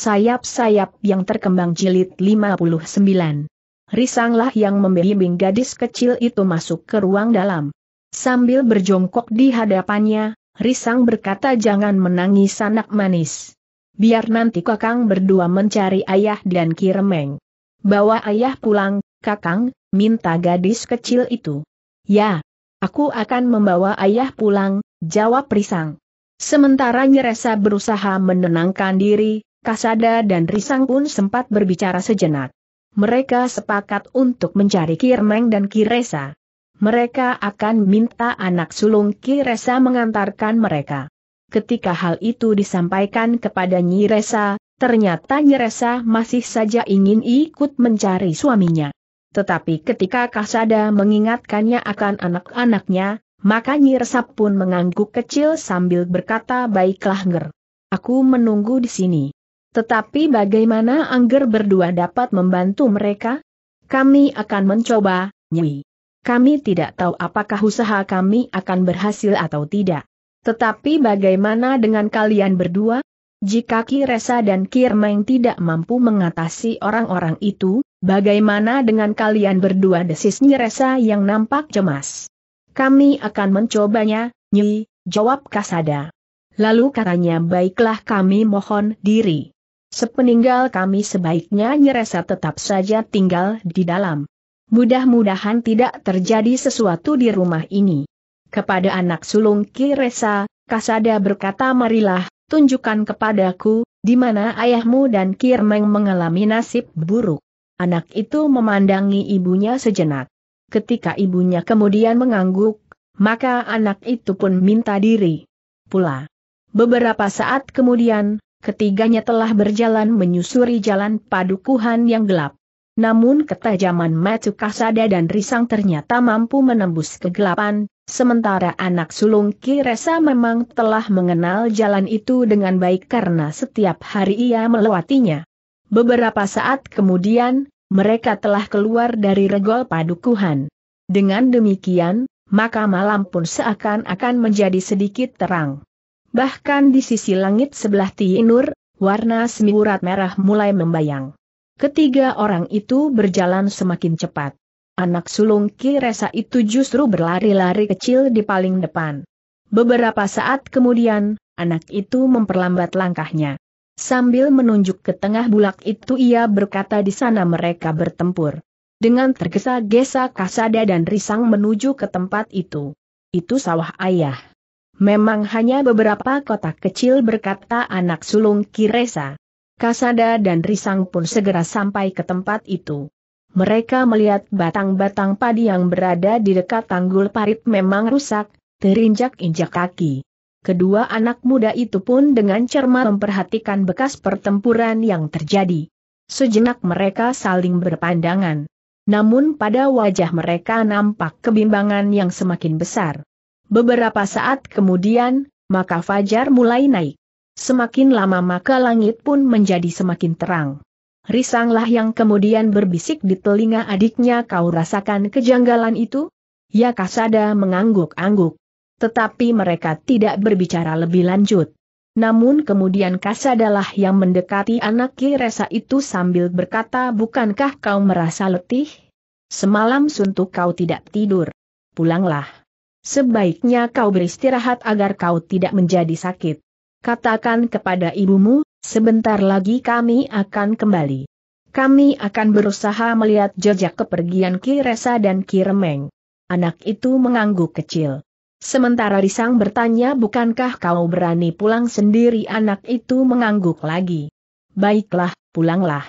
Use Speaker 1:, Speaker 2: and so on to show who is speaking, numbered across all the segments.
Speaker 1: Sayap-sayap yang terkembang jilid 59. Risanglah yang membimbing gadis kecil itu masuk ke ruang dalam. Sambil berjongkok di hadapannya, Risang berkata jangan menangis anak manis. Biar nanti kakang berdua mencari ayah dan kiremeng. Bawa ayah pulang, kakang, minta gadis kecil itu. Ya, aku akan membawa ayah pulang, jawab Risang. Sementara Nyeresa berusaha menenangkan diri, Kasada dan Risang pun sempat berbicara sejenak. Mereka sepakat untuk mencari Kirmeng dan Kiresa. Mereka akan minta anak sulung Kiresa mengantarkan mereka. Ketika hal itu disampaikan kepada Nyiresa, ternyata Nyiresa masih saja ingin ikut mencari suaminya. Tetapi ketika Kasada mengingatkannya akan anak-anaknya, maka Nyiresa pun mengangguk kecil sambil berkata baiklah nger. Aku menunggu di sini. Tetapi bagaimana Angger berdua dapat membantu mereka? Kami akan mencoba, Nyi. Kami tidak tahu apakah usaha kami akan berhasil atau tidak. Tetapi bagaimana dengan kalian berdua? Jika Ki Kiresa dan Ki Kirmeng tidak mampu mengatasi orang-orang itu, bagaimana dengan kalian berdua desis Nyiresa yang nampak cemas? Kami akan mencobanya, Nyi, jawab Kasada. Lalu katanya baiklah kami mohon diri. Sepeninggal kami sebaiknya nyeresa tetap saja tinggal di dalam. Mudah-mudahan tidak terjadi sesuatu di rumah ini. Kepada anak sulung Kiresa, Kasada berkata marilah, tunjukkan kepadaku, di mana ayahmu dan Kirmeng mengalami nasib buruk. Anak itu memandangi ibunya sejenak. Ketika ibunya kemudian mengangguk, maka anak itu pun minta diri. Pula. Beberapa saat kemudian, Ketiganya telah berjalan menyusuri jalan padukuhan yang gelap. Namun ketajaman Kasada dan Risang ternyata mampu menembus kegelapan, sementara anak sulung Kiresa memang telah mengenal jalan itu dengan baik karena setiap hari ia melewatinya. Beberapa saat kemudian, mereka telah keluar dari regol padukuhan. Dengan demikian, maka malam pun seakan-akan menjadi sedikit terang. Bahkan di sisi langit sebelah Tiinur, warna semiurat merah mulai membayang. Ketiga orang itu berjalan semakin cepat. Anak sulung Kiresa itu justru berlari-lari kecil di paling depan. Beberapa saat kemudian, anak itu memperlambat langkahnya. Sambil menunjuk ke tengah bulak itu ia berkata di sana mereka bertempur. Dengan tergesa-gesa Kasada dan Risang menuju ke tempat itu. Itu sawah ayah. Memang hanya beberapa kotak kecil berkata anak sulung Kiresa. Kasada dan Risang pun segera sampai ke tempat itu. Mereka melihat batang-batang padi yang berada di dekat tanggul parit memang rusak, terinjak-injak kaki. Kedua anak muda itu pun dengan cermat memperhatikan bekas pertempuran yang terjadi. Sejenak mereka saling berpandangan. Namun pada wajah mereka nampak kebimbangan yang semakin besar. Beberapa saat kemudian, maka fajar mulai naik. Semakin lama maka langit pun menjadi semakin terang. Risanglah yang kemudian berbisik di telinga adiknya kau rasakan kejanggalan itu? Ya Kasada mengangguk-angguk. Tetapi mereka tidak berbicara lebih lanjut. Namun kemudian Kasadalah yang mendekati anak Kiresa itu sambil berkata bukankah kau merasa letih? Semalam suntuk kau tidak tidur. Pulanglah. Sebaiknya kau beristirahat agar kau tidak menjadi sakit. Katakan kepada ibumu, sebentar lagi kami akan kembali. Kami akan berusaha melihat jejak kepergian Ki Kiresa dan Ki Remeng. Anak itu mengangguk kecil. Sementara Risang bertanya bukankah kau berani pulang sendiri anak itu mengangguk lagi. Baiklah, pulanglah.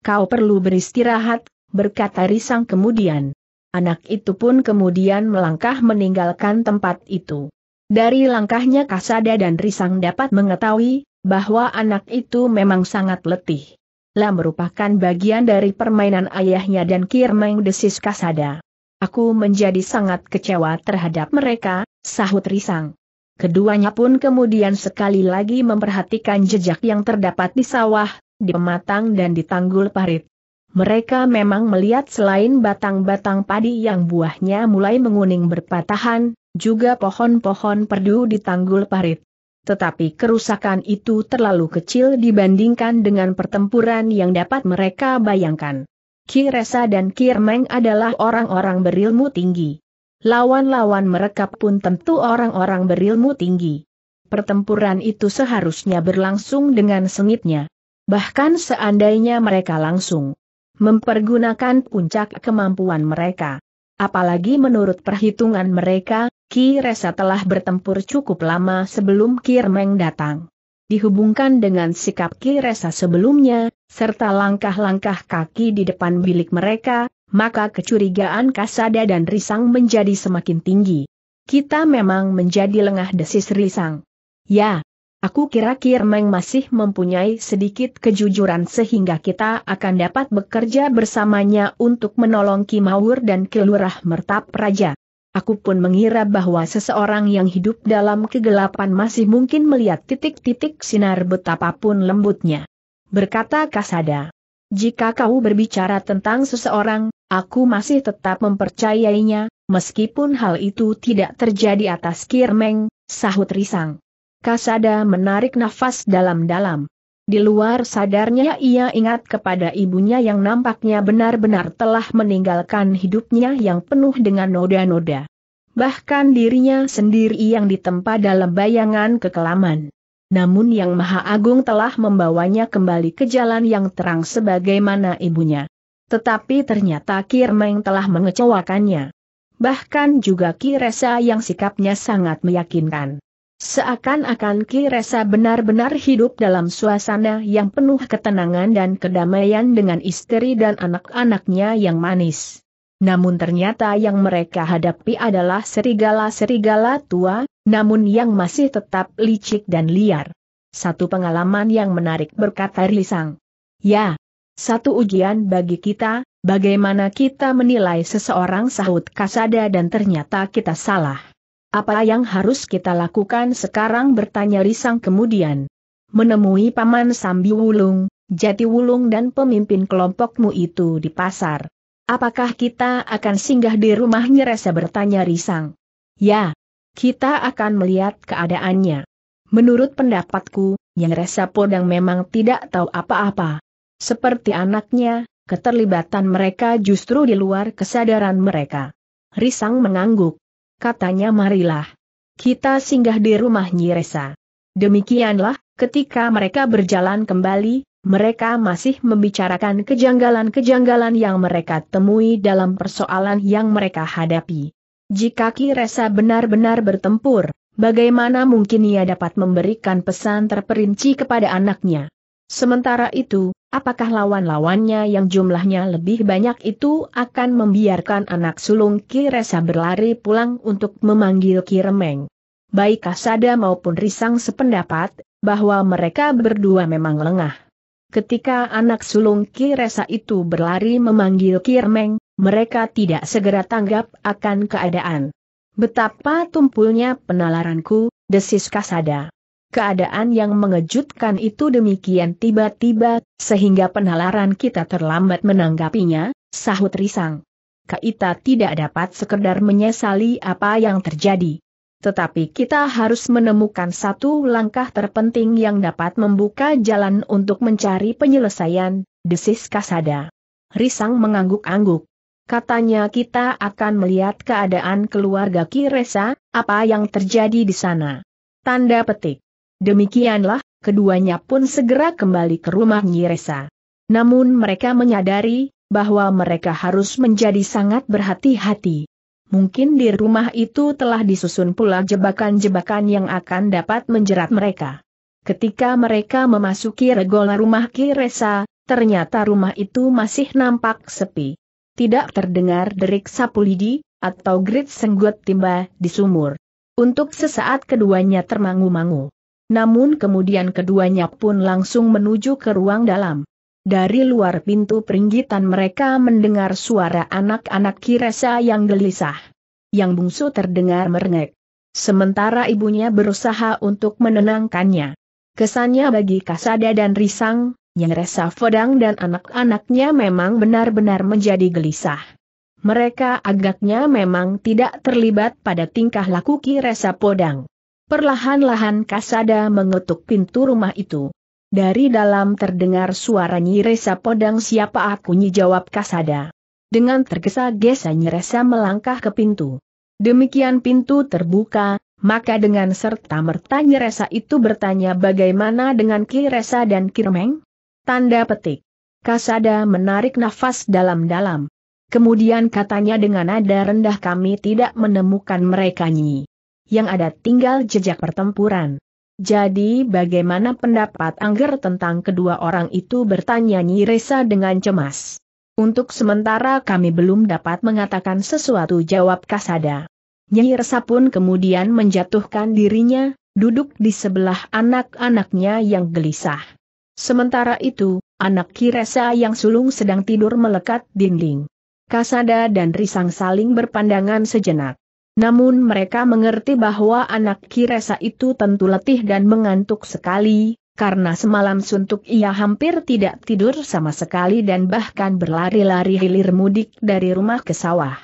Speaker 1: Kau perlu beristirahat, berkata Risang kemudian. Anak itu pun kemudian melangkah meninggalkan tempat itu. Dari langkahnya Kasada dan Risang dapat mengetahui, bahwa anak itu memang sangat letih. Lah merupakan bagian dari permainan ayahnya dan Kirmeng desis Kasada. Aku menjadi sangat kecewa terhadap mereka, sahut Risang. Keduanya pun kemudian sekali lagi memperhatikan jejak yang terdapat di sawah, di pematang dan di tanggul parit. Mereka memang melihat selain batang-batang padi yang buahnya mulai menguning berpatahan, juga pohon-pohon perdu di tanggul parit. Tetapi kerusakan itu terlalu kecil dibandingkan dengan pertempuran yang dapat mereka bayangkan. Kiresa dan Kirmeng adalah orang-orang berilmu tinggi. Lawan-lawan mereka pun tentu orang-orang berilmu tinggi. Pertempuran itu seharusnya berlangsung dengan sengitnya. Bahkan seandainya mereka langsung mempergunakan puncak kemampuan mereka. Apalagi menurut perhitungan mereka, Ki Resa telah bertempur cukup lama sebelum Ki Remeng datang. Dihubungkan dengan sikap Ki Resa sebelumnya, serta langkah-langkah kaki di depan bilik mereka, maka kecurigaan Kasada dan Risang menjadi semakin tinggi. Kita memang menjadi lengah desis Risang. Ya, Aku kira kirmeng masih mempunyai sedikit kejujuran sehingga kita akan dapat bekerja bersamanya untuk menolong Kimawur dan Kelurah Mertap Raja. Aku pun mengira bahwa seseorang yang hidup dalam kegelapan masih mungkin melihat titik-titik sinar betapapun lembutnya. Berkata Kasada, jika kau berbicara tentang seseorang, aku masih tetap mempercayainya, meskipun hal itu tidak terjadi atas Kirmeng, sahut risang. Kasada menarik nafas dalam-dalam. Di luar sadarnya ia ingat kepada ibunya yang nampaknya benar-benar telah meninggalkan hidupnya yang penuh dengan noda-noda. Bahkan dirinya sendiri yang ditempa dalam bayangan kekelaman. Namun Yang Maha Agung telah membawanya kembali ke jalan yang terang sebagaimana ibunya. Tetapi ternyata Kirmeng telah mengecewakannya. Bahkan juga Kiresa yang sikapnya sangat meyakinkan. Seakan-akan Ki Kiresa benar-benar hidup dalam suasana yang penuh ketenangan dan kedamaian dengan istri dan anak-anaknya yang manis. Namun ternyata yang mereka hadapi adalah serigala-serigala tua, namun yang masih tetap licik dan liar. Satu pengalaman yang menarik berkata Rilisang. Ya, satu ujian bagi kita, bagaimana kita menilai seseorang sahut kasada dan ternyata kita salah. Apa yang harus kita lakukan sekarang bertanya Risang kemudian. Menemui Paman Sambi Wulung, Jati Wulung dan pemimpin kelompokmu itu di pasar. Apakah kita akan singgah di rumahnya Resa bertanya Risang? Ya, kita akan melihat keadaannya. Menurut pendapatku, yang Podang memang tidak tahu apa-apa. Seperti anaknya, keterlibatan mereka justru di luar kesadaran mereka. Risang mengangguk katanya marilah. Kita singgah di rumah Nyiresa. Demikianlah, ketika mereka berjalan kembali, mereka masih membicarakan kejanggalan-kejanggalan yang mereka temui dalam persoalan yang mereka hadapi. Jika Kiresa benar-benar bertempur, bagaimana mungkin ia dapat memberikan pesan terperinci kepada anaknya? Sementara itu, Apakah lawan-lawannya yang jumlahnya lebih banyak itu akan membiarkan anak sulung Kiresa berlari pulang untuk memanggil Kiremeng? Baik Kasada maupun Risang sependapat, bahwa mereka berdua memang lengah. Ketika anak sulung Kiresa itu berlari memanggil Kiremeng, mereka tidak segera tanggap akan keadaan. Betapa tumpulnya penalaranku, desis Kasada. Keadaan yang mengejutkan itu demikian tiba-tiba, sehingga penalaran kita terlambat menanggapinya, sahut risang. Kita tidak dapat sekedar menyesali apa yang terjadi. Tetapi kita harus menemukan satu langkah terpenting yang dapat membuka jalan untuk mencari penyelesaian, desis Kasada. Risang mengangguk-angguk. Katanya kita akan melihat keadaan keluarga Kiresa, apa yang terjadi di sana. Tanda petik. Demikianlah, keduanya pun segera kembali ke rumah Nyiresa. Namun mereka menyadari, bahwa mereka harus menjadi sangat berhati-hati. Mungkin di rumah itu telah disusun pula jebakan-jebakan yang akan dapat menjerat mereka. Ketika mereka memasuki regola rumah Kiresa, ternyata rumah itu masih nampak sepi. Tidak terdengar derik sapu lidi, atau grit senggut timba di sumur. Untuk sesaat keduanya termangu-mangu. Namun kemudian keduanya pun langsung menuju ke ruang dalam. Dari luar pintu peringgitan mereka mendengar suara anak-anak Kiresa yang gelisah. Yang bungsu terdengar merengek. Sementara ibunya berusaha untuk menenangkannya. Kesannya bagi Kasada dan Risang, yang Resa Fodang dan anak-anaknya memang benar-benar menjadi gelisah. Mereka agaknya memang tidak terlibat pada tingkah laku Kiresa Podang. Perlahan-lahan Kasada mengetuk pintu rumah itu. Dari dalam terdengar suara Nyiresa Podang siapa aku nyi jawab Kasada. Dengan tergesa-gesa Nyiresa melangkah ke pintu. Demikian pintu terbuka, maka dengan serta-merta Nyiresa itu bertanya bagaimana dengan Kiresa dan Kirmeng? Tanda petik. Kasada menarik nafas dalam-dalam. Kemudian katanya dengan nada rendah kami tidak menemukan mereka nyi yang ada tinggal jejak pertempuran. Jadi bagaimana pendapat Angger tentang kedua orang itu bertanya Nyi Resa dengan cemas. Untuk sementara kami belum dapat mengatakan sesuatu jawab Kasada. Nyi Resa pun kemudian menjatuhkan dirinya, duduk di sebelah anak-anaknya yang gelisah. Sementara itu, anak Kiresa yang sulung sedang tidur melekat dinding. Kasada dan Risang saling berpandangan sejenak. Namun mereka mengerti bahwa anak Kiresa itu tentu letih dan mengantuk sekali, karena semalam suntuk ia hampir tidak tidur sama sekali dan bahkan berlari-lari hilir mudik dari rumah ke sawah.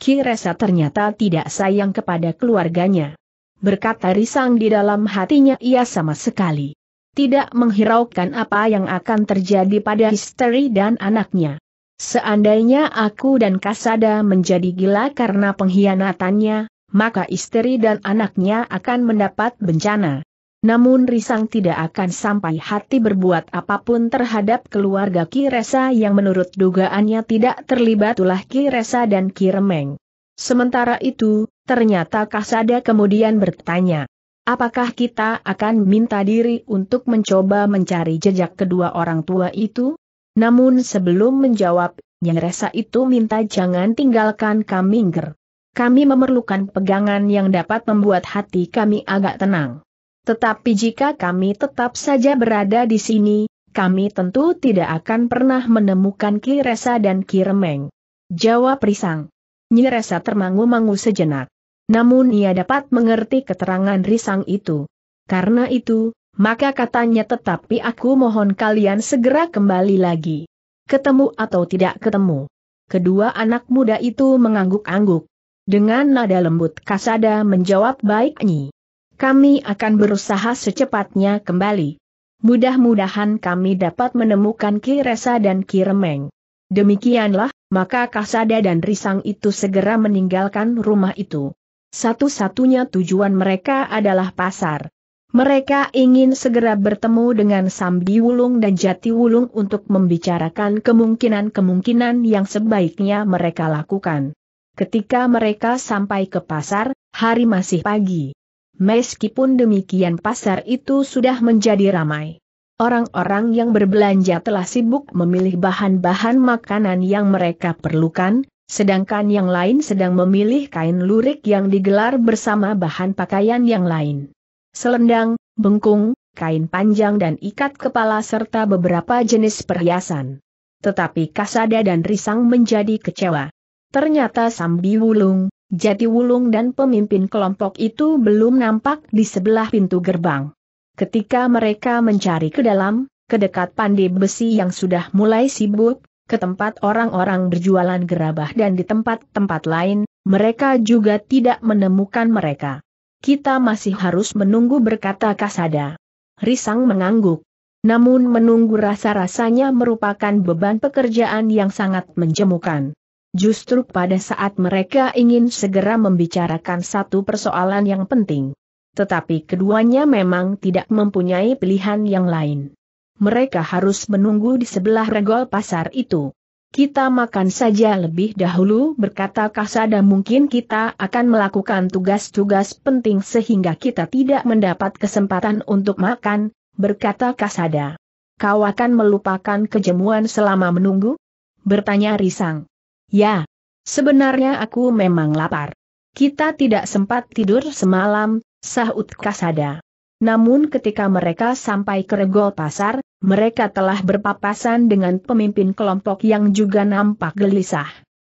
Speaker 1: Kiresa ternyata tidak sayang kepada keluarganya. Berkata risang di dalam hatinya ia sama sekali. Tidak menghiraukan apa yang akan terjadi pada istri dan anaknya. Seandainya aku dan Kasada menjadi gila karena pengkhianatannya, maka istri dan anaknya akan mendapat bencana. Namun Risang tidak akan sampai hati berbuat apapun terhadap keluarga Kiresa yang menurut dugaannya tidak terlibat ulah Kiresa dan Kiremeng. Sementara itu, ternyata Kasada kemudian bertanya, apakah kita akan minta diri untuk mencoba mencari jejak kedua orang tua itu? Namun sebelum menjawab, Nyi resa itu minta jangan tinggalkan kami ger. Kami memerlukan pegangan yang dapat membuat hati kami agak tenang. Tetapi jika kami tetap saja berada di sini, kami tentu tidak akan pernah menemukan Ki Resa dan Ki Remeng. Jawab Risang. Nyi Resa termangu-mangu sejenak. Namun ia dapat mengerti keterangan Risang itu. Karena itu, maka katanya tetapi aku mohon kalian segera kembali lagi. Ketemu atau tidak ketemu. Kedua anak muda itu mengangguk-angguk. Dengan nada lembut Kasada menjawab baik baiknya. Kami akan berusaha secepatnya kembali. Mudah-mudahan kami dapat menemukan Ki Kiresa dan Ki Remeng. Demikianlah, maka Kasada dan Risang itu segera meninggalkan rumah itu. Satu-satunya tujuan mereka adalah pasar. Mereka ingin segera bertemu dengan Sambi Wulung dan Jati Wulung untuk membicarakan kemungkinan-kemungkinan yang sebaiknya mereka lakukan. Ketika mereka sampai ke pasar, hari masih pagi. Meskipun demikian pasar itu sudah menjadi ramai. Orang-orang yang berbelanja telah sibuk memilih bahan-bahan makanan yang mereka perlukan, sedangkan yang lain sedang memilih kain lurik yang digelar bersama bahan pakaian yang lain selendang, bengkung, kain panjang dan ikat kepala serta beberapa jenis perhiasan. Tetapi Kasada dan Risang menjadi kecewa. Ternyata Sambi Wulung, Jati Wulung dan pemimpin kelompok itu belum nampak di sebelah pintu gerbang. Ketika mereka mencari ke dalam, ke dekat pandai besi yang sudah mulai sibuk, ke tempat orang-orang berjualan gerabah dan di tempat-tempat lain, mereka juga tidak menemukan mereka kita masih harus menunggu berkata Kasada. Risang mengangguk. Namun menunggu rasa-rasanya merupakan beban pekerjaan yang sangat menjemukan. Justru pada saat mereka ingin segera membicarakan satu persoalan yang penting. Tetapi keduanya memang tidak mempunyai pilihan yang lain. Mereka harus menunggu di sebelah regol pasar itu. Kita makan saja lebih dahulu berkata Kasada mungkin kita akan melakukan tugas-tugas penting sehingga kita tidak mendapat kesempatan untuk makan, berkata Kasada. Kau akan melupakan kejemuan selama menunggu? Bertanya Risang. Ya, sebenarnya aku memang lapar. Kita tidak sempat tidur semalam, sahut Kasada. Namun ketika mereka sampai ke regol pasar, mereka telah berpapasan dengan pemimpin kelompok yang juga nampak gelisah.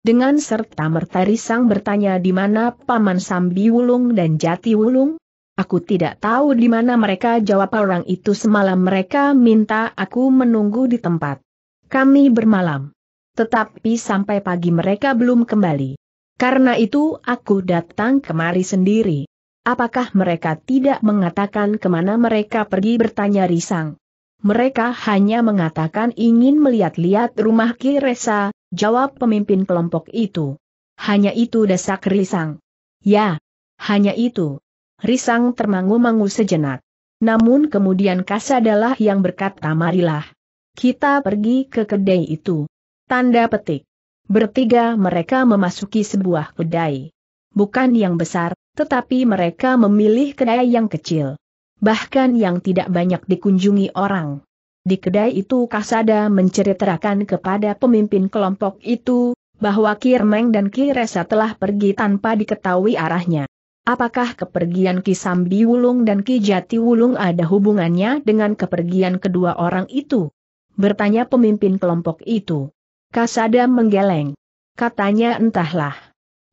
Speaker 1: Dengan serta merta Risang bertanya di mana Paman Sambi Wulung dan Jati Wulung? Aku tidak tahu di mana mereka jawab orang itu semalam mereka minta aku menunggu di tempat. Kami bermalam. Tetapi sampai pagi mereka belum kembali. Karena itu aku datang kemari sendiri. Apakah mereka tidak mengatakan kemana mereka pergi bertanya Risang? Mereka hanya mengatakan ingin melihat-lihat rumah Ki Kiresa, jawab pemimpin kelompok itu. Hanya itu desak Risang. Ya, hanya itu. Risang termangu-mangu sejenak. Namun kemudian Kasadalah yang berkata marilah. Kita pergi ke kedai itu. Tanda petik. Bertiga mereka memasuki sebuah kedai. Bukan yang besar, tetapi mereka memilih kedai yang kecil bahkan yang tidak banyak dikunjungi orang. Di kedai itu Kasada menceritakan kepada pemimpin kelompok itu, bahwa Kirmeng dan Kiresa telah pergi tanpa diketahui arahnya. Apakah kepergian Ki Sambi Wulung dan Ki Jati Wulung ada hubungannya dengan kepergian kedua orang itu? Bertanya pemimpin kelompok itu. Kasada menggeleng. Katanya entahlah.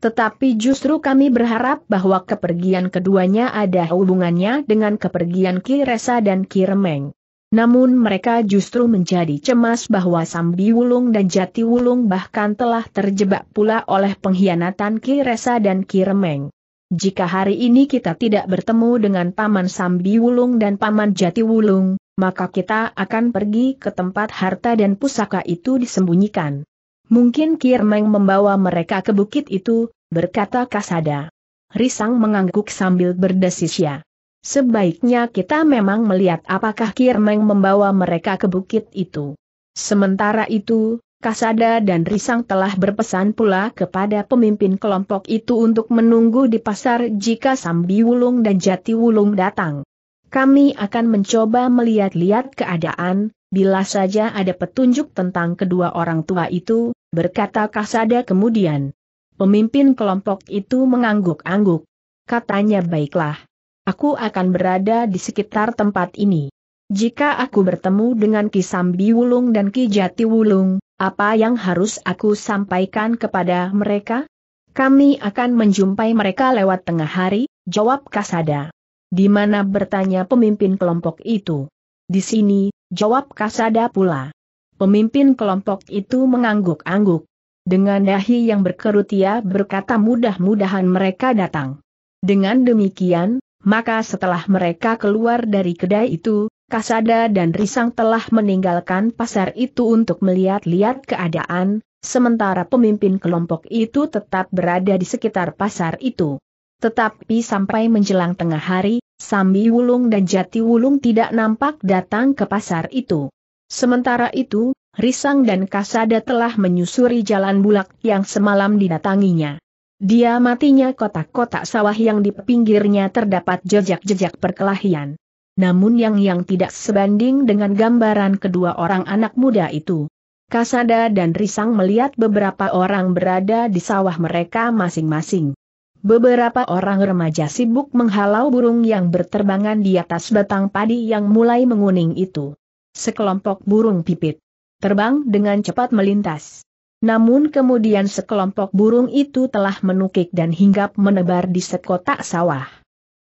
Speaker 1: Tetapi justru kami berharap bahwa kepergian keduanya ada hubungannya dengan kepergian Kiresa dan Kiremeng. Namun mereka justru menjadi cemas bahwa Sambi Wulung dan Jati Wulung bahkan telah terjebak pula oleh pengkhianatan Kiresa dan Kiremeng. Jika hari ini kita tidak bertemu dengan Paman Sambi Wulung dan Paman Jati Wulung, maka kita akan pergi ke tempat harta dan pusaka itu disembunyikan. Mungkin Kirmeng membawa mereka ke bukit itu, berkata Kasada. Risang mengangguk sambil ya. Sebaiknya kita memang melihat apakah Kirmeng membawa mereka ke bukit itu. Sementara itu, Kasada dan Risang telah berpesan pula kepada pemimpin kelompok itu untuk menunggu di pasar jika Sambi Wulung dan Jati Wulung datang. Kami akan mencoba melihat-lihat keadaan, Bila saja ada petunjuk tentang kedua orang tua itu, berkata Kasada kemudian. Pemimpin kelompok itu mengangguk-angguk. Katanya baiklah. Aku akan berada di sekitar tempat ini. Jika aku bertemu dengan Ki Sambi Wulung dan Ki Jati Wulung, apa yang harus aku sampaikan kepada mereka? Kami akan menjumpai mereka lewat tengah hari, jawab Kasada. Di mana bertanya pemimpin kelompok itu? Di sini, Jawab Kasada pula. Pemimpin kelompok itu mengangguk-angguk. Dengan dahi yang berkerut ia berkata mudah-mudahan mereka datang. Dengan demikian, maka setelah mereka keluar dari kedai itu, Kasada dan Risang telah meninggalkan pasar itu untuk melihat-lihat keadaan, sementara pemimpin kelompok itu tetap berada di sekitar pasar itu. Tetapi sampai menjelang tengah hari, Sambi Wulung dan Jati Wulung tidak nampak datang ke pasar itu. Sementara itu, Risang dan Kasada telah menyusuri jalan bulak yang semalam didatanginya. Dia matinya kotak-kotak sawah yang di pinggirnya terdapat jejak-jejak perkelahian. Namun yang yang tidak sebanding dengan gambaran kedua orang anak muda itu. Kasada dan Risang melihat beberapa orang berada di sawah mereka masing-masing. Beberapa orang remaja sibuk menghalau burung yang berterbangan di atas batang padi yang mulai menguning itu. Sekelompok burung pipit terbang dengan cepat melintas. Namun kemudian sekelompok burung itu telah menukik dan hinggap menebar di sekotak sawah.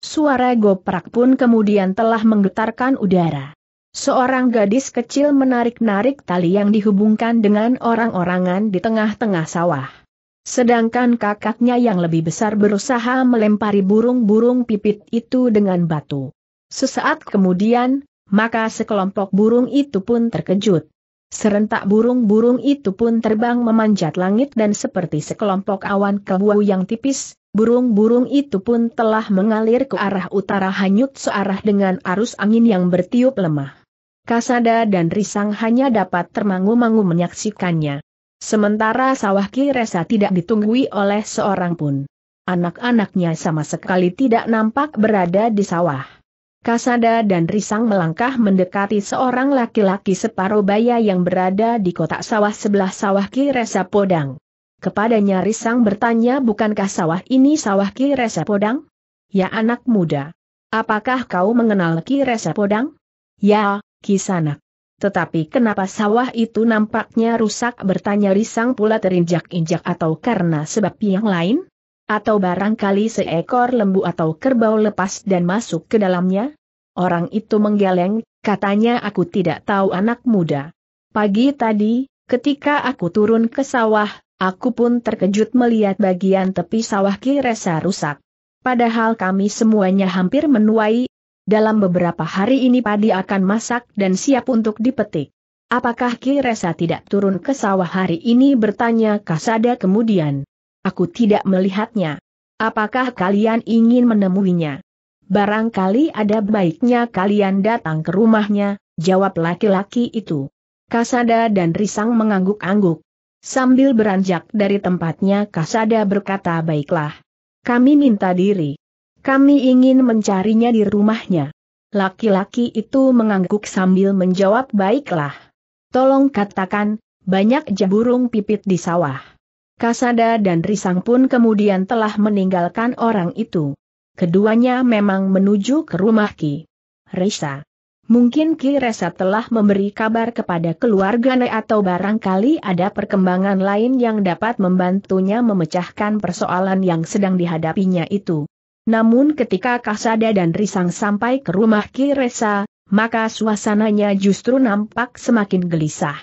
Speaker 1: Suara goprak pun kemudian telah menggetarkan udara. Seorang gadis kecil menarik-narik tali yang dihubungkan dengan orang-orangan di tengah-tengah sawah. Sedangkan kakaknya yang lebih besar berusaha melempari burung-burung pipit itu dengan batu. Sesaat kemudian, maka sekelompok burung itu pun terkejut. Serentak burung-burung itu pun terbang memanjat langit dan seperti sekelompok awan kelabu yang tipis, burung-burung itu pun telah mengalir ke arah utara hanyut searah dengan arus angin yang bertiup lemah. Kasada dan Risang hanya dapat termangu-mangu menyaksikannya. Sementara sawah Kiresa tidak ditunggui oleh seorang pun. Anak-anaknya sama sekali tidak nampak berada di sawah. Kasada dan Risang melangkah mendekati seorang laki-laki separuh baya yang berada di kotak sawah sebelah sawah Kiresa Podang. Kepadanya Risang bertanya bukankah sawah ini sawah Kiresa Podang? Ya anak muda. Apakah kau mengenal Kiresa Podang? Ya, Kisanak. Tetapi kenapa sawah itu nampaknya rusak bertanya Risang pula terinjak-injak atau karena sebab yang lain? Atau barangkali seekor lembu atau kerbau lepas dan masuk ke dalamnya? Orang itu menggeleng, katanya aku tidak tahu anak muda. Pagi tadi, ketika aku turun ke sawah, aku pun terkejut melihat bagian tepi sawah Kiresa rusak. Padahal kami semuanya hampir menuai, dalam beberapa hari ini padi akan masak dan siap untuk dipetik. Apakah Kiresa tidak turun ke sawah hari ini bertanya Kasada kemudian. Aku tidak melihatnya. Apakah kalian ingin menemuinya? Barangkali ada baiknya kalian datang ke rumahnya, jawab laki-laki itu. Kasada dan Risang mengangguk-angguk. Sambil beranjak dari tempatnya Kasada berkata baiklah. Kami minta diri. Kami ingin mencarinya di rumahnya. Laki-laki itu mengangguk sambil menjawab baiklah. Tolong katakan, banyak jeburung pipit di sawah. Kasada dan Risang pun kemudian telah meninggalkan orang itu. Keduanya memang menuju ke rumah Ki. Risa, Mungkin Ki Resa telah memberi kabar kepada keluarganya atau barangkali ada perkembangan lain yang dapat membantunya memecahkan persoalan yang sedang dihadapinya itu. Namun ketika Kasada dan Risang sampai ke rumah Ki Resa, maka suasananya justru nampak semakin gelisah.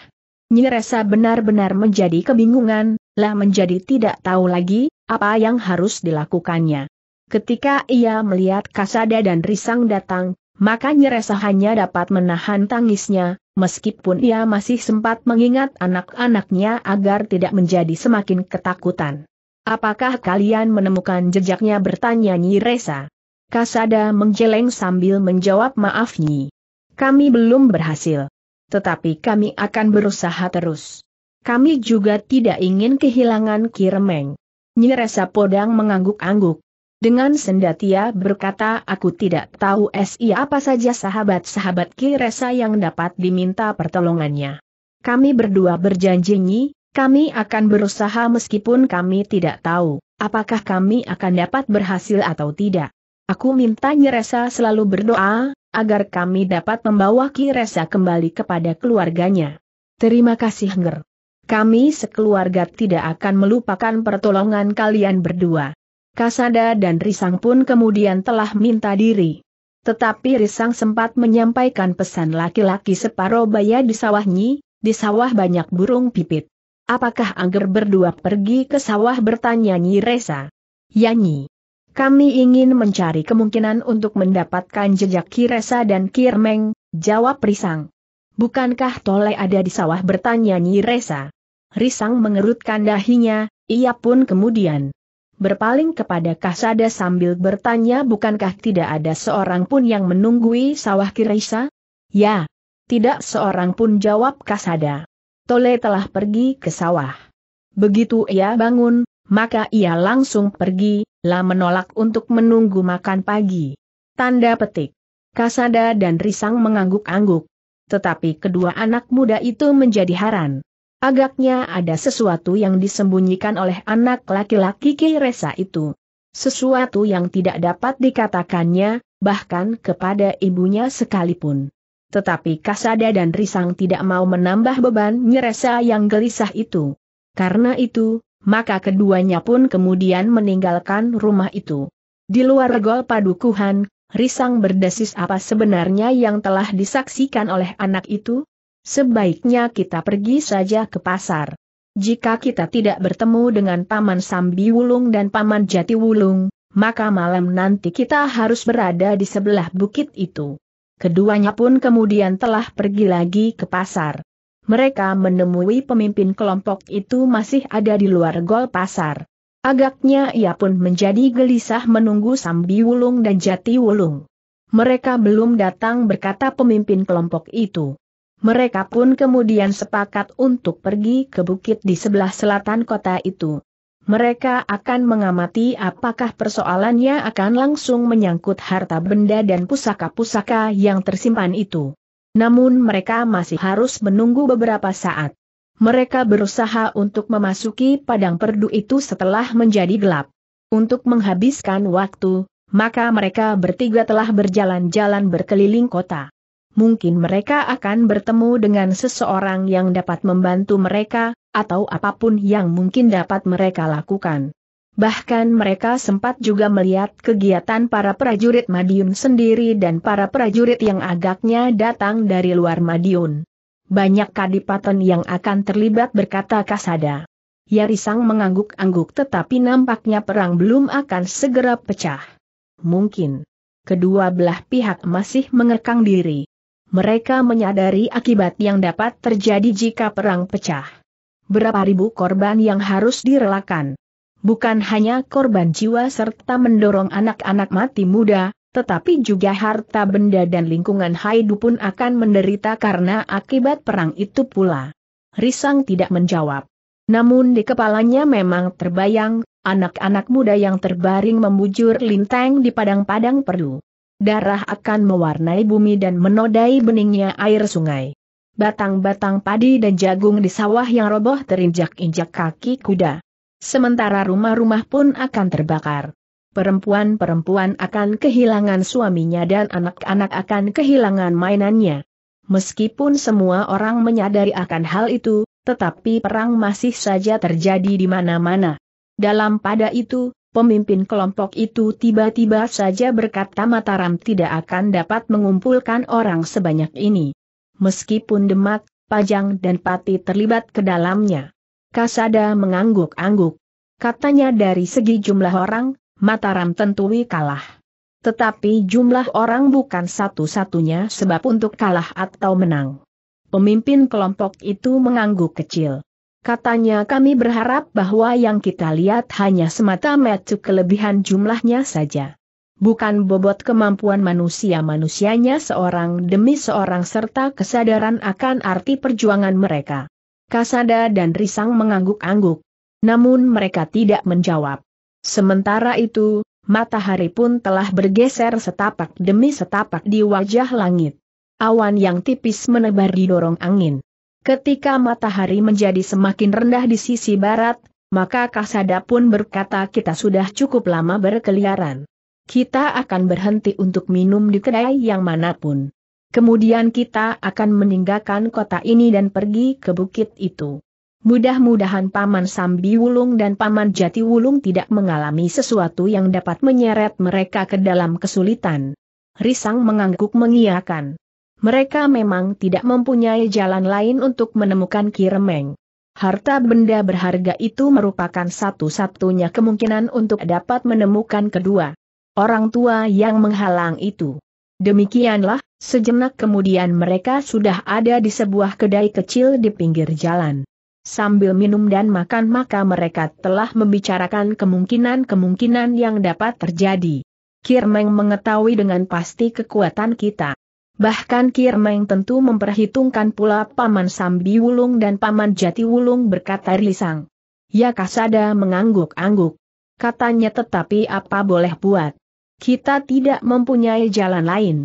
Speaker 1: Resa benar-benar menjadi kebingungan, lah menjadi tidak tahu lagi, apa yang harus dilakukannya. Ketika ia melihat Kasada dan Risang datang, maka Nyiresa hanya dapat menahan tangisnya, meskipun ia masih sempat mengingat anak-anaknya agar tidak menjadi semakin ketakutan. Apakah kalian menemukan jejaknya bertanya Nyi Resa? Kasada menjeleng sambil menjawab maaf Nyi. Kami belum berhasil. Tetapi kami akan berusaha terus. Kami juga tidak ingin kehilangan Kiremeng. Nyi Resa Podang mengangguk-angguk. Dengan sendatia berkata aku tidak tahu SI apa saja sahabat-sahabat Ki Resa yang dapat diminta pertolongannya. Kami berdua berjanji Nyi, kami akan berusaha meskipun kami tidak tahu apakah kami akan dapat berhasil atau tidak. Aku minta Nyeresa selalu berdoa agar kami dapat membawa Kiresa kembali kepada keluarganya. Terima kasih Nger. Kami sekeluarga tidak akan melupakan pertolongan kalian berdua. Kasada dan Risang pun kemudian telah minta diri. Tetapi Risang sempat menyampaikan pesan laki-laki separuh baya di sawahnya, di sawah banyak burung pipit. Apakah Angger berdua pergi ke sawah bertanya Nyi Resa? Yanyi. Kami ingin mencari kemungkinan untuk mendapatkan jejak Kiresa dan Kirmeng, jawab Risang. Bukankah Tole ada di sawah bertanya Nyi Resa? Risang mengerutkan dahinya, ia pun kemudian berpaling kepada Kasada sambil bertanya bukankah tidak ada seorang pun yang menunggui sawah Kiresa? Ya, tidak seorang pun jawab Kasada. Tole telah pergi ke sawah. Begitu ia bangun, maka ia langsung pergi, lah menolak untuk menunggu makan pagi. Tanda petik. Kasada dan Risang mengangguk-angguk. Tetapi kedua anak muda itu menjadi haran. Agaknya ada sesuatu yang disembunyikan oleh anak laki-laki Kiresa itu. Sesuatu yang tidak dapat dikatakannya, bahkan kepada ibunya sekalipun. Tetapi Kasada dan Risang tidak mau menambah beban Nyeresa yang gelisah itu. Karena itu, maka keduanya pun kemudian meninggalkan rumah itu. Di luar gol padukuhan, Risang berdesis apa sebenarnya yang telah disaksikan oleh anak itu? Sebaiknya kita pergi saja ke pasar. Jika kita tidak bertemu dengan Paman Sambi Wulung dan Paman Jati Wulung, maka malam nanti kita harus berada di sebelah bukit itu. Keduanya pun kemudian telah pergi lagi ke pasar. Mereka menemui pemimpin kelompok itu masih ada di luar gol pasar. Agaknya ia pun menjadi gelisah menunggu Sambi Wulung dan Jati Wulung. Mereka belum datang berkata pemimpin kelompok itu. Mereka pun kemudian sepakat untuk pergi ke bukit di sebelah selatan kota itu. Mereka akan mengamati apakah persoalannya akan langsung menyangkut harta benda dan pusaka-pusaka yang tersimpan itu. Namun mereka masih harus menunggu beberapa saat. Mereka berusaha untuk memasuki padang perdu itu setelah menjadi gelap. Untuk menghabiskan waktu, maka mereka bertiga telah berjalan-jalan berkeliling kota. Mungkin mereka akan bertemu dengan seseorang yang dapat membantu mereka, atau apapun yang mungkin dapat mereka lakukan. Bahkan mereka sempat juga melihat kegiatan para prajurit Madiun sendiri dan para prajurit yang agaknya datang dari luar Madiun. Banyak kadipaten yang akan terlibat berkata Kasada. Yarisang mengangguk-angguk tetapi nampaknya perang belum akan segera pecah. Mungkin. Kedua belah pihak masih mengekang diri. Mereka menyadari akibat yang dapat terjadi jika perang pecah berapa ribu korban yang harus direlakan. Bukan hanya korban jiwa serta mendorong anak-anak mati muda, tetapi juga harta benda dan lingkungan Haidu pun akan menderita karena akibat perang itu pula. Risang tidak menjawab. Namun di kepalanya memang terbayang, anak-anak muda yang terbaring membujur lintang di padang-padang perlu. Darah akan mewarnai bumi dan menodai beningnya air sungai batang-batang padi dan jagung di sawah yang roboh terinjak-injak kaki kuda. Sementara rumah-rumah pun akan terbakar. Perempuan-perempuan akan kehilangan suaminya dan anak-anak akan kehilangan mainannya. Meskipun semua orang menyadari akan hal itu, tetapi perang masih saja terjadi di mana-mana. Dalam pada itu, pemimpin kelompok itu tiba-tiba saja berkata Mataram tidak akan dapat mengumpulkan orang sebanyak ini meskipun Demak, Pajang dan Pati terlibat ke dalamnya. Kasada mengangguk-angguk. Katanya dari segi jumlah orang, Mataram tentui kalah. Tetapi jumlah orang bukan satu-satunya sebab untuk kalah atau menang. Pemimpin kelompok itu mengangguk kecil. Katanya kami berharap bahwa yang kita lihat hanya semata-mata kelebihan jumlahnya saja bukan bobot kemampuan manusia-manusianya seorang demi seorang serta kesadaran akan arti perjuangan mereka. Kasada dan Risang mengangguk-angguk. Namun mereka tidak menjawab. Sementara itu, matahari pun telah bergeser setapak demi setapak di wajah langit. Awan yang tipis menebar di dorong angin. Ketika matahari menjadi semakin rendah di sisi barat, maka Kasada pun berkata kita sudah cukup lama berkeliaran kita akan berhenti untuk minum di kedai yang manapun. Kemudian kita akan meninggalkan kota ini dan pergi ke bukit itu. Mudah-mudahan Paman Sambi Wulung dan Paman Jati Wulung tidak mengalami sesuatu yang dapat menyeret mereka ke dalam kesulitan. Risang mengangguk mengiyakan. Mereka memang tidak mempunyai jalan lain untuk menemukan Kiremeng. Harta benda berharga itu merupakan satu-satunya kemungkinan untuk dapat menemukan kedua orang tua yang menghalang itu. Demikianlah, sejenak kemudian mereka sudah ada di sebuah kedai kecil di pinggir jalan. Sambil minum dan makan maka mereka telah membicarakan kemungkinan-kemungkinan yang dapat terjadi. Kirmeng mengetahui dengan pasti kekuatan kita. Bahkan Kirmeng tentu memperhitungkan pula Paman Sambi Wulung dan Paman Jati Wulung berkata Rilisang. Ya Kasada mengangguk-angguk. Katanya tetapi apa boleh buat. Kita tidak mempunyai jalan lain.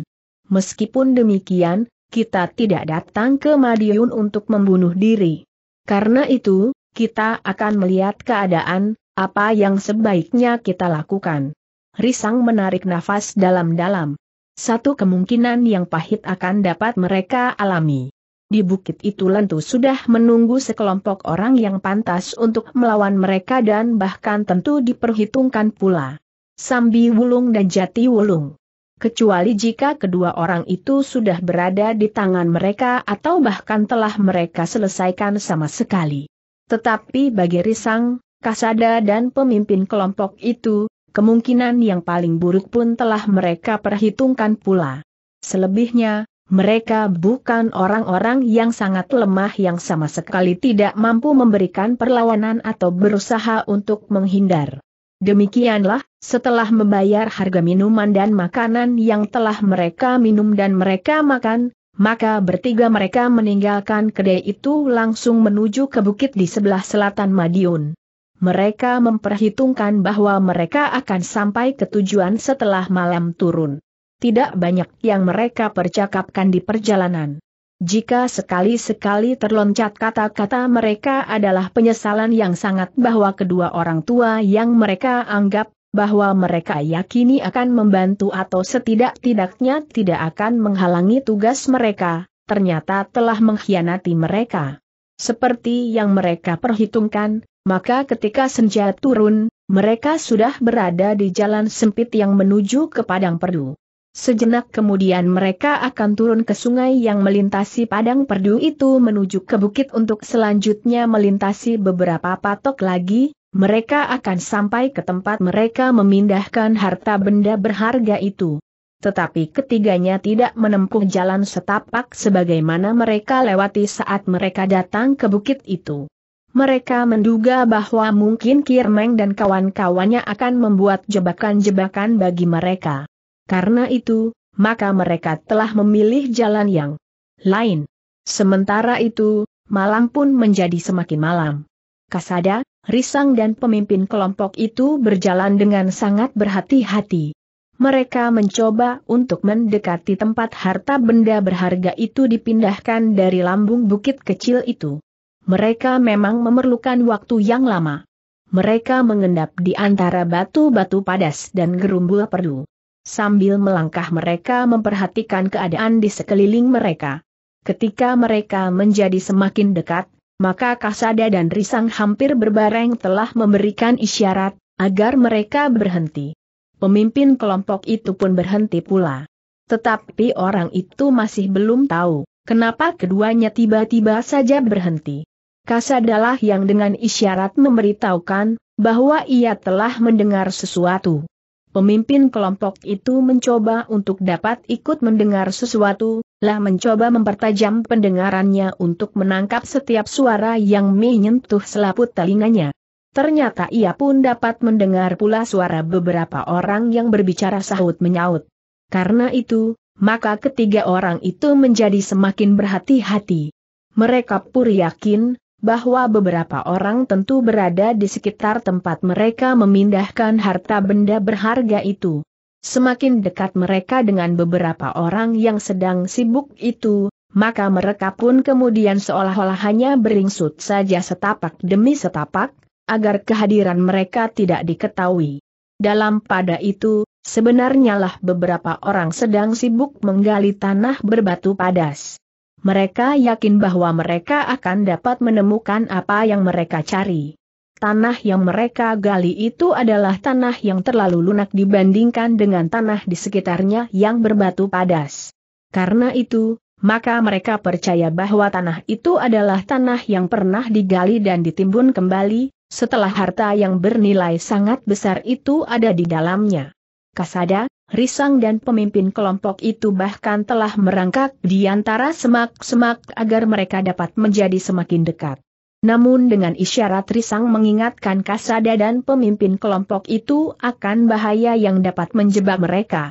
Speaker 1: Meskipun demikian, kita tidak datang ke Madiun untuk membunuh diri. Karena itu, kita akan melihat keadaan, apa yang sebaiknya kita lakukan. Risang menarik nafas dalam-dalam. Satu kemungkinan yang pahit akan dapat mereka alami. Di bukit itu lentu sudah menunggu sekelompok orang yang pantas untuk melawan mereka dan bahkan tentu diperhitungkan pula. Sambi Wulung dan Jati Wulung. Kecuali jika kedua orang itu sudah berada di tangan mereka atau bahkan telah mereka selesaikan sama sekali. Tetapi bagi Risang, Kasada dan pemimpin kelompok itu, kemungkinan yang paling buruk pun telah mereka perhitungkan pula. Selebihnya, mereka bukan orang-orang yang sangat lemah yang sama sekali tidak mampu memberikan perlawanan atau berusaha untuk menghindar. Demikianlah, setelah membayar harga minuman dan makanan yang telah mereka minum dan mereka makan, maka bertiga mereka meninggalkan kedai itu langsung menuju ke bukit di sebelah selatan Madiun. Mereka memperhitungkan bahwa mereka akan sampai ke tujuan setelah malam turun. Tidak banyak yang mereka percakapkan di perjalanan. Jika sekali-sekali terloncat kata-kata mereka adalah penyesalan yang sangat bahwa kedua orang tua yang mereka anggap bahwa mereka yakini akan membantu atau setidak-tidaknya tidak akan menghalangi tugas mereka, ternyata telah mengkhianati mereka. Seperti yang mereka perhitungkan, maka ketika senja turun, mereka sudah berada di jalan sempit yang menuju ke padang perdu. Sejenak kemudian mereka akan turun ke sungai yang melintasi padang perdu itu menuju ke bukit untuk selanjutnya melintasi beberapa patok lagi, mereka akan sampai ke tempat mereka memindahkan harta benda berharga itu. Tetapi ketiganya tidak menempuh jalan setapak sebagaimana mereka lewati saat mereka datang ke bukit itu. Mereka menduga bahwa mungkin Kirmeng dan kawan-kawannya akan membuat jebakan-jebakan bagi mereka. Karena itu, maka mereka telah memilih jalan yang lain. Sementara itu, malam pun menjadi semakin malam. Kasada, Risang dan pemimpin kelompok itu berjalan dengan sangat berhati-hati. Mereka mencoba untuk mendekati tempat harta benda berharga itu dipindahkan dari lambung bukit kecil itu. Mereka memang memerlukan waktu yang lama. Mereka mengendap di antara batu-batu padas dan gerumbul perdu. Sambil melangkah mereka memperhatikan keadaan di sekeliling mereka. Ketika mereka menjadi semakin dekat, maka Kasada dan Risang hampir berbareng telah memberikan isyarat, agar mereka berhenti. Pemimpin kelompok itu pun berhenti pula. Tetapi orang itu masih belum tahu, kenapa keduanya tiba-tiba saja berhenti. Kasadalah yang dengan isyarat memberitahukan, bahwa ia telah mendengar sesuatu. Pemimpin kelompok itu mencoba untuk dapat ikut mendengar sesuatu, lah mencoba mempertajam pendengarannya untuk menangkap setiap suara yang menyentuh selaput telinganya. Ternyata ia pun dapat mendengar pula suara beberapa orang yang berbicara sahut menyaut. Karena itu, maka ketiga orang itu menjadi semakin berhati-hati. Mereka pun yakin, bahwa beberapa orang tentu berada di sekitar tempat mereka memindahkan harta benda berharga itu. Semakin dekat mereka dengan beberapa orang yang sedang sibuk itu, maka mereka pun kemudian seolah-olah hanya beringsut saja setapak demi setapak, agar kehadiran mereka tidak diketahui. Dalam pada itu, sebenarnya lah beberapa orang sedang sibuk menggali tanah berbatu padas. Mereka yakin bahwa mereka akan dapat menemukan apa yang mereka cari. Tanah yang mereka gali itu adalah tanah yang terlalu lunak dibandingkan dengan tanah di sekitarnya yang berbatu padas. Karena itu, maka mereka percaya bahwa tanah itu adalah tanah yang pernah digali dan ditimbun kembali, setelah harta yang bernilai sangat besar itu ada di dalamnya. Kasada, Risang dan pemimpin kelompok itu bahkan telah merangkak di antara semak-semak agar mereka dapat menjadi semakin dekat. Namun dengan isyarat Risang mengingatkan Kasada dan pemimpin kelompok itu akan bahaya yang dapat menjebak mereka.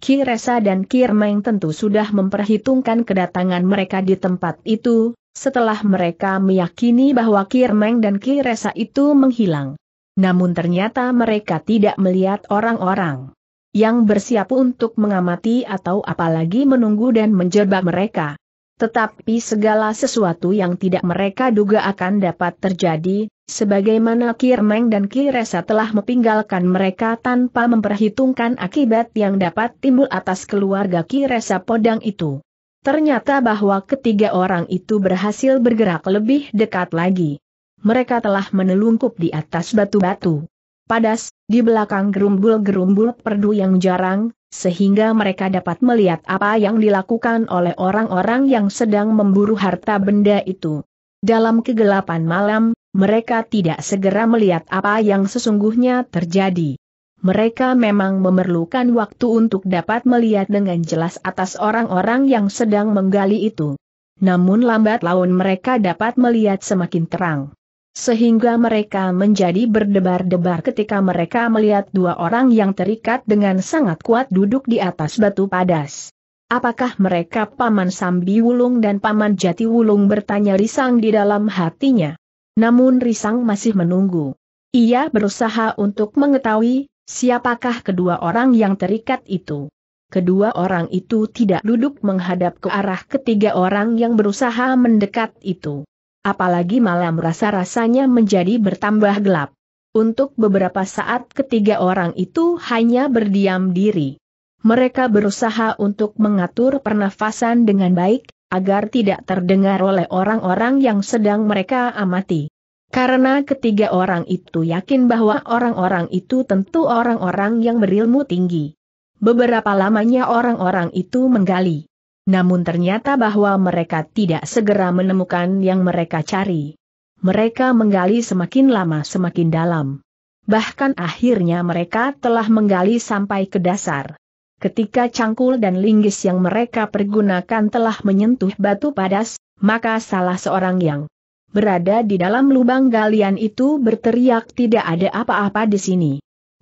Speaker 1: Kiresa dan Kirmeng tentu sudah memperhitungkan kedatangan mereka di tempat itu, setelah mereka meyakini bahwa Kirmeng dan Kiresa itu menghilang. Namun ternyata mereka tidak melihat orang-orang yang bersiap untuk mengamati atau apalagi menunggu dan menjebak mereka. Tetapi segala sesuatu yang tidak mereka duga akan dapat terjadi, sebagaimana Kirmeng dan Kiresa telah mempinggalkan mereka tanpa memperhitungkan akibat yang dapat timbul atas keluarga Kiresa Podang itu. Ternyata bahwa ketiga orang itu berhasil bergerak lebih dekat lagi. Mereka telah menelungkup di atas batu-batu padas, di belakang gerumbul-gerumbul perdu yang jarang, sehingga mereka dapat melihat apa yang dilakukan oleh orang-orang yang sedang memburu harta benda itu. Dalam kegelapan malam, mereka tidak segera melihat apa yang sesungguhnya terjadi. Mereka memang memerlukan waktu untuk dapat melihat dengan jelas atas orang-orang yang sedang menggali itu. Namun lambat laun mereka dapat melihat semakin terang sehingga mereka menjadi berdebar-debar ketika mereka melihat dua orang yang terikat dengan sangat kuat duduk di atas batu padas. Apakah mereka Paman Sambi Wulung dan Paman Jati Wulung bertanya Risang di dalam hatinya? Namun Risang masih menunggu. Ia berusaha untuk mengetahui, siapakah kedua orang yang terikat itu. Kedua orang itu tidak duduk menghadap ke arah ketiga orang yang berusaha mendekat itu apalagi malam rasa-rasanya menjadi bertambah gelap. Untuk beberapa saat ketiga orang itu hanya berdiam diri. Mereka berusaha untuk mengatur pernafasan dengan baik, agar tidak terdengar oleh orang-orang yang sedang mereka amati. Karena ketiga orang itu yakin bahwa orang-orang itu tentu orang-orang yang berilmu tinggi. Beberapa lamanya orang-orang itu menggali. Namun ternyata bahwa mereka tidak segera menemukan yang mereka cari. Mereka menggali semakin lama semakin dalam. Bahkan akhirnya mereka telah menggali sampai ke dasar. Ketika cangkul dan linggis yang mereka pergunakan telah menyentuh batu padas, maka salah seorang yang berada di dalam lubang galian itu berteriak tidak ada apa-apa di sini.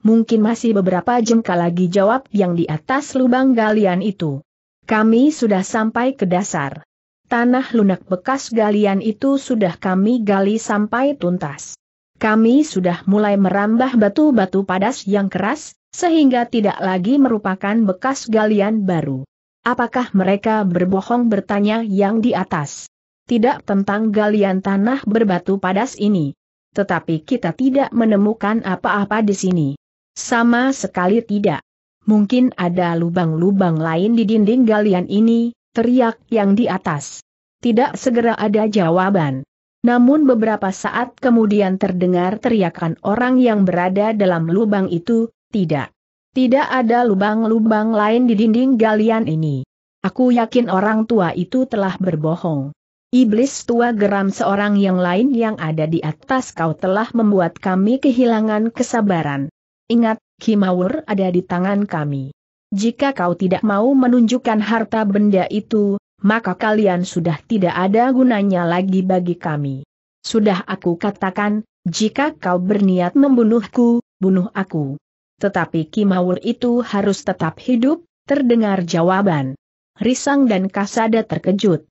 Speaker 1: Mungkin masih beberapa jengkal lagi jawab yang di atas lubang galian itu. Kami sudah sampai ke dasar. Tanah lunak bekas galian itu sudah kami gali sampai tuntas. Kami sudah mulai merambah batu-batu padas yang keras, sehingga tidak lagi merupakan bekas galian baru. Apakah mereka berbohong bertanya yang di atas? Tidak tentang galian tanah berbatu padas ini. Tetapi kita tidak menemukan apa-apa di sini. Sama sekali tidak. Mungkin ada lubang-lubang lain di dinding galian ini, teriak yang di atas. Tidak segera ada jawaban. Namun beberapa saat kemudian terdengar teriakan orang yang berada dalam lubang itu, tidak. Tidak ada lubang-lubang lain di dinding galian ini. Aku yakin orang tua itu telah berbohong. Iblis tua geram seorang yang lain yang ada di atas kau telah membuat kami kehilangan kesabaran. Ingat, Kimawur ada di tangan kami. Jika kau tidak mau menunjukkan harta benda itu, maka kalian sudah tidak ada gunanya lagi bagi kami. Sudah aku katakan, jika kau berniat membunuhku, bunuh aku. Tetapi Kimawur itu harus tetap hidup, terdengar jawaban. Risang dan Kasada terkejut.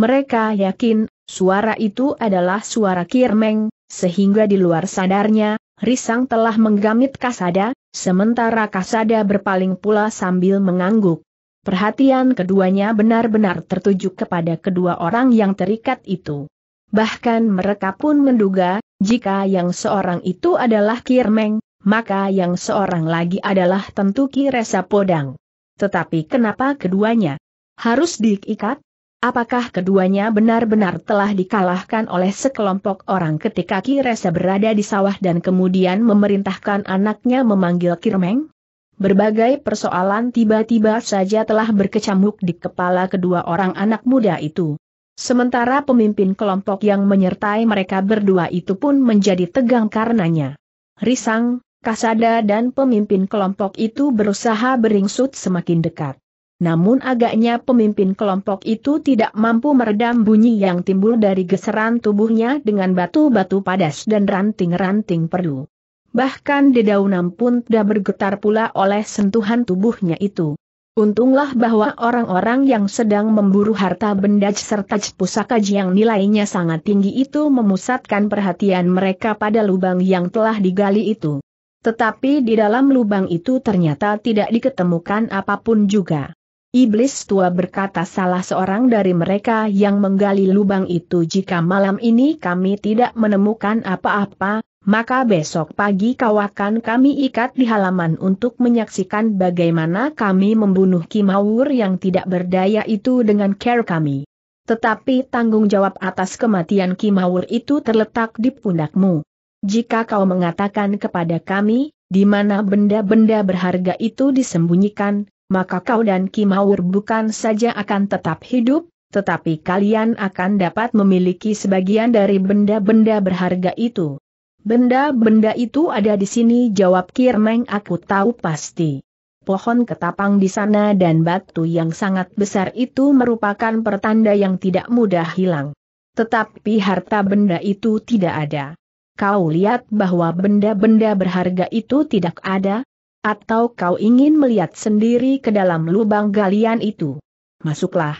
Speaker 1: Mereka yakin, suara itu adalah suara Kirmeng, sehingga di luar sadarnya, Risang telah menggamit Kasada, Sementara Kasada berpaling pula sambil mengangguk. Perhatian keduanya benar-benar tertuju kepada kedua orang yang terikat itu. Bahkan mereka pun menduga, jika yang seorang itu adalah Kirmeng, maka yang seorang lagi adalah tentu Kiresa Podang. Tetapi kenapa keduanya harus diikat? Apakah keduanya benar-benar telah dikalahkan oleh sekelompok orang ketika Kiresa berada di sawah dan kemudian memerintahkan anaknya memanggil Kirmeng? Berbagai persoalan tiba-tiba saja telah berkecamuk di kepala kedua orang anak muda itu. Sementara pemimpin kelompok yang menyertai mereka berdua itu pun menjadi tegang karenanya. Risang, Kasada dan pemimpin kelompok itu berusaha beringsut semakin dekat. Namun agaknya pemimpin kelompok itu tidak mampu meredam bunyi yang timbul dari geseran tubuhnya dengan batu-batu padas dan ranting-ranting perdu. Bahkan dedaunan pun tidak bergetar pula oleh sentuhan tubuhnya itu. Untunglah bahwa orang-orang yang sedang memburu harta benda serta pusaka yang nilainya sangat tinggi itu memusatkan perhatian mereka pada lubang yang telah digali itu. Tetapi di dalam lubang itu ternyata tidak diketemukan apapun juga. Iblis tua berkata salah seorang dari mereka yang menggali lubang itu jika malam ini kami tidak menemukan apa-apa, maka besok pagi kau akan kami ikat di halaman untuk menyaksikan bagaimana kami membunuh Kimawur yang tidak berdaya itu dengan care kami. Tetapi tanggung jawab atas kematian Kimawur itu terletak di pundakmu. Jika kau mengatakan kepada kami, di mana benda-benda berharga itu disembunyikan, maka kau dan Kimaur bukan saja akan tetap hidup, tetapi kalian akan dapat memiliki sebagian dari benda-benda berharga itu. Benda-benda itu ada di sini jawab Kirmeng aku tahu pasti. Pohon ketapang di sana dan batu yang sangat besar itu merupakan pertanda yang tidak mudah hilang. Tetapi harta benda itu tidak ada. Kau lihat bahwa benda-benda berharga itu tidak ada, atau kau ingin melihat sendiri ke dalam lubang galian itu? Masuklah.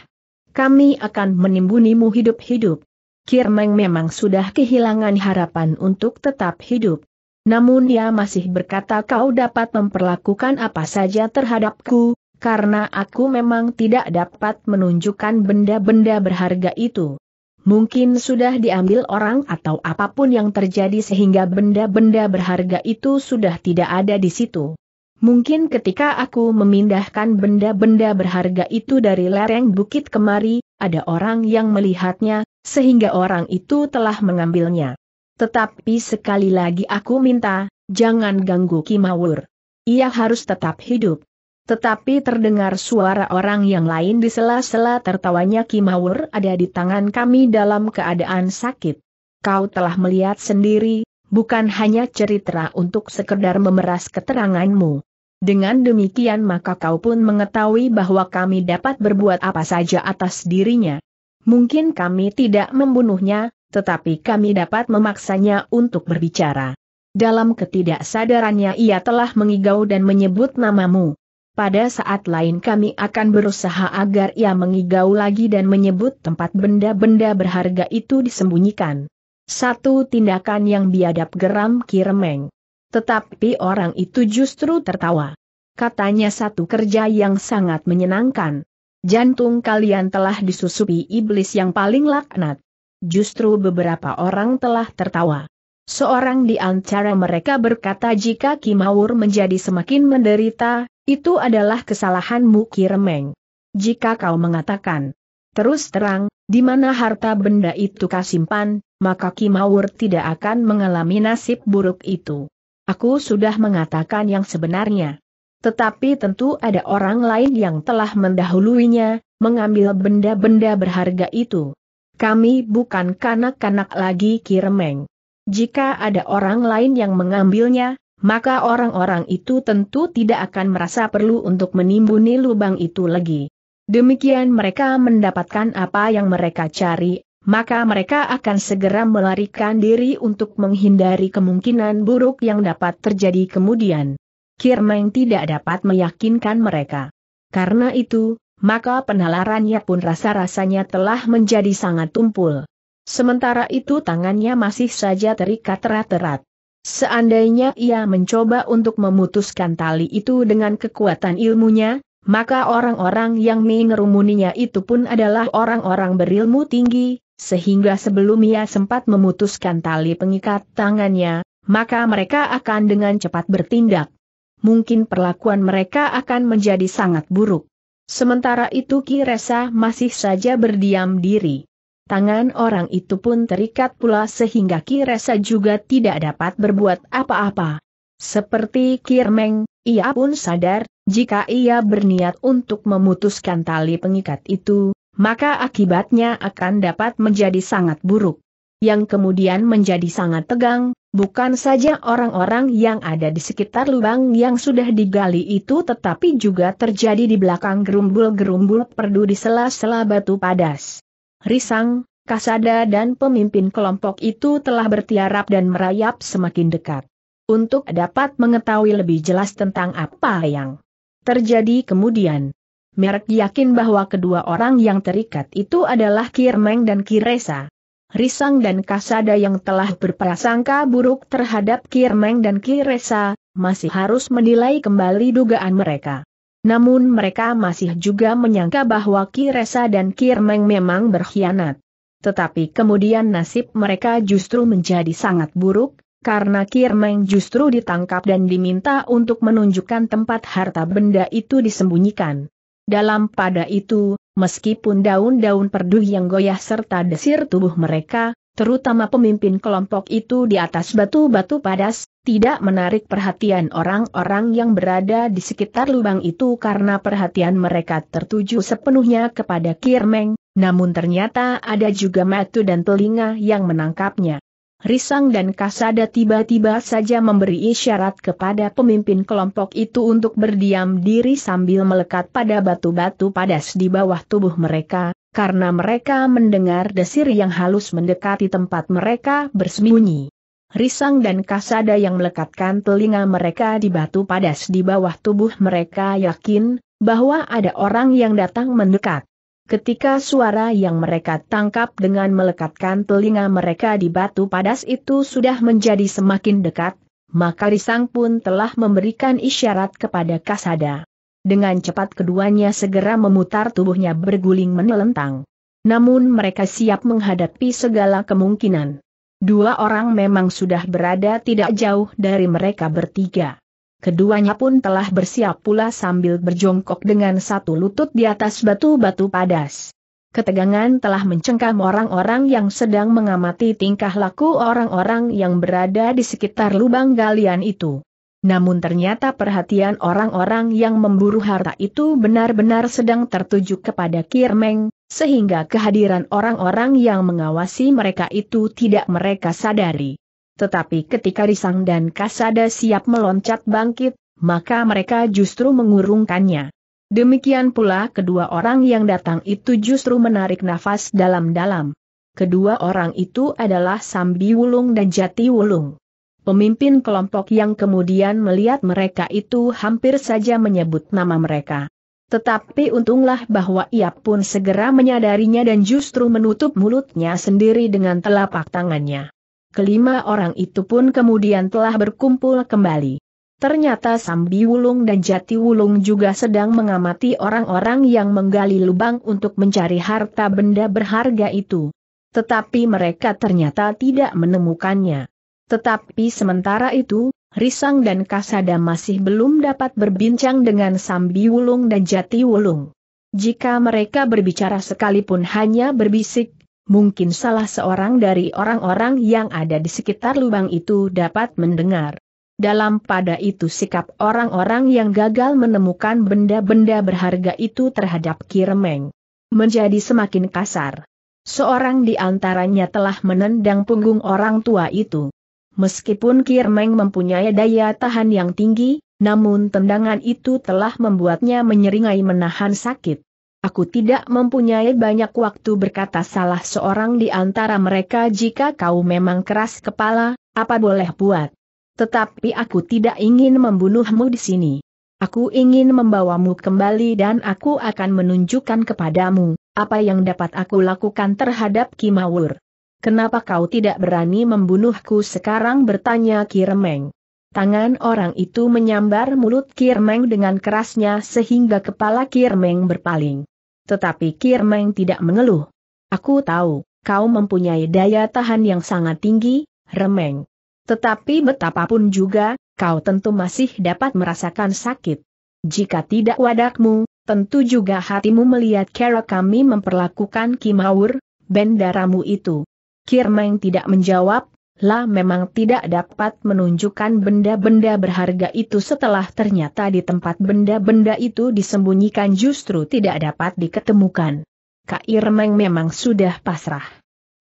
Speaker 1: Kami akan menimbunimu hidup-hidup. Kirmeng memang sudah kehilangan harapan untuk tetap hidup. Namun ia masih berkata kau dapat memperlakukan apa saja terhadapku, karena aku memang tidak dapat menunjukkan benda-benda berharga itu. Mungkin sudah diambil orang atau apapun yang terjadi sehingga benda-benda berharga itu sudah tidak ada di situ. Mungkin ketika aku memindahkan benda-benda berharga itu dari lereng bukit kemari, ada orang yang melihatnya, sehingga orang itu telah mengambilnya. Tetapi sekali lagi aku minta, jangan ganggu Kimawur. Ia harus tetap hidup. Tetapi terdengar suara orang yang lain di sela-sela tertawanya Kimawur ada di tangan kami dalam keadaan sakit. Kau telah melihat sendiri, bukan hanya cerita untuk sekedar memeras keteranganmu. Dengan demikian maka kau pun mengetahui bahwa kami dapat berbuat apa saja atas dirinya. Mungkin kami tidak membunuhnya, tetapi kami dapat memaksanya untuk berbicara. Dalam ketidaksadarannya ia telah mengigau dan menyebut namamu. Pada saat lain kami akan berusaha agar ia mengigau lagi dan menyebut tempat benda-benda berharga itu disembunyikan. Satu tindakan yang biadab geram Kiremeng. Tetapi orang itu justru tertawa. Katanya satu kerja yang sangat menyenangkan. Jantung kalian telah disusupi iblis yang paling laknat. Justru beberapa orang telah tertawa. Seorang di antara mereka berkata jika Kimaur menjadi semakin menderita, itu adalah kesalahanmu Kiremeng. Jika kau mengatakan, terus terang, di mana harta benda itu kasimpan, maka Kimaur tidak akan mengalami nasib buruk itu. Aku sudah mengatakan yang sebenarnya. Tetapi tentu ada orang lain yang telah mendahuluinya, mengambil benda-benda berharga itu. Kami bukan kanak-kanak lagi kiremeng. Jika ada orang lain yang mengambilnya, maka orang-orang itu tentu tidak akan merasa perlu untuk menimbuni lubang itu lagi. Demikian mereka mendapatkan apa yang mereka cari, maka mereka akan segera melarikan diri untuk menghindari kemungkinan buruk yang dapat terjadi kemudian. Kirmeng tidak dapat meyakinkan mereka. Karena itu, maka penalarannya pun rasa-rasanya telah menjadi sangat tumpul. Sementara itu tangannya masih saja terikat erat-erat. Seandainya ia mencoba untuk memutuskan tali itu dengan kekuatan ilmunya, maka orang-orang yang mengerumuninya itu pun adalah orang-orang berilmu tinggi, sehingga sebelum ia sempat memutuskan tali pengikat tangannya, maka mereka akan dengan cepat bertindak. Mungkin perlakuan mereka akan menjadi sangat buruk. Sementara itu Kiresa masih saja berdiam diri. Tangan orang itu pun terikat pula sehingga Kiresa juga tidak dapat berbuat apa-apa. Seperti Kirmeng, ia pun sadar, jika ia berniat untuk memutuskan tali pengikat itu, maka akibatnya akan dapat menjadi sangat buruk. Yang kemudian menjadi sangat tegang, bukan saja orang-orang yang ada di sekitar lubang yang sudah digali itu tetapi juga terjadi di belakang gerumbul-gerumbul perdu di sela-sela batu padas. Risang, Kasada dan pemimpin kelompok itu telah bertiarap dan merayap semakin dekat. Untuk dapat mengetahui lebih jelas tentang apa yang terjadi kemudian, Merek yakin bahwa kedua orang yang terikat itu adalah Kirmeng dan Kiresa. Risang dan Kasada yang telah berprasangka buruk terhadap Kirmeng dan Kiresa, masih harus menilai kembali dugaan mereka. Namun mereka masih juga menyangka bahwa Kiresa dan Kirmeng memang berkhianat. Tetapi kemudian nasib mereka justru menjadi sangat buruk, karena Kirmeng justru ditangkap dan diminta untuk menunjukkan tempat harta benda itu disembunyikan. Dalam pada itu, meskipun daun-daun perdu yang goyah serta desir tubuh mereka, terutama pemimpin kelompok itu di atas batu-batu padas, tidak menarik perhatian orang-orang yang berada di sekitar lubang itu karena perhatian mereka tertuju sepenuhnya kepada Kirmeng, namun ternyata ada juga mata dan telinga yang menangkapnya. Risang dan Kasada tiba-tiba saja memberi isyarat kepada pemimpin kelompok itu untuk berdiam diri sambil melekat pada batu-batu padas di bawah tubuh mereka, karena mereka mendengar desir yang halus mendekati tempat mereka bersembunyi. Risang dan Kasada yang melekatkan telinga mereka di batu padas di bawah tubuh mereka yakin, bahwa ada orang yang datang mendekat. Ketika suara yang mereka tangkap dengan melekatkan telinga mereka di batu padas itu sudah menjadi semakin dekat, maka Risang pun telah memberikan isyarat kepada Kasada. Dengan cepat keduanya segera memutar tubuhnya berguling menelentang. Namun mereka siap menghadapi segala kemungkinan. Dua orang memang sudah berada tidak jauh dari mereka bertiga. Keduanya pun telah bersiap pula sambil berjongkok dengan satu lutut di atas batu-batu padas. Ketegangan telah mencengkam orang-orang yang sedang mengamati tingkah laku orang-orang yang berada di sekitar lubang galian itu. Namun ternyata perhatian orang-orang yang memburu harta itu benar-benar sedang tertuju kepada Kirmeng, sehingga kehadiran orang-orang yang mengawasi mereka itu tidak mereka sadari. Tetapi ketika Risang dan Kasada siap meloncat bangkit, maka mereka justru mengurungkannya. Demikian pula kedua orang yang datang itu justru menarik nafas dalam-dalam. Kedua orang itu adalah Sambi Wulung dan Jati Wulung. Pemimpin kelompok yang kemudian melihat mereka itu hampir saja menyebut nama mereka. Tetapi untunglah bahwa ia pun segera menyadarinya dan justru menutup mulutnya sendiri dengan telapak tangannya. Kelima orang itu pun kemudian telah berkumpul kembali. Ternyata Sambi Wulung dan Jati Wulung juga sedang mengamati orang-orang yang menggali lubang untuk mencari harta benda berharga itu. Tetapi mereka ternyata tidak menemukannya. Tetapi sementara itu, Risang dan Kasada masih belum dapat berbincang dengan Sambi Wulung dan Jati Wulung. Jika mereka berbicara sekalipun hanya berbisik, mungkin salah seorang dari orang-orang yang ada di sekitar lubang itu dapat mendengar. Dalam pada itu sikap orang-orang yang gagal menemukan benda-benda berharga itu terhadap Kirmeng menjadi semakin kasar. Seorang di antaranya telah menendang punggung orang tua itu. Meskipun Kirmeng mempunyai daya tahan yang tinggi, namun tendangan itu telah membuatnya menyeringai menahan sakit. Aku tidak mempunyai banyak waktu berkata salah seorang di antara mereka jika kau memang keras kepala, apa boleh buat. Tetapi aku tidak ingin membunuhmu di sini. Aku ingin membawamu kembali dan aku akan menunjukkan kepadamu, apa yang dapat aku lakukan terhadap Kimawur. Kenapa kau tidak berani membunuhku sekarang bertanya Kirmeng. Tangan orang itu menyambar mulut Kirmeng dengan kerasnya sehingga kepala Kirmeng berpaling. Tetapi Kirmeng tidak mengeluh. Aku tahu, kau mempunyai daya tahan yang sangat tinggi, Remeng. Tetapi betapapun juga, kau tentu masih dapat merasakan sakit. Jika tidak wadakmu, tentu juga hatimu melihat cara kami memperlakukan Kimaur, bendaramu itu. Kirmeng tidak menjawab, lah memang tidak dapat menunjukkan benda-benda berharga itu setelah ternyata di tempat benda-benda itu disembunyikan justru tidak dapat diketemukan. Kak Irmeng memang sudah pasrah.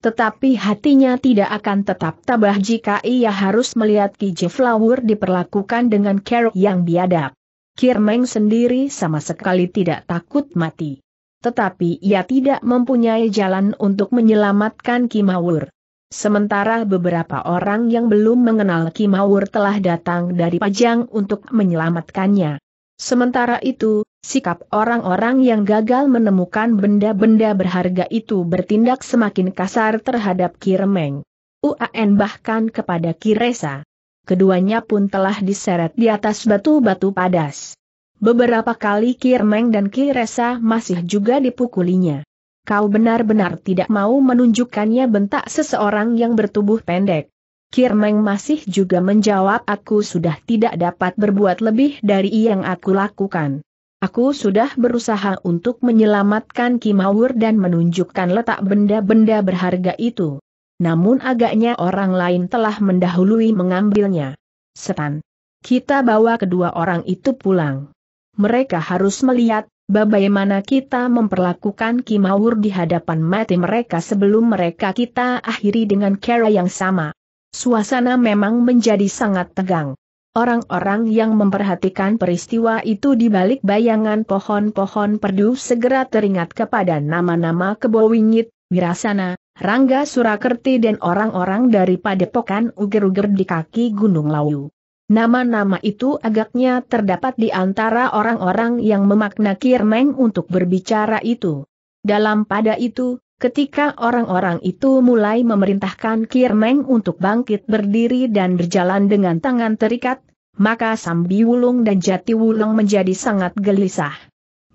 Speaker 1: Tetapi hatinya tidak akan tetap tabah jika ia harus melihat Kiji Flower diperlakukan dengan kerok yang biadab. Kirmeng sendiri sama sekali tidak takut mati. Tetapi ia tidak mempunyai jalan untuk menyelamatkan Kimawur. Sementara beberapa orang yang belum mengenal Kimawur telah datang dari Pajang untuk menyelamatkannya. Sementara itu, sikap orang-orang yang gagal menemukan benda-benda berharga itu bertindak semakin kasar terhadap Kirmeng. UAN bahkan kepada Kiresa. Keduanya pun telah diseret di atas batu-batu padas. Beberapa kali Kirmeng dan Kiresa masih juga dipukulinya kau benar-benar tidak mau menunjukkannya bentak seseorang yang bertubuh pendek. Kirmeng masih juga menjawab aku sudah tidak dapat berbuat lebih dari yang aku lakukan. Aku sudah berusaha untuk menyelamatkan Kimawur dan menunjukkan letak benda-benda berharga itu. Namun agaknya orang lain telah mendahului mengambilnya. Setan. Kita bawa kedua orang itu pulang. Mereka harus melihat Bagaimana kita memperlakukan Kimaur di hadapan mati mereka sebelum mereka kita akhiri dengan cara yang sama. Suasana memang menjadi sangat tegang. Orang-orang yang memperhatikan peristiwa itu di balik bayangan pohon-pohon perdu segera teringat kepada nama-nama Kebowingit, Wirasana, Rangga Surakerti dan orang-orang daripada padepokan uger-uger di kaki Gunung Lawu. Nama-nama itu agaknya terdapat di antara orang-orang yang memakna Kirmeng untuk berbicara itu. Dalam pada itu, ketika orang-orang itu mulai memerintahkan Kirmeng untuk bangkit berdiri dan berjalan dengan tangan terikat, maka Sambi Wulung dan Jati Wulung menjadi sangat gelisah.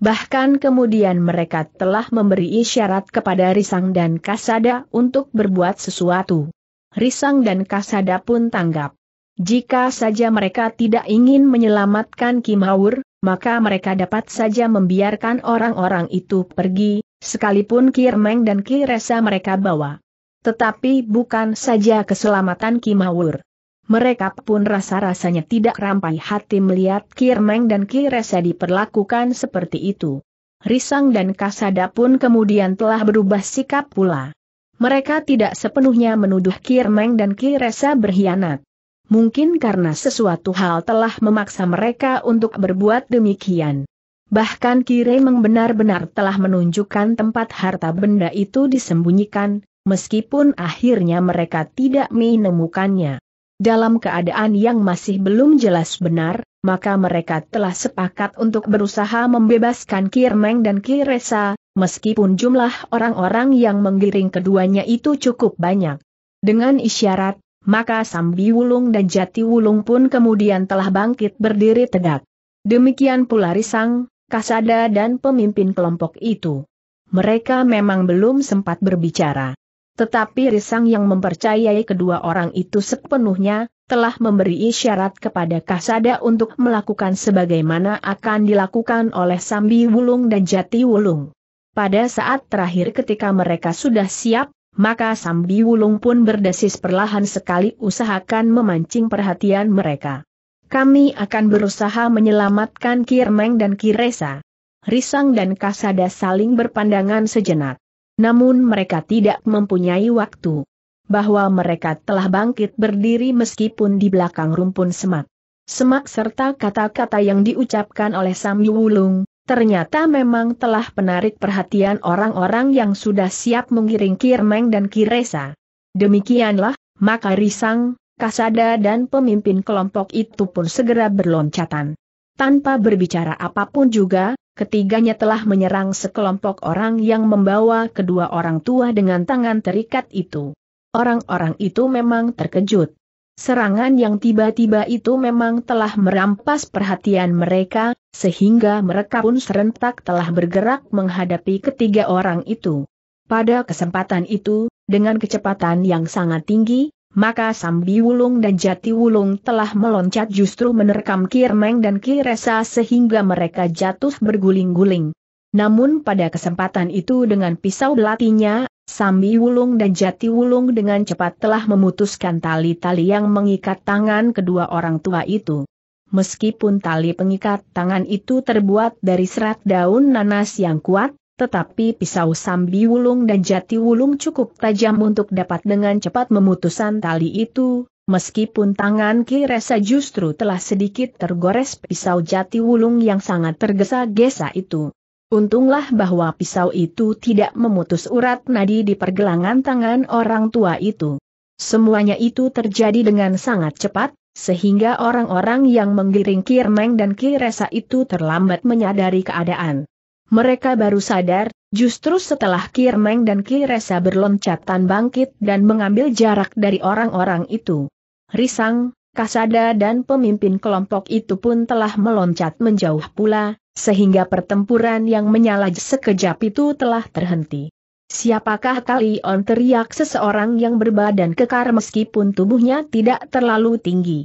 Speaker 1: Bahkan kemudian mereka telah memberi isyarat kepada Risang dan Kasada untuk berbuat sesuatu. Risang dan Kasada pun tanggap. Jika saja mereka tidak ingin menyelamatkan Kimawur, maka mereka dapat saja membiarkan orang-orang itu pergi, sekalipun Kirmeng dan Kiresa mereka bawa. Tetapi bukan saja keselamatan Kimawur. Mereka pun rasa-rasanya tidak rampai hati melihat Kirmeng dan Kiresa diperlakukan seperti itu. Risang dan Kasada pun kemudian telah berubah sikap pula. Mereka tidak sepenuhnya menuduh Kirmeng dan Kiresa berkhianat mungkin karena sesuatu hal telah memaksa mereka untuk berbuat demikian. Bahkan Kirei benar-benar telah menunjukkan tempat harta benda itu disembunyikan, meskipun akhirnya mereka tidak menemukannya. Dalam keadaan yang masih belum jelas benar, maka mereka telah sepakat untuk berusaha membebaskan Kirmeng dan Kiresa, meskipun jumlah orang-orang yang menggiring keduanya itu cukup banyak. Dengan isyarat, maka Sambi Wulung dan Jati Wulung pun kemudian telah bangkit berdiri tegak. Demikian pula Risang, Kasada dan pemimpin kelompok itu. Mereka memang belum sempat berbicara. Tetapi Risang yang mempercayai kedua orang itu sepenuhnya, telah memberi isyarat kepada Kasada untuk melakukan sebagaimana akan dilakukan oleh Sambi Wulung dan Jati Wulung. Pada saat terakhir ketika mereka sudah siap, maka Sambi Wulung pun berdesis perlahan sekali usahakan memancing perhatian mereka. Kami akan berusaha menyelamatkan Kirmeng dan Kiresa. Risang dan Kasada saling berpandangan sejenak. Namun mereka tidak mempunyai waktu. Bahwa mereka telah bangkit berdiri meskipun di belakang rumpun semak. Semak serta kata-kata yang diucapkan oleh Sambi Wulung, Ternyata memang telah menarik perhatian orang-orang yang sudah siap menggiring Kirmeng dan Kiresa. Demikianlah, maka Risang, Kasada dan pemimpin kelompok itu pun segera berloncatan. Tanpa berbicara apapun juga, ketiganya telah menyerang sekelompok orang yang membawa kedua orang tua dengan tangan terikat itu. Orang-orang itu memang terkejut. Serangan yang tiba-tiba itu memang telah merampas perhatian mereka, sehingga mereka pun serentak telah bergerak menghadapi ketiga orang itu. Pada kesempatan itu, dengan kecepatan yang sangat tinggi, maka Sambi Wulung dan Jati Wulung telah meloncat justru menerkam Kirmeng dan Kiresa sehingga mereka jatuh berguling-guling. Namun pada kesempatan itu dengan pisau belatinya, Sambi Wulung dan Jati Wulung dengan cepat telah memutuskan tali-tali yang mengikat tangan kedua orang tua itu. Meskipun tali pengikat tangan itu terbuat dari serat daun nanas yang kuat, tetapi pisau Sambi Wulung dan Jati Wulung cukup tajam untuk dapat dengan cepat memutuskan tali itu, meskipun tangan Ki Kiresa justru telah sedikit tergores pisau Jati Wulung yang sangat tergesa-gesa itu. Untunglah bahwa pisau itu tidak memutus urat nadi di pergelangan tangan orang tua itu. Semuanya itu terjadi dengan sangat cepat, sehingga orang-orang yang menggiring Kirmeng dan Kiresa itu terlambat menyadari keadaan. Mereka baru sadar, justru setelah Kirmeng dan Kiresa berloncatan bangkit dan mengambil jarak dari orang-orang itu. Risang, Kasada dan pemimpin kelompok itu pun telah meloncat menjauh pula, sehingga pertempuran yang menyala sekejap itu telah terhenti. Siapakah kali on teriak seseorang yang berbadan kekar meskipun tubuhnya tidak terlalu tinggi?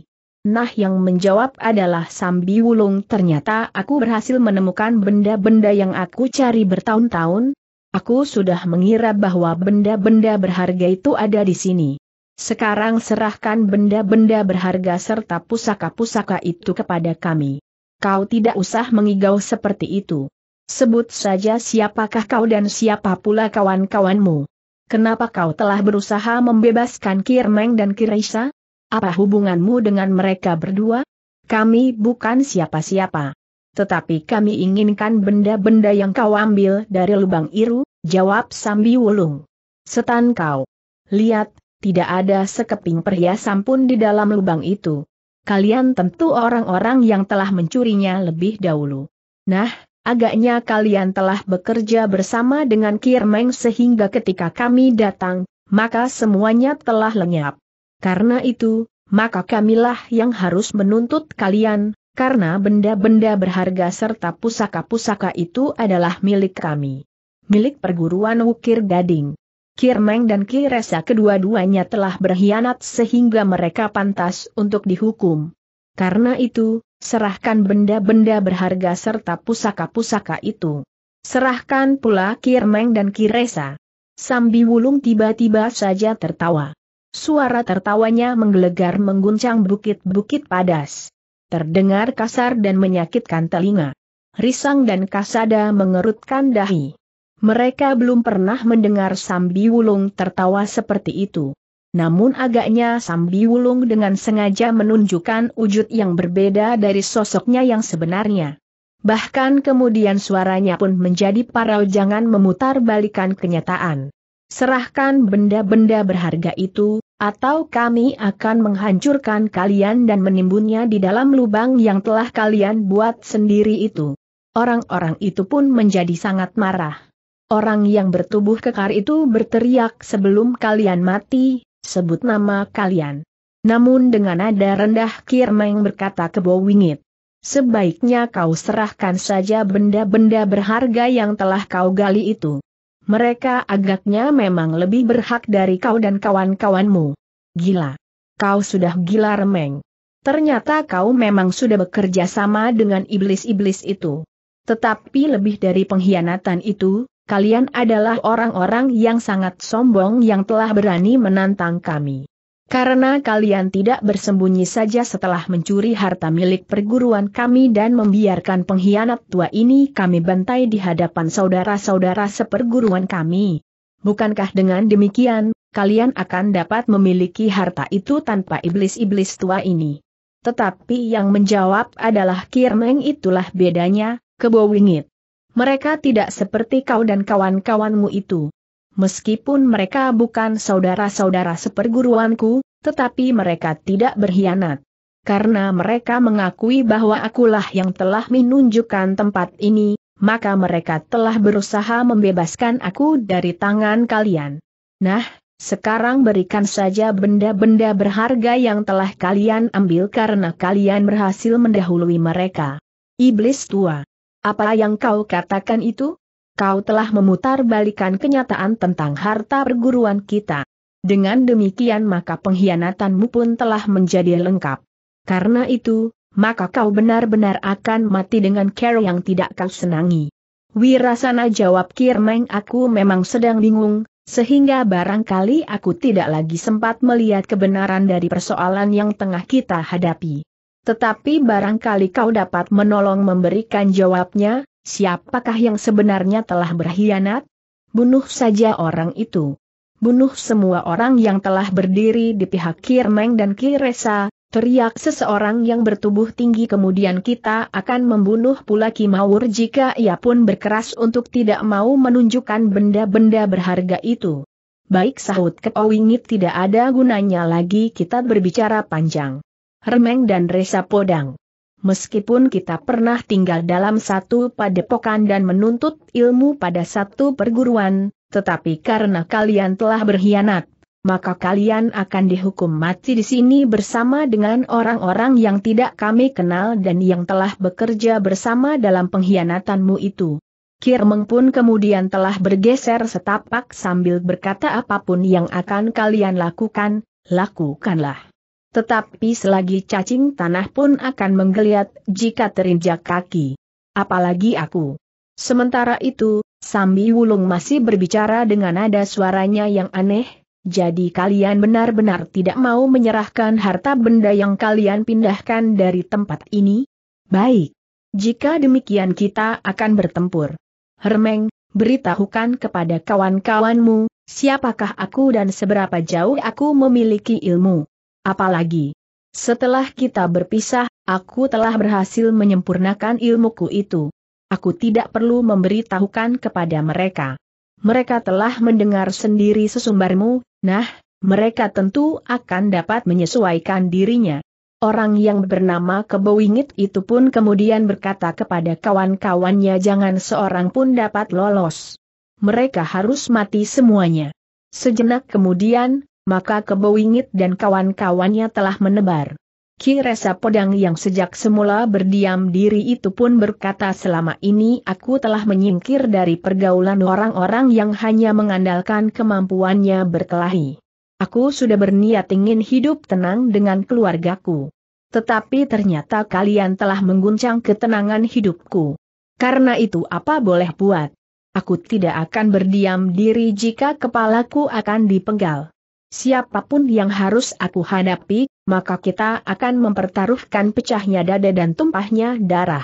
Speaker 1: Nah yang menjawab adalah Sambi Wulung ternyata aku berhasil menemukan benda-benda yang aku cari bertahun-tahun. Aku sudah mengira bahwa benda-benda berharga itu ada di sini. Sekarang serahkan benda-benda berharga serta pusaka-pusaka itu kepada kami kau tidak usah mengigau seperti itu. Sebut saja siapakah kau dan siapa pula kawan-kawanmu. Kenapa kau telah berusaha membebaskan Kirmeng dan Kirisa? Apa hubunganmu dengan mereka berdua? Kami bukan siapa-siapa. Tetapi kami inginkan benda-benda yang kau ambil dari lubang iru, jawab Sambi Wulung. Setan kau. Lihat, tidak ada sekeping perhiasan pun di dalam lubang itu. Kalian tentu orang-orang yang telah mencurinya lebih dahulu. Nah, agaknya kalian telah bekerja bersama dengan Kirmeng sehingga ketika kami datang, maka semuanya telah lenyap. Karena itu, maka kamilah yang harus menuntut kalian, karena benda-benda berharga serta pusaka-pusaka itu adalah milik kami. Milik perguruan Wukir Gading. Kirmeng dan Kiresa kedua-duanya telah berkhianat sehingga mereka pantas untuk dihukum. Karena itu, serahkan benda-benda berharga serta pusaka-pusaka itu. Serahkan pula Kirmeng dan Kiresa. Sambi Wulung tiba-tiba saja tertawa. Suara tertawanya menggelegar mengguncang bukit-bukit padas. Terdengar kasar dan menyakitkan telinga. Risang dan Kasada mengerutkan dahi. Mereka belum pernah mendengar Sambi Wulung tertawa seperti itu. Namun agaknya Sambi Wulung dengan sengaja menunjukkan wujud yang berbeda dari sosoknya yang sebenarnya. Bahkan kemudian suaranya pun menjadi parau jangan memutar balikan kenyataan. Serahkan benda-benda berharga itu, atau kami akan menghancurkan kalian dan menimbunnya di dalam lubang yang telah kalian buat sendiri itu. Orang-orang itu pun menjadi sangat marah. Orang yang bertubuh kekar itu berteriak sebelum kalian mati, sebut nama kalian. Namun dengan nada rendah Kirmeng berkata ke Bowingit, Sebaiknya kau serahkan saja benda-benda berharga yang telah kau gali itu. Mereka agaknya memang lebih berhak dari kau dan kawan-kawanmu. Gila. Kau sudah gila remeng. Ternyata kau memang sudah bekerja sama dengan iblis-iblis itu. Tetapi lebih dari pengkhianatan itu, kalian adalah orang-orang yang sangat sombong yang telah berani menantang kami. Karena kalian tidak bersembunyi saja setelah mencuri harta milik perguruan kami dan membiarkan pengkhianat tua ini kami bantai di hadapan saudara-saudara seperguruan kami. Bukankah dengan demikian, kalian akan dapat memiliki harta itu tanpa iblis-iblis tua ini? Tetapi yang menjawab adalah Kirmeng itulah bedanya, kebowingit. Mereka tidak seperti kau dan kawan-kawanmu itu. Meskipun mereka bukan saudara-saudara seperguruanku, tetapi mereka tidak berkhianat. Karena mereka mengakui bahwa akulah yang telah menunjukkan tempat ini, maka mereka telah berusaha membebaskan aku dari tangan kalian. Nah, sekarang berikan saja benda-benda berharga yang telah kalian ambil karena kalian berhasil mendahului mereka. Iblis tua. Apa yang kau katakan itu? Kau telah memutar balikan kenyataan tentang harta perguruan kita. Dengan demikian maka pengkhianatanmu pun telah menjadi lengkap. Karena itu, maka kau benar-benar akan mati dengan cara yang tidak kau senangi. Wirasana jawab Kirmeng aku memang sedang bingung, sehingga barangkali aku tidak lagi sempat melihat kebenaran dari persoalan yang tengah kita hadapi. Tetapi barangkali kau dapat menolong memberikan jawabnya, siapakah yang sebenarnya telah berkhianat? Bunuh saja orang itu. Bunuh semua orang yang telah berdiri di pihak Kirmeng dan Kiresa, Teriak seseorang yang bertubuh tinggi kemudian kita akan membunuh pula Kimawur jika ia pun berkeras untuk tidak mau menunjukkan benda-benda berharga itu. Baik sahut Owingit tidak ada gunanya lagi kita berbicara panjang. Remeng dan Resa Podang. Meskipun kita pernah tinggal dalam satu padepokan dan menuntut ilmu pada satu perguruan, tetapi karena kalian telah berkhianat, maka kalian akan dihukum mati di sini bersama dengan orang-orang yang tidak kami kenal dan yang telah bekerja bersama dalam pengkhianatanmu itu. Kirmeng pun kemudian telah bergeser setapak sambil berkata apapun yang akan kalian lakukan, lakukanlah. Tetapi selagi cacing tanah pun akan menggeliat jika terinjak kaki. Apalagi aku. Sementara itu, Sambi Wulung masih berbicara dengan nada suaranya yang aneh, jadi kalian benar-benar tidak mau menyerahkan harta benda yang kalian pindahkan dari tempat ini? Baik. Jika demikian kita akan bertempur. Hermeng, beritahukan kepada kawan-kawanmu, siapakah aku dan seberapa jauh aku memiliki ilmu. Apalagi, setelah kita berpisah, aku telah berhasil menyempurnakan ilmuku itu. Aku tidak perlu memberitahukan kepada mereka. Mereka telah mendengar sendiri sesumbarmu, nah, mereka tentu akan dapat menyesuaikan dirinya. Orang yang bernama Kebowingit itu pun kemudian berkata kepada kawan-kawannya jangan seorang pun dapat lolos. Mereka harus mati semuanya. Sejenak kemudian, maka Kebowingit dan kawan-kawannya telah menebar. Resa Podang yang sejak semula berdiam diri itu pun berkata selama ini aku telah menyingkir dari pergaulan orang-orang yang hanya mengandalkan kemampuannya berkelahi. Aku sudah berniat ingin hidup tenang dengan keluargaku. Tetapi ternyata kalian telah mengguncang ketenangan hidupku. Karena itu apa boleh buat? Aku tidak akan berdiam diri jika kepalaku akan dipenggal. Siapapun yang harus aku hadapi, maka kita akan mempertaruhkan pecahnya dada dan tumpahnya darah.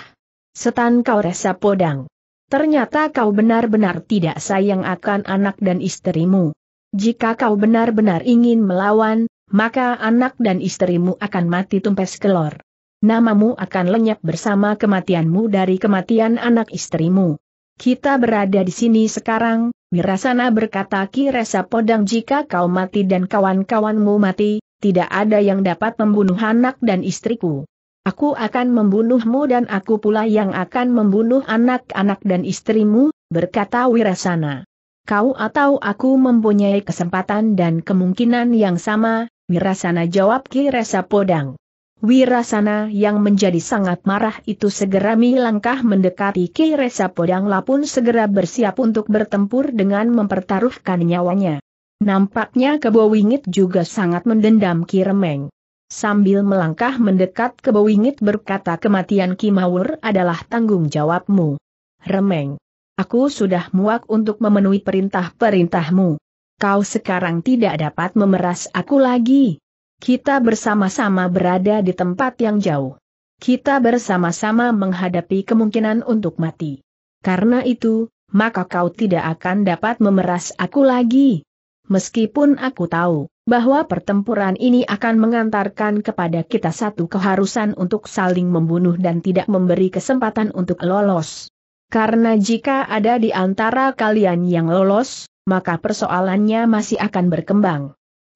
Speaker 1: Setan kau resa podang. Ternyata kau benar-benar tidak sayang akan anak dan istrimu. Jika kau benar-benar ingin melawan, maka anak dan istrimu akan mati tumpes kelor. Namamu akan lenyap bersama kematianmu dari kematian anak istrimu. Kita berada di sini sekarang, Mirasana berkata Kiresa Podang jika kau mati dan kawan-kawanmu mati, tidak ada yang dapat membunuh anak dan istriku. Aku akan membunuhmu dan aku pula yang akan membunuh anak-anak dan istrimu, berkata Wirasana. Kau atau aku mempunyai kesempatan dan kemungkinan yang sama, Mirasana jawab Kiresa Podang. Wirasana yang menjadi sangat marah itu segera melangkah mendekati Resa Podangla pun segera bersiap untuk bertempur dengan mempertaruhkan nyawanya. Nampaknya Kebo Wingit juga sangat mendendam Ki Remeng. Sambil melangkah mendekat Kebo Wingit berkata kematian Ki Mawur adalah tanggung jawabmu. Remeng. Aku sudah muak untuk memenuhi perintah-perintahmu. Kau sekarang tidak dapat memeras aku lagi. Kita bersama-sama berada di tempat yang jauh. Kita bersama-sama menghadapi kemungkinan untuk mati. Karena itu, maka kau tidak akan dapat memeras aku lagi. Meskipun aku tahu bahwa pertempuran ini akan mengantarkan kepada kita satu keharusan untuk saling membunuh dan tidak memberi kesempatan untuk lolos. Karena jika ada di antara kalian yang lolos, maka persoalannya masih akan berkembang.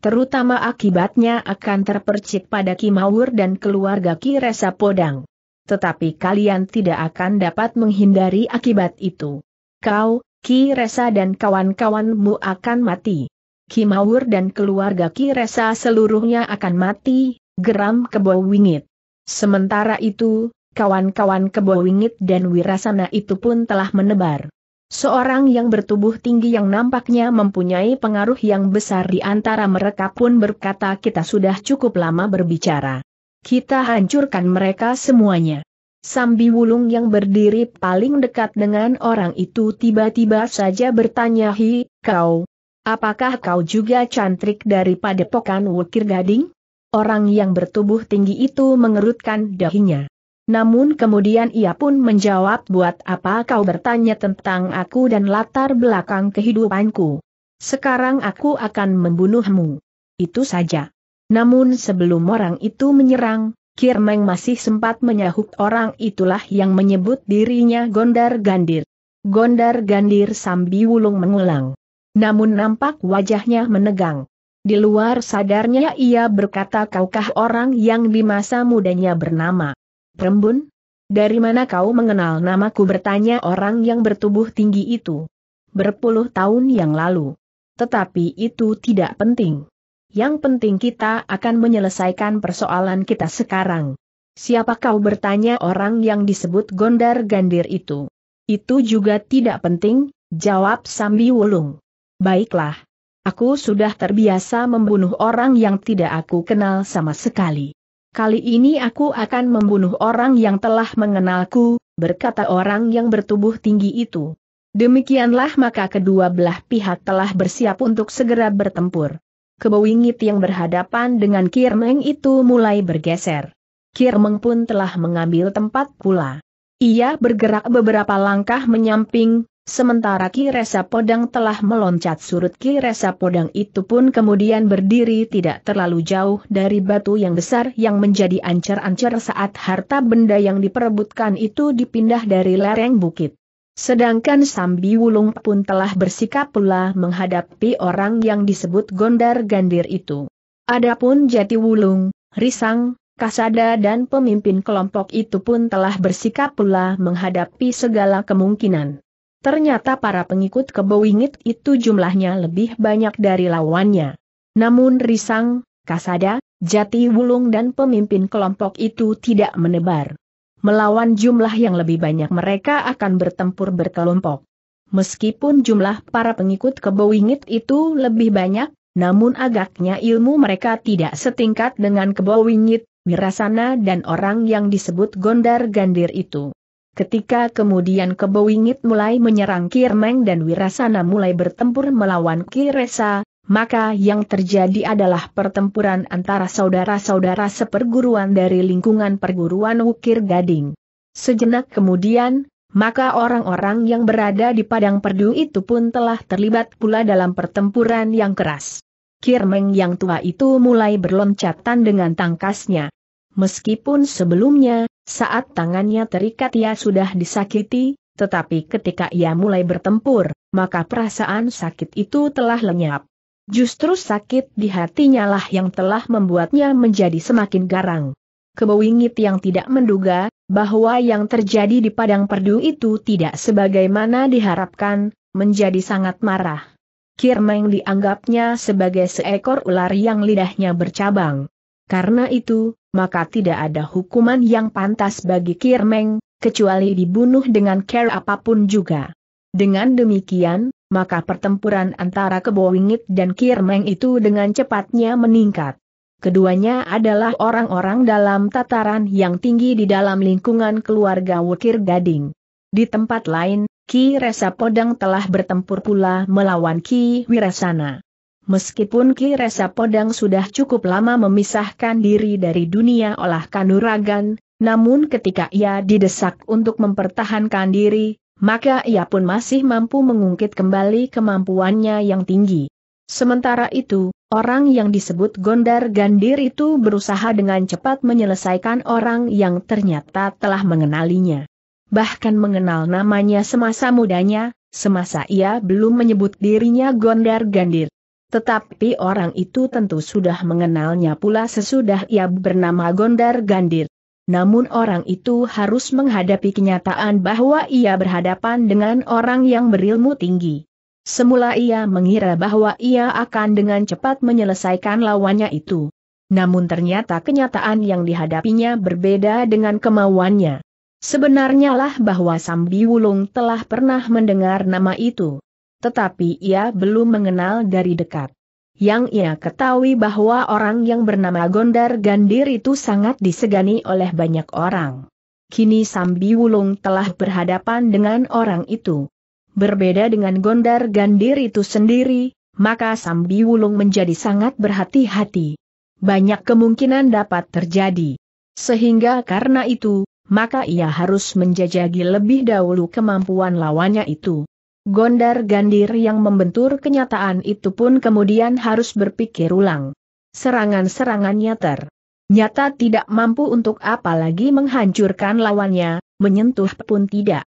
Speaker 1: Terutama akibatnya akan terpercik pada Kimaur dan keluarga Ki Resa Podang. Tetapi kalian tidak akan dapat menghindari akibat itu. Kau, Ki Resa dan kawan-kawanmu akan mati. Kimaur dan keluarga Ki Resa seluruhnya akan mati, geram Kebo Wingit. Sementara itu, kawan-kawan Kebo Wingit dan Wirasana itu pun telah menebar. Seorang yang bertubuh tinggi yang nampaknya mempunyai pengaruh yang besar di antara mereka pun berkata kita sudah cukup lama berbicara. Kita hancurkan mereka semuanya. Sambi Wulung yang berdiri paling dekat dengan orang itu tiba-tiba saja bertanya Hi, kau, apakah kau juga cantrik daripada pokan wukir gading? Orang yang bertubuh tinggi itu mengerutkan dahinya. Namun kemudian ia pun menjawab buat apa kau bertanya tentang aku dan latar belakang kehidupanku. Sekarang aku akan membunuhmu. Itu saja. Namun sebelum orang itu menyerang, Kirmeng masih sempat menyahut orang itulah yang menyebut dirinya Gondar Gandir. Gondar Gandir Sambi Wulung mengulang. Namun nampak wajahnya menegang. Di luar sadarnya ia berkata kaukah orang yang di masa mudanya bernama Rembun? Dari mana kau mengenal namaku bertanya orang yang bertubuh tinggi itu? Berpuluh tahun yang lalu. Tetapi itu tidak penting. Yang penting kita akan menyelesaikan persoalan kita sekarang. Siapa kau bertanya orang yang disebut Gondar Gandir itu? Itu juga tidak penting, jawab Sambi Wulung. Baiklah. Aku sudah terbiasa membunuh orang yang tidak aku kenal sama sekali. Kali ini aku akan membunuh orang yang telah mengenalku, berkata orang yang bertubuh tinggi itu. Demikianlah maka kedua belah pihak telah bersiap untuk segera bertempur. Kebowingit yang berhadapan dengan Kirmeng itu mulai bergeser. Kirmeng pun telah mengambil tempat pula. Ia bergerak beberapa langkah menyamping, Sementara Ki Resa Podang telah meloncat surut Ki Resa Podang itu pun kemudian berdiri tidak terlalu jauh dari batu yang besar yang menjadi ancar-ancar saat harta benda yang diperebutkan itu dipindah dari lereng bukit. Sedangkan Sambi Wulung pun telah bersikap pula menghadapi orang yang disebut Gondar Gandir itu. Adapun Jati Wulung, Risang, Kasada dan pemimpin kelompok itu pun telah bersikap pula menghadapi segala kemungkinan. Ternyata para pengikut kebowingit itu jumlahnya lebih banyak dari lawannya. Namun Risang, Kasada, Jati Wulung dan pemimpin kelompok itu tidak menebar. Melawan jumlah yang lebih banyak mereka akan bertempur berkelompok. Meskipun jumlah para pengikut kebowingit itu lebih banyak, namun agaknya ilmu mereka tidak setingkat dengan kebowingit, Mirasana dan orang yang disebut gondar gandir itu. Ketika kemudian Kebowingit mulai menyerang Kirmeng dan Wirasana mulai bertempur melawan Kiresa, maka yang terjadi adalah pertempuran antara saudara-saudara seperguruan dari lingkungan perguruan Wukir Gading. Sejenak kemudian, maka orang-orang yang berada di padang perdu itu pun telah terlibat pula dalam pertempuran yang keras. Kirmeng yang tua itu mulai berloncatan dengan tangkasnya. Meskipun sebelumnya, saat tangannya terikat ia sudah disakiti, tetapi ketika ia mulai bertempur, maka perasaan sakit itu telah lenyap. Justru sakit di hatinya lah yang telah membuatnya menjadi semakin garang. Kebowingit yang tidak menduga, bahwa yang terjadi di padang perdu itu tidak sebagaimana diharapkan, menjadi sangat marah. Kirmeng dianggapnya sebagai seekor ular yang lidahnya bercabang. Karena itu, maka tidak ada hukuman yang pantas bagi Kirmeng, kecuali dibunuh dengan care apapun juga. Dengan demikian, maka pertempuran antara Kebowingit dan Kirmeng itu dengan cepatnya meningkat. Keduanya adalah orang-orang dalam tataran yang tinggi di dalam lingkungan keluarga Wukir Gading. Di tempat lain, Ki Resa Podang telah bertempur pula melawan Ki Wirasana. Meskipun Ki Resa Podang sudah cukup lama memisahkan diri dari dunia olah kanuragan, namun ketika ia didesak untuk mempertahankan diri, maka ia pun masih mampu mengungkit kembali kemampuannya yang tinggi. Sementara itu, orang yang disebut Gondar Gandir itu berusaha dengan cepat menyelesaikan orang yang ternyata telah mengenalinya. Bahkan mengenal namanya semasa mudanya, semasa ia belum menyebut dirinya Gondar Gandir. Tetapi orang itu tentu sudah mengenalnya pula sesudah ia bernama Gondar Gandir. Namun orang itu harus menghadapi kenyataan bahwa ia berhadapan dengan orang yang berilmu tinggi. Semula ia mengira bahwa ia akan dengan cepat menyelesaikan lawannya itu. Namun ternyata kenyataan yang dihadapinya berbeda dengan kemauannya. Sebenarnya lah bahwa Sambi Wulung telah pernah mendengar nama itu tetapi ia belum mengenal dari dekat. Yang ia ketahui bahwa orang yang bernama Gondar Gandir itu sangat disegani oleh banyak orang. Kini Sambi Wulung telah berhadapan dengan orang itu. Berbeda dengan Gondar Gandir itu sendiri, maka Sambi Wulung menjadi sangat berhati-hati. Banyak kemungkinan dapat terjadi. Sehingga karena itu, maka ia harus menjajagi lebih dahulu kemampuan lawannya itu. Gondar-gandir yang membentur kenyataan itu pun kemudian harus berpikir ulang. Serangan-serangannya ter nyata tidak mampu untuk apalagi menghancurkan lawannya, menyentuh pun tidak.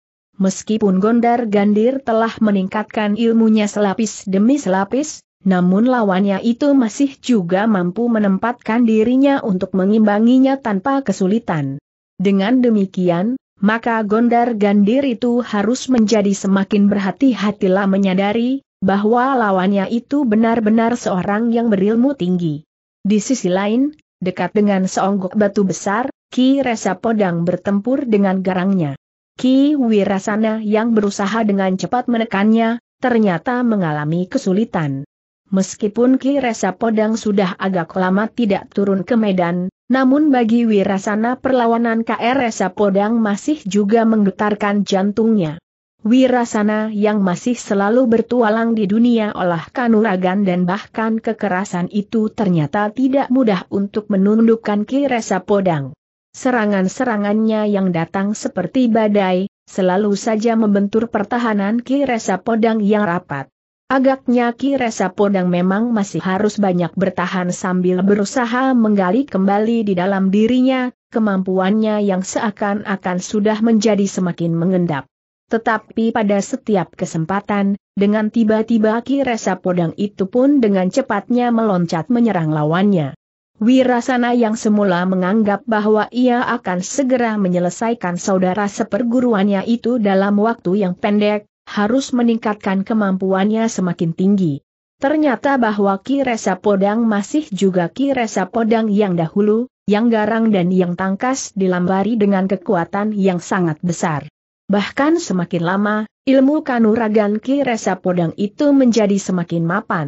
Speaker 1: Meskipun Gondar Gandir telah meningkatkan ilmunya selapis demi selapis, namun lawannya itu masih juga mampu menempatkan dirinya untuk mengimbanginya tanpa kesulitan. Dengan demikian, maka Gondar Gandir itu harus menjadi semakin berhati-hatilah menyadari bahwa lawannya itu benar-benar seorang yang berilmu tinggi. Di sisi lain, dekat dengan seonggok batu besar, Ki Resa Podang bertempur dengan garangnya. Ki Wirasana yang berusaha dengan cepat menekannya, ternyata mengalami kesulitan. Meskipun Ki Resa Podang sudah agak lama tidak turun ke medan, namun bagi Wirasana perlawanan Resa Podang masih juga menggetarkan jantungnya. Wirasana yang masih selalu bertualang di dunia olah kanuragan dan bahkan kekerasan itu ternyata tidak mudah untuk menundukkan Ki Resa Podang. Serangan-serangannya yang datang seperti badai, selalu saja membentur pertahanan Ki Resa Podang yang rapat. Agaknya Kiresa Podang memang masih harus banyak bertahan sambil berusaha menggali kembali di dalam dirinya, kemampuannya yang seakan-akan sudah menjadi semakin mengendap. Tetapi pada setiap kesempatan, dengan tiba-tiba Kiresa Podang itu pun dengan cepatnya meloncat menyerang lawannya. Wirasana yang semula menganggap bahwa ia akan segera menyelesaikan saudara seperguruannya itu dalam waktu yang pendek, harus meningkatkan kemampuannya semakin tinggi. Ternyata bahwa Ki Resa Podang masih juga Ki Resa Podang yang dahulu, yang garang dan yang tangkas dilambari dengan kekuatan yang sangat besar. Bahkan semakin lama, ilmu kanuragan Ki Resa Podang itu menjadi semakin mapan.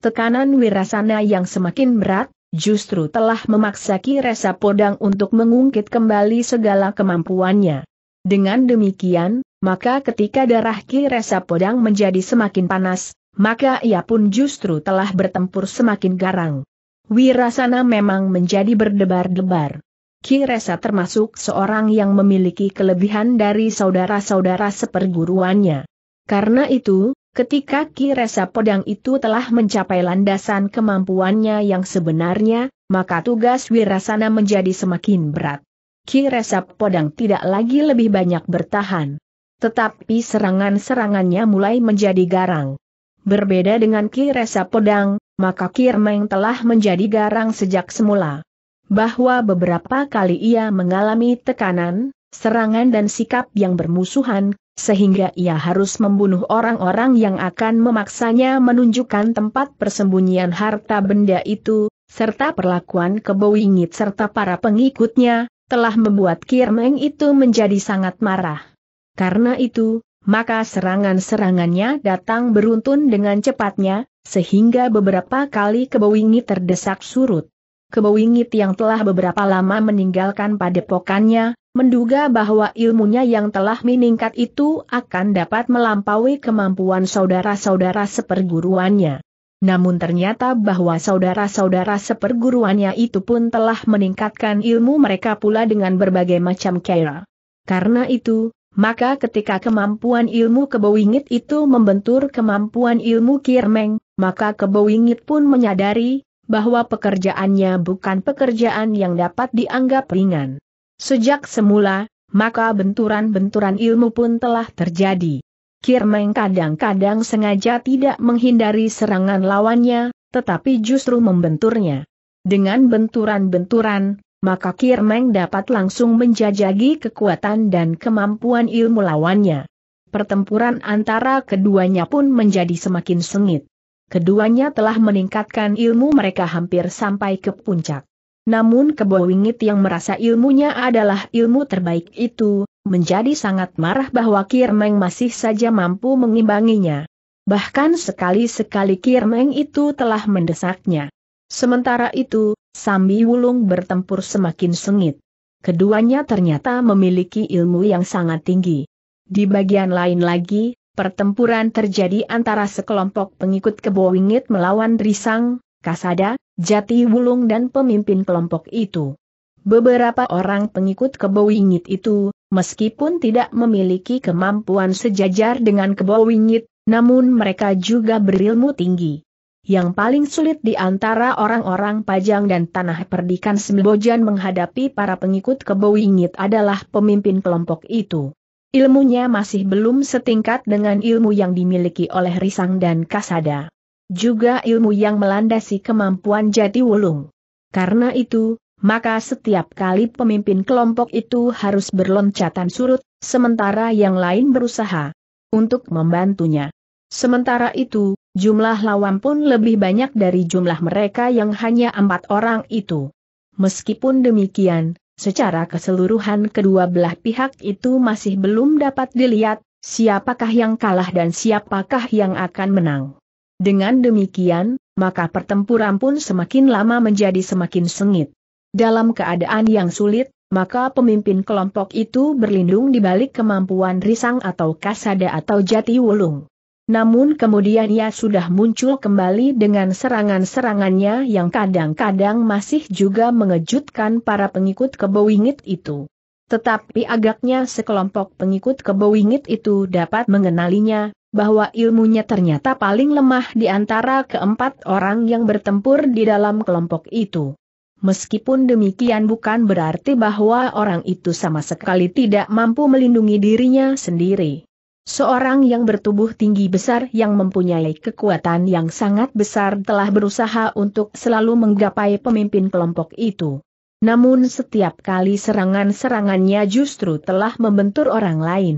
Speaker 1: Tekanan wirasana yang semakin berat, justru telah memaksa Ki Resa Podang untuk mengungkit kembali segala kemampuannya. Dengan demikian, maka ketika darah Ki Resa Podang menjadi semakin panas, maka ia pun justru telah bertempur semakin garang. Wirasana memang menjadi berdebar-debar. Ki Resa termasuk seorang yang memiliki kelebihan dari saudara-saudara seperguruannya. Karena itu, ketika Ki Resa Podang itu telah mencapai landasan kemampuannya yang sebenarnya, maka tugas Wirasana menjadi semakin berat. Kiresap Podang tidak lagi lebih banyak bertahan. Tetapi serangan-serangannya mulai menjadi garang. Berbeda dengan Kiresap Podang, maka Remeng telah menjadi garang sejak semula. Bahwa beberapa kali ia mengalami tekanan, serangan dan sikap yang bermusuhan, sehingga ia harus membunuh orang-orang yang akan memaksanya menunjukkan tempat persembunyian harta benda itu, serta perlakuan kebowingit serta para pengikutnya, telah membuat Kirmeng itu menjadi sangat marah. Karena itu, maka serangan-serangannya datang beruntun dengan cepatnya, sehingga beberapa kali kebowingit terdesak surut. Kebowingit yang telah beberapa lama meninggalkan padepokannya, menduga bahwa ilmunya yang telah meningkat itu akan dapat melampaui kemampuan saudara-saudara seperguruannya. Namun ternyata bahwa saudara-saudara seperguruannya itu pun telah meningkatkan ilmu mereka pula dengan berbagai macam cara. Karena itu, maka ketika kemampuan ilmu kebowingit itu membentur kemampuan ilmu kirmeng, maka kebowingit pun menyadari bahwa pekerjaannya bukan pekerjaan yang dapat dianggap ringan. Sejak semula, maka benturan-benturan ilmu pun telah terjadi. Kirmeng kadang-kadang sengaja tidak menghindari serangan lawannya, tetapi justru membenturnya. Dengan benturan-benturan, maka Kirmeng dapat langsung menjajagi kekuatan dan kemampuan ilmu lawannya. Pertempuran antara keduanya pun menjadi semakin sengit. Keduanya telah meningkatkan ilmu mereka hampir sampai ke puncak. Namun Kebowingit yang merasa ilmunya adalah ilmu terbaik itu, menjadi sangat marah bahwa Kirmeng masih saja mampu mengimbanginya. Bahkan sekali-sekali Kirmeng itu telah mendesaknya. Sementara itu, Sambi Wulung bertempur semakin sengit. Keduanya ternyata memiliki ilmu yang sangat tinggi. Di bagian lain lagi, pertempuran terjadi antara sekelompok pengikut Kebo Wingit melawan Risang, Kasada, Jati Wulung dan pemimpin kelompok itu. Beberapa orang pengikut Kebo Wingit itu, Meskipun tidak memiliki kemampuan sejajar dengan kebo wingit, namun mereka juga berilmu tinggi. Yang paling sulit di antara orang-orang Pajang dan Tanah Perdikan Sembojan menghadapi para pengikut kebo wingit adalah pemimpin kelompok itu. Ilmunya masih belum setingkat dengan ilmu yang dimiliki oleh Risang dan Kasada. Juga ilmu yang melandasi kemampuan jati wulung. Karena itu, maka setiap kali pemimpin kelompok itu harus berloncatan surut, sementara yang lain berusaha untuk membantunya. Sementara itu, jumlah lawan pun lebih banyak dari jumlah mereka yang hanya empat orang itu. Meskipun demikian, secara keseluruhan kedua belah pihak itu masih belum dapat dilihat, siapakah yang kalah dan siapakah yang akan menang. Dengan demikian, maka pertempuran pun semakin lama menjadi semakin sengit. Dalam keadaan yang sulit, maka pemimpin kelompok itu berlindung di balik kemampuan risang atau kasada atau jati wulung. Namun kemudian ia sudah muncul kembali dengan serangan-serangannya yang kadang-kadang masih juga mengejutkan para pengikut kebowingit itu. Tetapi agaknya sekelompok pengikut kebowingit itu dapat mengenalinya, bahwa ilmunya ternyata paling lemah di antara keempat orang yang bertempur di dalam kelompok itu. Meskipun demikian bukan berarti bahwa orang itu sama sekali tidak mampu melindungi dirinya sendiri. Seorang yang bertubuh tinggi besar yang mempunyai kekuatan yang sangat besar telah berusaha untuk selalu menggapai pemimpin kelompok itu. Namun setiap kali serangan-serangannya justru telah membentur orang lain.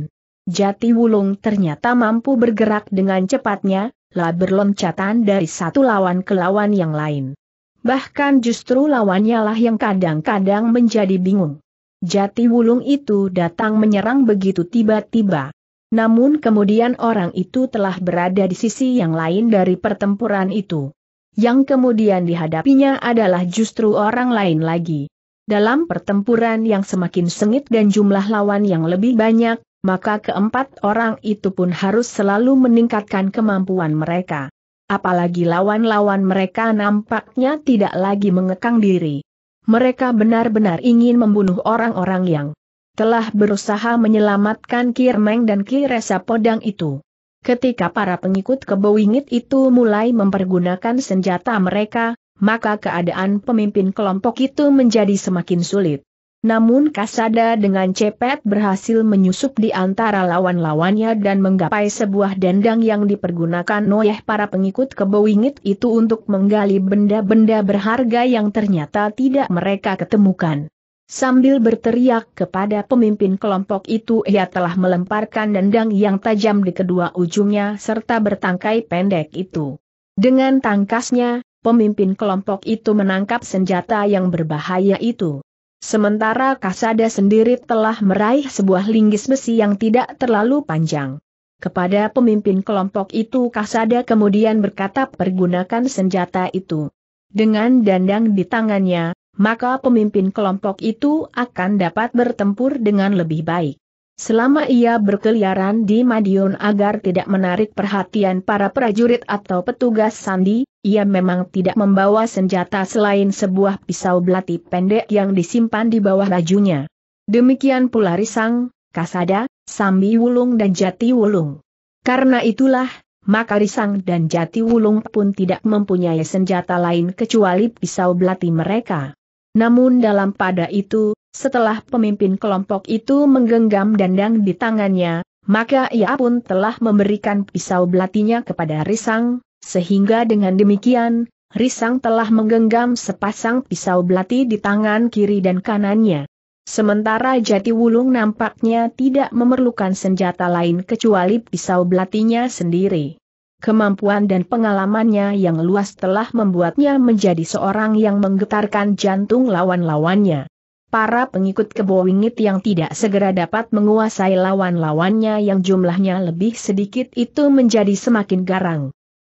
Speaker 1: Jati Wulung ternyata mampu bergerak dengan cepatnya, lah berloncatan dari satu lawan ke lawan yang lain. Bahkan justru lawannya lah yang kadang-kadang menjadi bingung. Jati Wulung itu datang menyerang begitu tiba-tiba. Namun kemudian orang itu telah berada di sisi yang lain dari pertempuran itu. Yang kemudian dihadapinya adalah justru orang lain lagi. Dalam pertempuran yang semakin sengit dan jumlah lawan yang lebih banyak, maka keempat orang itu pun harus selalu meningkatkan kemampuan mereka apalagi lawan-lawan mereka nampaknya tidak lagi mengekang diri. Mereka benar-benar ingin membunuh orang-orang yang telah berusaha menyelamatkan Kirmeng dan Kiresa Podang itu. Ketika para pengikut kebowingit itu mulai mempergunakan senjata mereka, maka keadaan pemimpin kelompok itu menjadi semakin sulit. Namun Kasada dengan cepet berhasil menyusup di antara lawan-lawannya dan menggapai sebuah dendang yang dipergunakan oleh para pengikut kebowingit itu untuk menggali benda-benda berharga yang ternyata tidak mereka ketemukan. Sambil berteriak kepada pemimpin kelompok itu ia telah melemparkan dendang yang tajam di kedua ujungnya serta bertangkai pendek itu. Dengan tangkasnya, pemimpin kelompok itu menangkap senjata yang berbahaya itu. Sementara Kasada sendiri telah meraih sebuah linggis besi yang tidak terlalu panjang. Kepada pemimpin kelompok itu Kasada kemudian berkata pergunakan senjata itu. Dengan dandang di tangannya, maka pemimpin kelompok itu akan dapat bertempur dengan lebih baik. Selama ia berkeliaran di Madiun agar tidak menarik perhatian para prajurit atau petugas sandi, ia memang tidak membawa senjata selain sebuah pisau belati pendek yang disimpan di bawah bajunya. Demikian pula Risang, Kasada, Sambi Wulung dan Jati Wulung. Karena itulah, maka Risang dan Jati Wulung pun tidak mempunyai senjata lain kecuali pisau belati mereka. Namun dalam pada itu, setelah pemimpin kelompok itu menggenggam dandang di tangannya, maka ia pun telah memberikan pisau belatinya kepada Risang, sehingga dengan demikian, Risang telah menggenggam sepasang pisau belati di tangan kiri dan kanannya. Sementara Jati Wulung nampaknya tidak memerlukan senjata lain kecuali pisau belatinya sendiri. Kemampuan dan pengalamannya yang luas telah membuatnya menjadi seorang yang menggetarkan jantung lawan-lawannya para pengikut kebo wingit yang tidak segera dapat menguasai lawan-lawannya yang jumlahnya lebih sedikit itu menjadi semakin garang.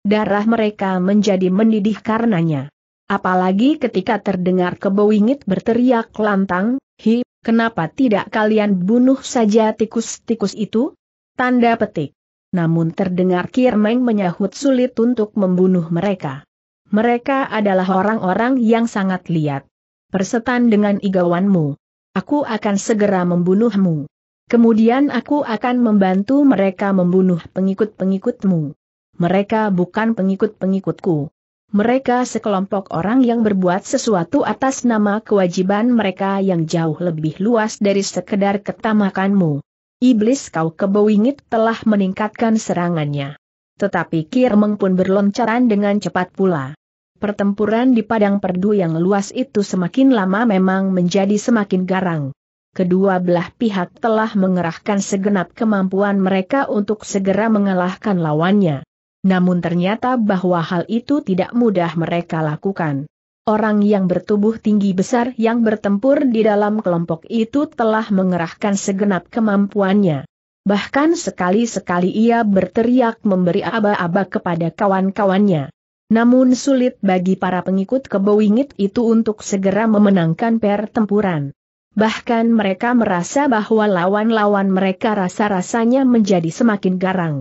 Speaker 1: Darah mereka menjadi mendidih karenanya. Apalagi ketika terdengar kebo wingit berteriak lantang, Hi, kenapa tidak kalian bunuh saja tikus-tikus itu? Tanda petik. Namun terdengar Kirmeng menyahut sulit untuk membunuh mereka. Mereka adalah orang-orang yang sangat liat. Persetan dengan igawanmu. Aku akan segera membunuhmu. Kemudian aku akan membantu mereka membunuh pengikut-pengikutmu. Mereka bukan pengikut-pengikutku. Mereka sekelompok orang yang berbuat sesuatu atas nama kewajiban mereka yang jauh lebih luas dari sekedar ketamakanmu. Iblis kau keboingit telah meningkatkan serangannya. Tetapi Kirmeng pun berloncaran dengan cepat pula. Pertempuran di padang perdu yang luas itu semakin lama memang menjadi semakin garang. Kedua belah pihak telah mengerahkan segenap kemampuan mereka untuk segera mengalahkan lawannya. Namun ternyata bahwa hal itu tidak mudah mereka lakukan. Orang yang bertubuh tinggi besar yang bertempur di dalam kelompok itu telah mengerahkan segenap kemampuannya. Bahkan sekali-sekali ia berteriak memberi aba-aba kepada kawan-kawannya. Namun sulit bagi para pengikut kebowingit itu untuk segera memenangkan pertempuran. Bahkan mereka merasa bahwa lawan-lawan mereka rasa-rasanya menjadi semakin garang.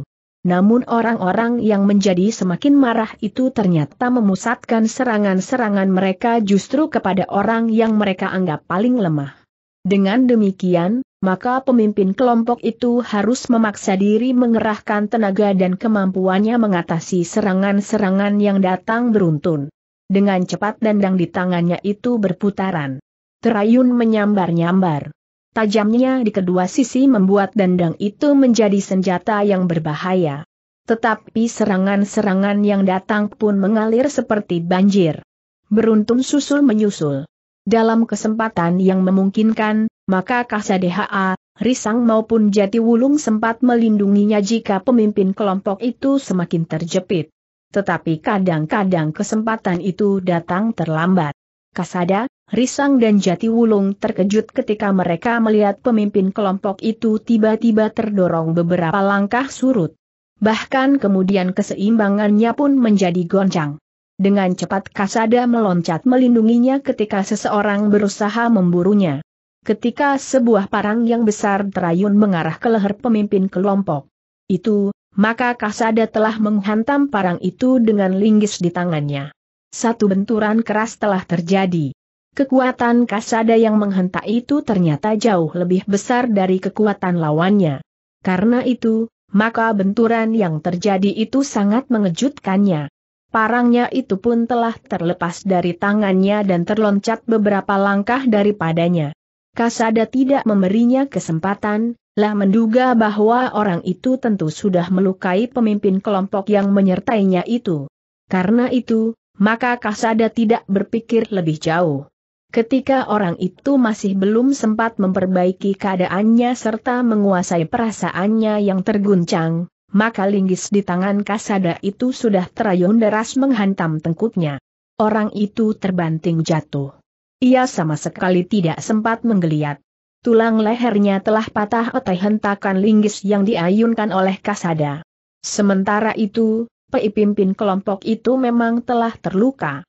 Speaker 1: Namun orang-orang yang menjadi semakin marah itu ternyata memusatkan serangan-serangan mereka justru kepada orang yang mereka anggap paling lemah. Dengan demikian, maka pemimpin kelompok itu harus memaksa diri mengerahkan tenaga dan kemampuannya mengatasi serangan-serangan yang datang beruntun. Dengan cepat dandang di tangannya itu berputaran. Terayun menyambar-nyambar. Tajamnya di kedua sisi membuat dandang itu menjadi senjata yang berbahaya. Tetapi serangan-serangan yang datang pun mengalir seperti banjir. Beruntun susul menyusul. Dalam kesempatan yang memungkinkan, maka Kasadeha, Risang maupun Jati Wulung sempat melindunginya jika pemimpin kelompok itu semakin terjepit. Tetapi kadang-kadang kesempatan itu datang terlambat. Kasada, Risang dan Jati Wulung terkejut ketika mereka melihat pemimpin kelompok itu tiba-tiba terdorong beberapa langkah surut. Bahkan kemudian keseimbangannya pun menjadi goncang. Dengan cepat Kasada meloncat melindunginya ketika seseorang berusaha memburunya. Ketika sebuah parang yang besar terayun mengarah ke leher pemimpin kelompok itu, maka Kasada telah menghantam parang itu dengan linggis di tangannya. Satu benturan keras telah terjadi. Kekuatan Kasada yang menghentak itu ternyata jauh lebih besar dari kekuatan lawannya. Karena itu, maka benturan yang terjadi itu sangat mengejutkannya. Parangnya itu pun telah terlepas dari tangannya dan terloncat beberapa langkah daripadanya. Kasada tidak memberinya kesempatan, lah menduga bahwa orang itu tentu sudah melukai pemimpin kelompok yang menyertainya itu. Karena itu, maka Kasada tidak berpikir lebih jauh. Ketika orang itu masih belum sempat memperbaiki keadaannya serta menguasai perasaannya yang terguncang, maka linggis di tangan kasada itu sudah terayun deras menghantam tengkuknya. Orang itu terbanting jatuh. Ia sama sekali tidak sempat menggeliat. Tulang lehernya telah patah oleh hentakan linggis yang diayunkan oleh kasada. Sementara itu, pimpin kelompok itu memang telah terluka.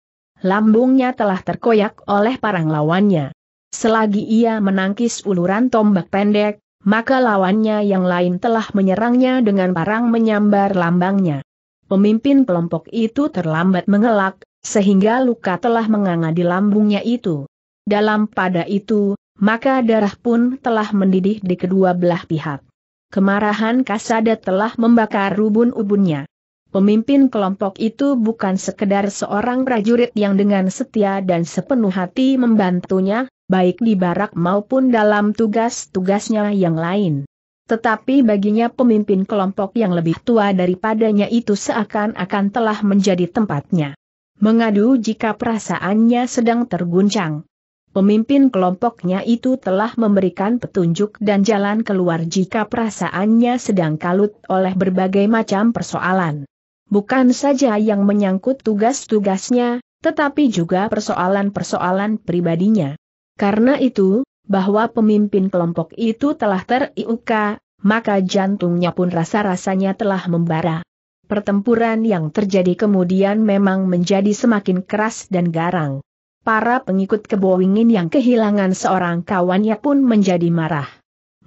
Speaker 1: Lambungnya telah terkoyak oleh parang lawannya. Selagi ia menangkis uluran tombak pendek, maka lawannya yang lain telah menyerangnya dengan parang menyambar lambangnya. Pemimpin kelompok itu terlambat mengelak, sehingga luka telah menganga di lambungnya itu. Dalam pada itu, maka darah pun telah mendidih di kedua belah pihak. Kemarahan Kasada telah membakar rubun ubunnya. Pemimpin kelompok itu bukan sekedar seorang prajurit yang dengan setia dan sepenuh hati membantunya, baik di barak maupun dalam tugas-tugasnya yang lain. Tetapi baginya pemimpin kelompok yang lebih tua daripadanya itu seakan-akan telah menjadi tempatnya. Mengadu jika perasaannya sedang terguncang. Pemimpin kelompoknya itu telah memberikan petunjuk dan jalan keluar jika perasaannya sedang kalut oleh berbagai macam persoalan. Bukan saja yang menyangkut tugas-tugasnya, tetapi juga persoalan-persoalan pribadinya. Karena itu, bahwa pemimpin kelompok itu telah teriuka, maka jantungnya pun rasa-rasanya telah membara. Pertempuran yang terjadi kemudian memang menjadi semakin keras dan garang. Para pengikut kebowingin yang kehilangan seorang kawannya pun menjadi marah.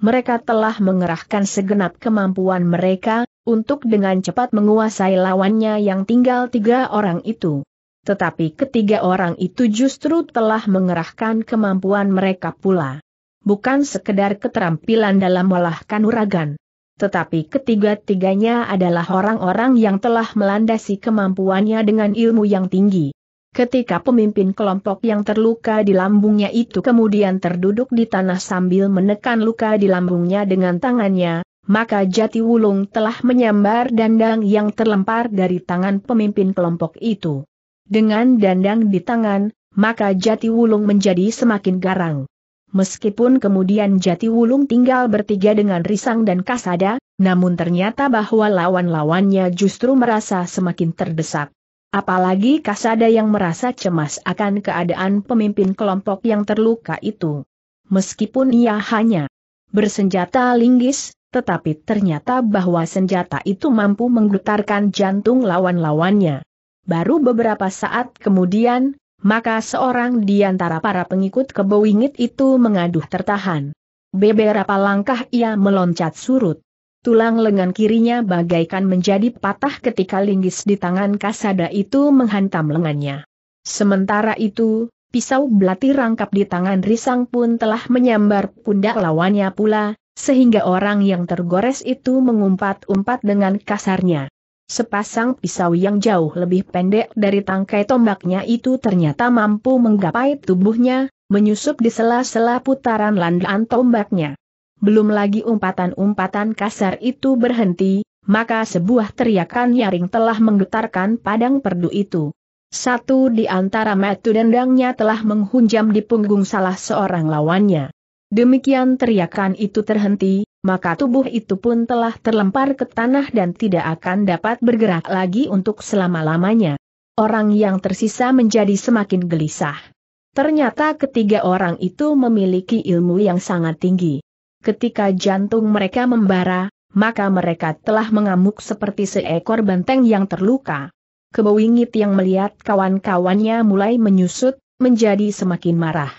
Speaker 1: Mereka telah mengerahkan segenap kemampuan mereka, untuk dengan cepat menguasai lawannya yang tinggal tiga orang itu. Tetapi ketiga orang itu justru telah mengerahkan kemampuan mereka pula. Bukan sekedar keterampilan dalam melahkan uragan. Tetapi ketiga-tiganya adalah orang-orang yang telah melandasi kemampuannya dengan ilmu yang tinggi. Ketika pemimpin kelompok yang terluka di lambungnya itu kemudian terduduk di tanah sambil menekan luka di lambungnya dengan tangannya, maka jati wulung telah menyambar dandang yang terlempar dari tangan pemimpin kelompok itu. Dengan dandang di tangan, maka jati wulung menjadi semakin garang. Meskipun kemudian jati wulung tinggal bertiga dengan risang dan kasada, namun ternyata bahwa lawan-lawannya justru merasa semakin terdesak. Apalagi kasada yang merasa cemas akan keadaan pemimpin kelompok yang terluka itu. Meskipun ia hanya bersenjata linggis, tetapi ternyata bahwa senjata itu mampu menggetarkan jantung lawan-lawannya. Baru beberapa saat kemudian, maka seorang di antara para pengikut kebowingit itu mengaduh tertahan. Beberapa langkah ia meloncat surut. Tulang lengan kirinya bagaikan menjadi patah ketika linggis di tangan kasada itu menghantam lengannya. Sementara itu, pisau belati rangkap di tangan Risang pun telah menyambar pundak lawannya pula, sehingga orang yang tergores itu mengumpat-umpat dengan kasarnya. Sepasang pisau yang jauh lebih pendek dari tangkai tombaknya itu ternyata mampu menggapai tubuhnya, menyusup di sela-sela putaran landaan tombaknya. Belum lagi umpatan-umpatan kasar itu berhenti, maka sebuah teriakan nyaring telah menggetarkan padang perdu itu. Satu di antara metu dendangnya telah menghunjam di punggung salah seorang lawannya. Demikian teriakan itu terhenti, maka tubuh itu pun telah terlempar ke tanah dan tidak akan dapat bergerak lagi untuk selama-lamanya. Orang yang tersisa menjadi semakin gelisah. Ternyata ketiga orang itu memiliki ilmu yang sangat tinggi. Ketika jantung mereka membara, maka mereka telah mengamuk seperti seekor benteng yang terluka. Kebowingit yang melihat kawan-kawannya mulai menyusut, menjadi semakin marah.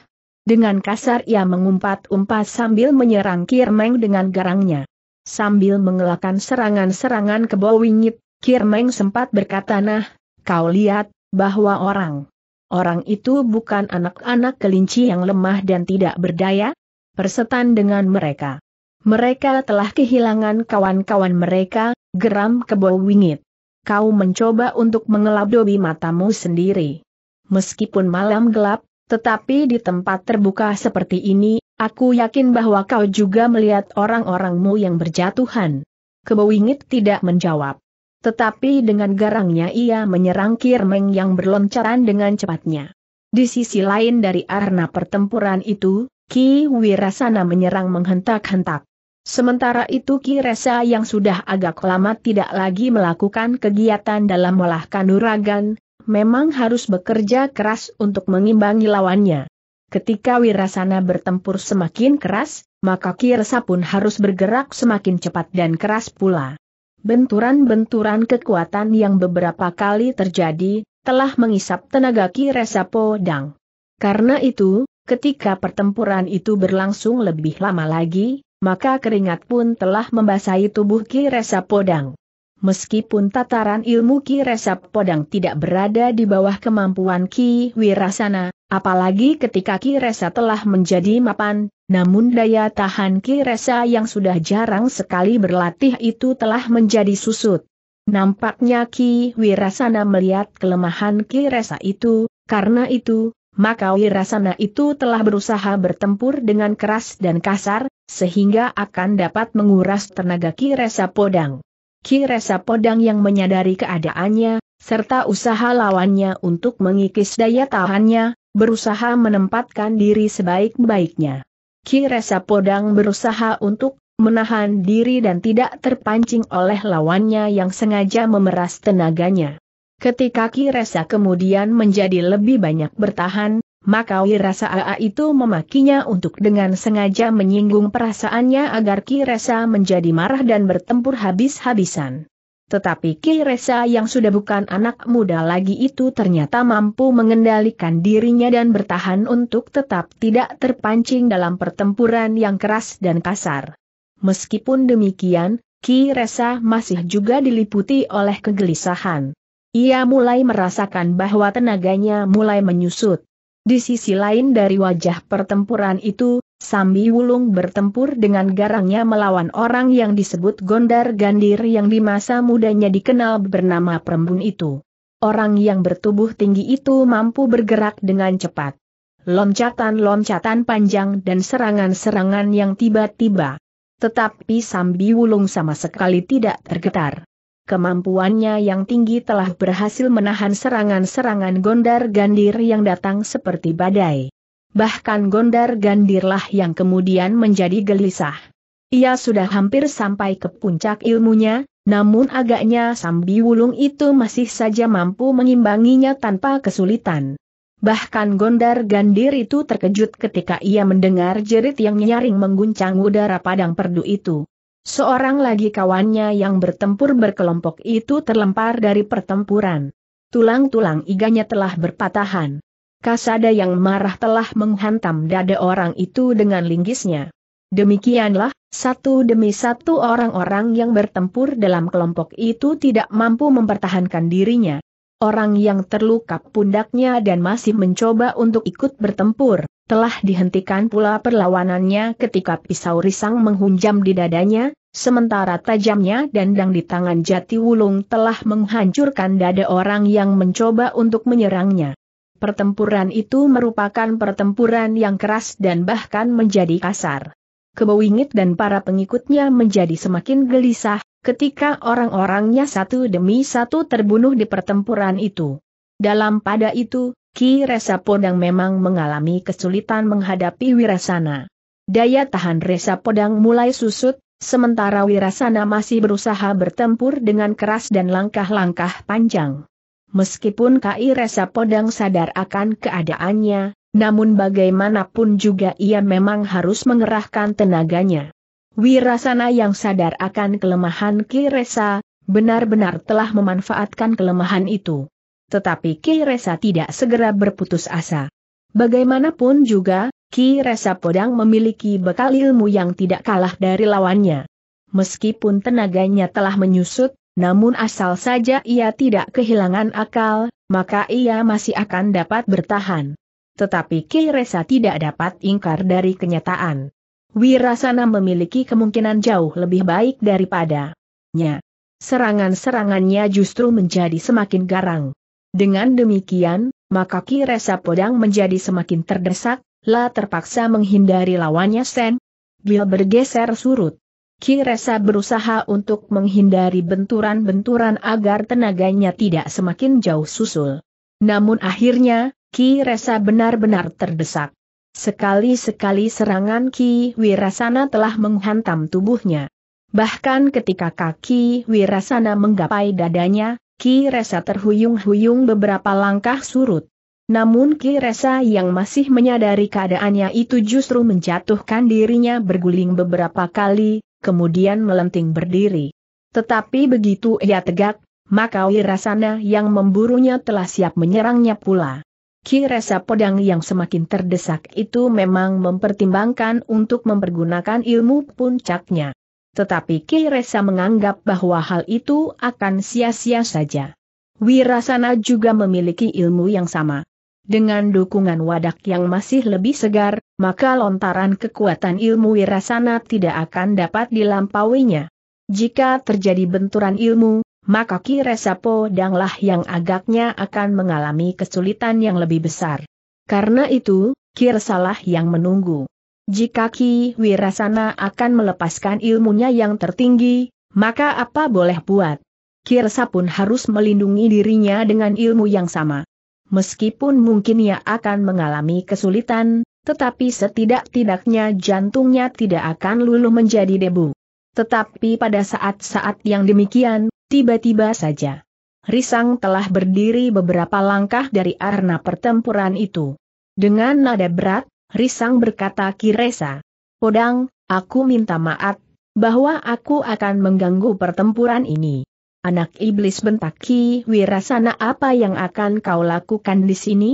Speaker 1: Dengan kasar ia mengumpat-umpat sambil menyerang Kirmeng dengan garangnya. Sambil mengelakkan serangan-serangan kebo wingit, Kirmeng sempat berkata nah, kau lihat, bahwa orang. Orang itu bukan anak-anak kelinci yang lemah dan tidak berdaya, persetan dengan mereka. Mereka telah kehilangan kawan-kawan mereka, geram kebo wingit. Kau mencoba untuk mengeladobi matamu sendiri. Meskipun malam gelap, tetapi di tempat terbuka seperti ini, aku yakin bahwa kau juga melihat orang-orangmu yang berjatuhan. Kebowingit tidak menjawab. Tetapi dengan garangnya ia menyerang Kirmeng yang berloncaran dengan cepatnya. Di sisi lain dari arena pertempuran itu, Ki Wirasana menyerang menghentak-hentak. Sementara itu Ki Resa yang sudah agak lama tidak lagi melakukan kegiatan dalam melahkan uragan, memang harus bekerja keras untuk mengimbangi lawannya. Ketika Wirasana bertempur semakin keras, maka Kirsa pun harus bergerak semakin cepat dan keras pula. Benturan-benturan kekuatan yang beberapa kali terjadi, telah mengisap tenaga Resa Podang. Karena itu, ketika pertempuran itu berlangsung lebih lama lagi, maka keringat pun telah membasahi tubuh Resa Podang. Meskipun tataran ilmu Ki Resap Podang tidak berada di bawah kemampuan Ki Wirasana, apalagi ketika Ki Resa telah menjadi mapan, namun daya tahan Ki Resa yang sudah jarang sekali berlatih itu telah menjadi susut. Nampaknya Ki Wirasana melihat kelemahan Ki Resa itu, karena itu, maka Wirasana itu telah berusaha bertempur dengan keras dan kasar, sehingga akan dapat menguras tenaga Ki Resa Podang. Ki Resa Podang yang menyadari keadaannya, serta usaha lawannya untuk mengikis daya tahannya, berusaha menempatkan diri sebaik-baiknya. Ki Resa Podang berusaha untuk menahan diri dan tidak terpancing oleh lawannya yang sengaja memeras tenaganya. Ketika Ki Resa kemudian menjadi lebih banyak bertahan, maka Wirasa AA itu memakinya untuk dengan sengaja menyinggung perasaannya agar Ki Kiresa menjadi marah dan bertempur habis-habisan. Tetapi Ki Kiresa yang sudah bukan anak muda lagi itu ternyata mampu mengendalikan dirinya dan bertahan untuk tetap tidak terpancing dalam pertempuran yang keras dan kasar. Meskipun demikian, Ki Kiresa masih juga diliputi oleh kegelisahan. Ia mulai merasakan bahwa tenaganya mulai menyusut. Di sisi lain dari wajah pertempuran itu, Sambi Wulung bertempur dengan garangnya melawan orang yang disebut Gondar Gandir yang di masa mudanya dikenal bernama Perembun itu. Orang yang bertubuh tinggi itu mampu bergerak dengan cepat. Loncatan-loncatan panjang dan serangan-serangan yang tiba-tiba. Tetapi Sambi Wulung sama sekali tidak tergetar. Kemampuannya yang tinggi telah berhasil menahan serangan-serangan gondar-gandir yang datang seperti badai. Bahkan gondar-gandirlah yang kemudian menjadi gelisah. Ia sudah hampir sampai ke puncak ilmunya, namun agaknya Sambi Wulung itu masih saja mampu mengimbanginya tanpa kesulitan. Bahkan Gondar Gandir itu terkejut ketika ia mendengar jerit yang nyaring mengguncang udara padang perdu itu. Seorang lagi kawannya yang bertempur berkelompok itu terlempar dari pertempuran. Tulang-tulang iganya telah berpatahan. Kasada yang marah telah menghantam dada orang itu dengan linggisnya. Demikianlah, satu demi satu orang-orang yang bertempur dalam kelompok itu tidak mampu mempertahankan dirinya. Orang yang terluka pundaknya dan masih mencoba untuk ikut bertempur, telah dihentikan pula perlawanannya ketika pisau risang menghunjam di dadanya, sementara tajamnya dandang di tangan jati wulung telah menghancurkan dada orang yang mencoba untuk menyerangnya. Pertempuran itu merupakan pertempuran yang keras dan bahkan menjadi kasar. Kebowingit dan para pengikutnya menjadi semakin gelisah, ketika orang-orangnya satu demi satu terbunuh di pertempuran itu. Dalam pada itu, Ki Resa Podang memang mengalami kesulitan menghadapi Wirasana. Daya tahan Resa Podang mulai susut, sementara Wirasana masih berusaha bertempur dengan keras dan langkah-langkah panjang. Meskipun Ki Resa Podang sadar akan keadaannya, namun bagaimanapun juga ia memang harus mengerahkan tenaganya. Wirasana yang sadar akan kelemahan Ki Resa, benar-benar telah memanfaatkan kelemahan itu. Tetapi Ki Resa tidak segera berputus asa. Bagaimanapun juga, Ki Resa Podang memiliki bekal ilmu yang tidak kalah dari lawannya. Meskipun tenaganya telah menyusut, namun asal saja ia tidak kehilangan akal, maka ia masih akan dapat bertahan. Tetapi Ki Resa tidak dapat ingkar dari kenyataan. Wirasana memiliki kemungkinan jauh lebih baik daripada nya. Serangan-serangannya justru menjadi semakin garang. Dengan demikian, maka Ki Resa Podang menjadi semakin terdesak, lah terpaksa menghindari lawannya Sen. Bil bergeser surut. Ki Resa berusaha untuk menghindari benturan-benturan agar tenaganya tidak semakin jauh susul. Namun akhirnya, Ki Resa benar-benar terdesak. Sekali-sekali serangan Ki Wirasana telah menghantam tubuhnya. Bahkan ketika kaki Wirasana menggapai dadanya, Ki Resa terhuyung-huyung beberapa langkah surut. Namun Ki Resa yang masih menyadari keadaannya itu justru menjatuhkan dirinya berguling beberapa kali, kemudian melenting berdiri. Tetapi begitu ia tegak, maka Wirasana yang memburunya telah siap menyerangnya pula. Ki Resa pedang yang semakin terdesak itu memang mempertimbangkan untuk mempergunakan ilmu puncaknya. Tetapi Kiresa menganggap bahwa hal itu akan sia-sia saja. Wirasana juga memiliki ilmu yang sama. Dengan dukungan wadak yang masih lebih segar, maka lontaran kekuatan ilmu wirasana tidak akan dapat dilampauinya. Jika terjadi benturan ilmu, maka Ki Po danglah yang agaknya akan mengalami kesulitan yang lebih besar. Karena itu, Ki lah yang menunggu. Jika Ki Wirasana akan melepaskan ilmunya yang tertinggi, maka apa boleh buat? Kirsa pun harus melindungi dirinya dengan ilmu yang sama. Meskipun mungkin ia akan mengalami kesulitan, tetapi setidak-tidaknya jantungnya tidak akan luluh menjadi debu. Tetapi pada saat-saat yang demikian, tiba-tiba saja. Risang telah berdiri beberapa langkah dari arena pertempuran itu. Dengan nada berat, risang berkata Kiresa. Podang, aku minta maaf, bahwa aku akan mengganggu pertempuran ini. Anak iblis bentak Ki Wirasana apa yang akan kau lakukan di sini?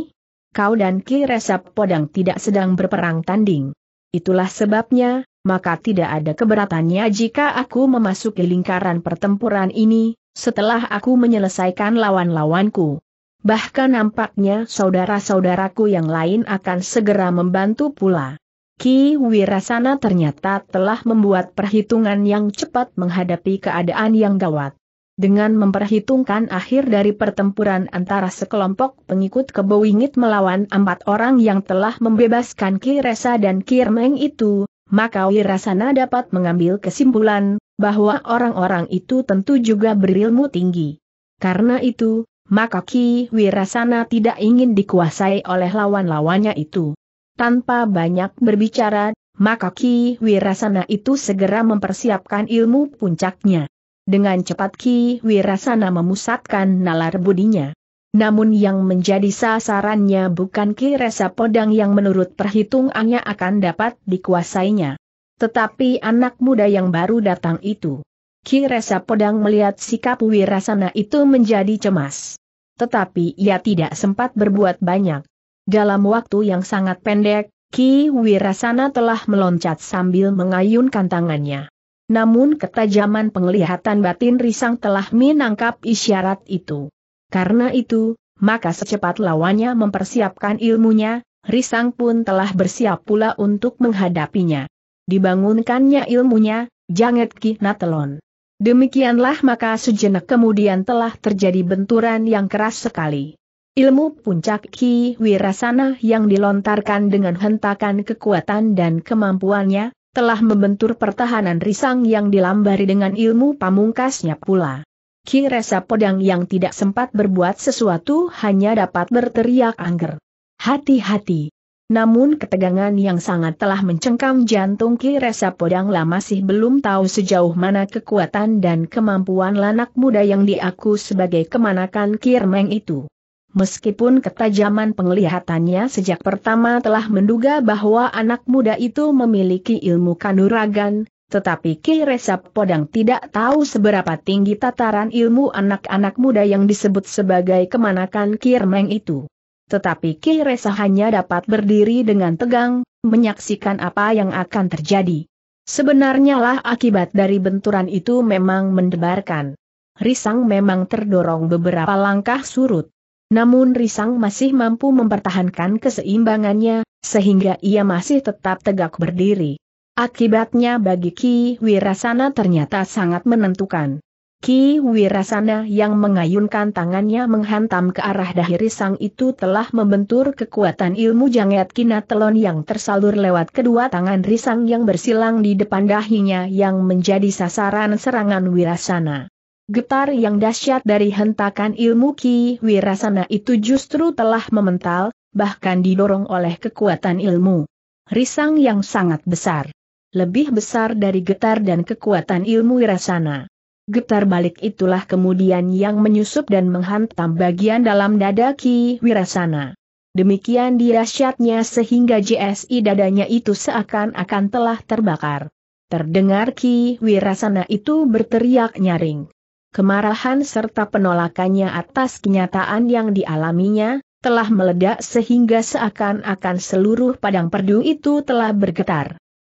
Speaker 1: Kau dan Ki Resap Podang tidak sedang berperang tanding. Itulah sebabnya, maka tidak ada keberatannya jika aku memasuki lingkaran pertempuran ini, setelah aku menyelesaikan lawan-lawanku. Bahkan nampaknya saudara-saudaraku yang lain akan segera membantu pula. Ki Wirasana ternyata telah membuat perhitungan yang cepat menghadapi keadaan yang gawat. Dengan memperhitungkan akhir dari pertempuran antara sekelompok pengikut kebowingit melawan empat orang yang telah membebaskan Ki Resa dan Ki Remeng itu, maka Wirasana dapat mengambil kesimpulan bahwa orang-orang itu tentu juga berilmu tinggi. Karena itu, maka Ki Wirasana tidak ingin dikuasai oleh lawan-lawannya itu. Tanpa banyak berbicara, maka Ki Wirasana itu segera mempersiapkan ilmu puncaknya. Dengan cepat Ki Wirasana memusatkan nalar budinya. Namun yang menjadi sasarannya bukan Ki Resa Podang yang menurut perhitungannya akan dapat dikuasainya. Tetapi anak muda yang baru datang itu. Kiresa Pedang melihat sikap Wirasana itu menjadi cemas. Tetapi ia tidak sempat berbuat banyak. Dalam waktu yang sangat pendek, Ki Wirasana telah meloncat sambil mengayunkan tangannya. Namun ketajaman penglihatan batin Risang telah menangkap isyarat itu. Karena itu, maka secepat lawannya mempersiapkan ilmunya, Risang pun telah bersiap pula untuk menghadapinya. Dibangunkannya ilmunya, Janget Ki Natelon. Demikianlah maka sejenak kemudian telah terjadi benturan yang keras sekali. Ilmu puncak Ki Wirasana yang dilontarkan dengan hentakan kekuatan dan kemampuannya, telah membentur pertahanan risang yang dilambari dengan ilmu pamungkasnya pula. Ki Resa Podang yang tidak sempat berbuat sesuatu hanya dapat berteriak angger. Hati-hati! Namun ketegangan yang sangat telah mencengkam jantung Kiresa Podang lah masih belum tahu sejauh mana kekuatan dan kemampuan lanak muda yang diaku sebagai kemanakan Kirmeng itu. Meskipun ketajaman penglihatannya sejak pertama telah menduga bahwa anak muda itu memiliki ilmu kanuragan, tetapi Ki Resap Podang tidak tahu seberapa tinggi tataran ilmu anak-anak muda yang disebut sebagai kemanakan Kirmeng itu. Tetapi Ki Resa hanya dapat berdiri dengan tegang, menyaksikan apa yang akan terjadi. Sebenarnya lah akibat dari benturan itu memang mendebarkan. Risang memang terdorong beberapa langkah surut. Namun Risang masih mampu mempertahankan keseimbangannya, sehingga ia masih tetap tegak berdiri. Akibatnya bagi Ki Wirasana ternyata sangat menentukan. Ki Wirasana yang mengayunkan tangannya menghantam ke arah dahiri sang itu telah membentur kekuatan ilmu janget kinatelon yang tersalur lewat kedua tangan risang yang bersilang di depan dahinya yang menjadi sasaran serangan Wirasana. Getar yang dahsyat dari hentakan ilmu Ki Wirasana itu justru telah memental, bahkan didorong oleh kekuatan ilmu. Risang yang sangat besar. Lebih besar dari getar dan kekuatan ilmu Wirasana. Getar balik itulah kemudian yang menyusup dan menghantam bagian dalam dada Ki Wirasana. Demikian dirasyatnya sehingga JSI dadanya itu seakan-akan telah terbakar. Terdengar Ki Wirasana itu berteriak nyaring. Kemarahan serta penolakannya atas kenyataan yang dialaminya, telah meledak sehingga seakan-akan seluruh padang perdu itu telah bergetar.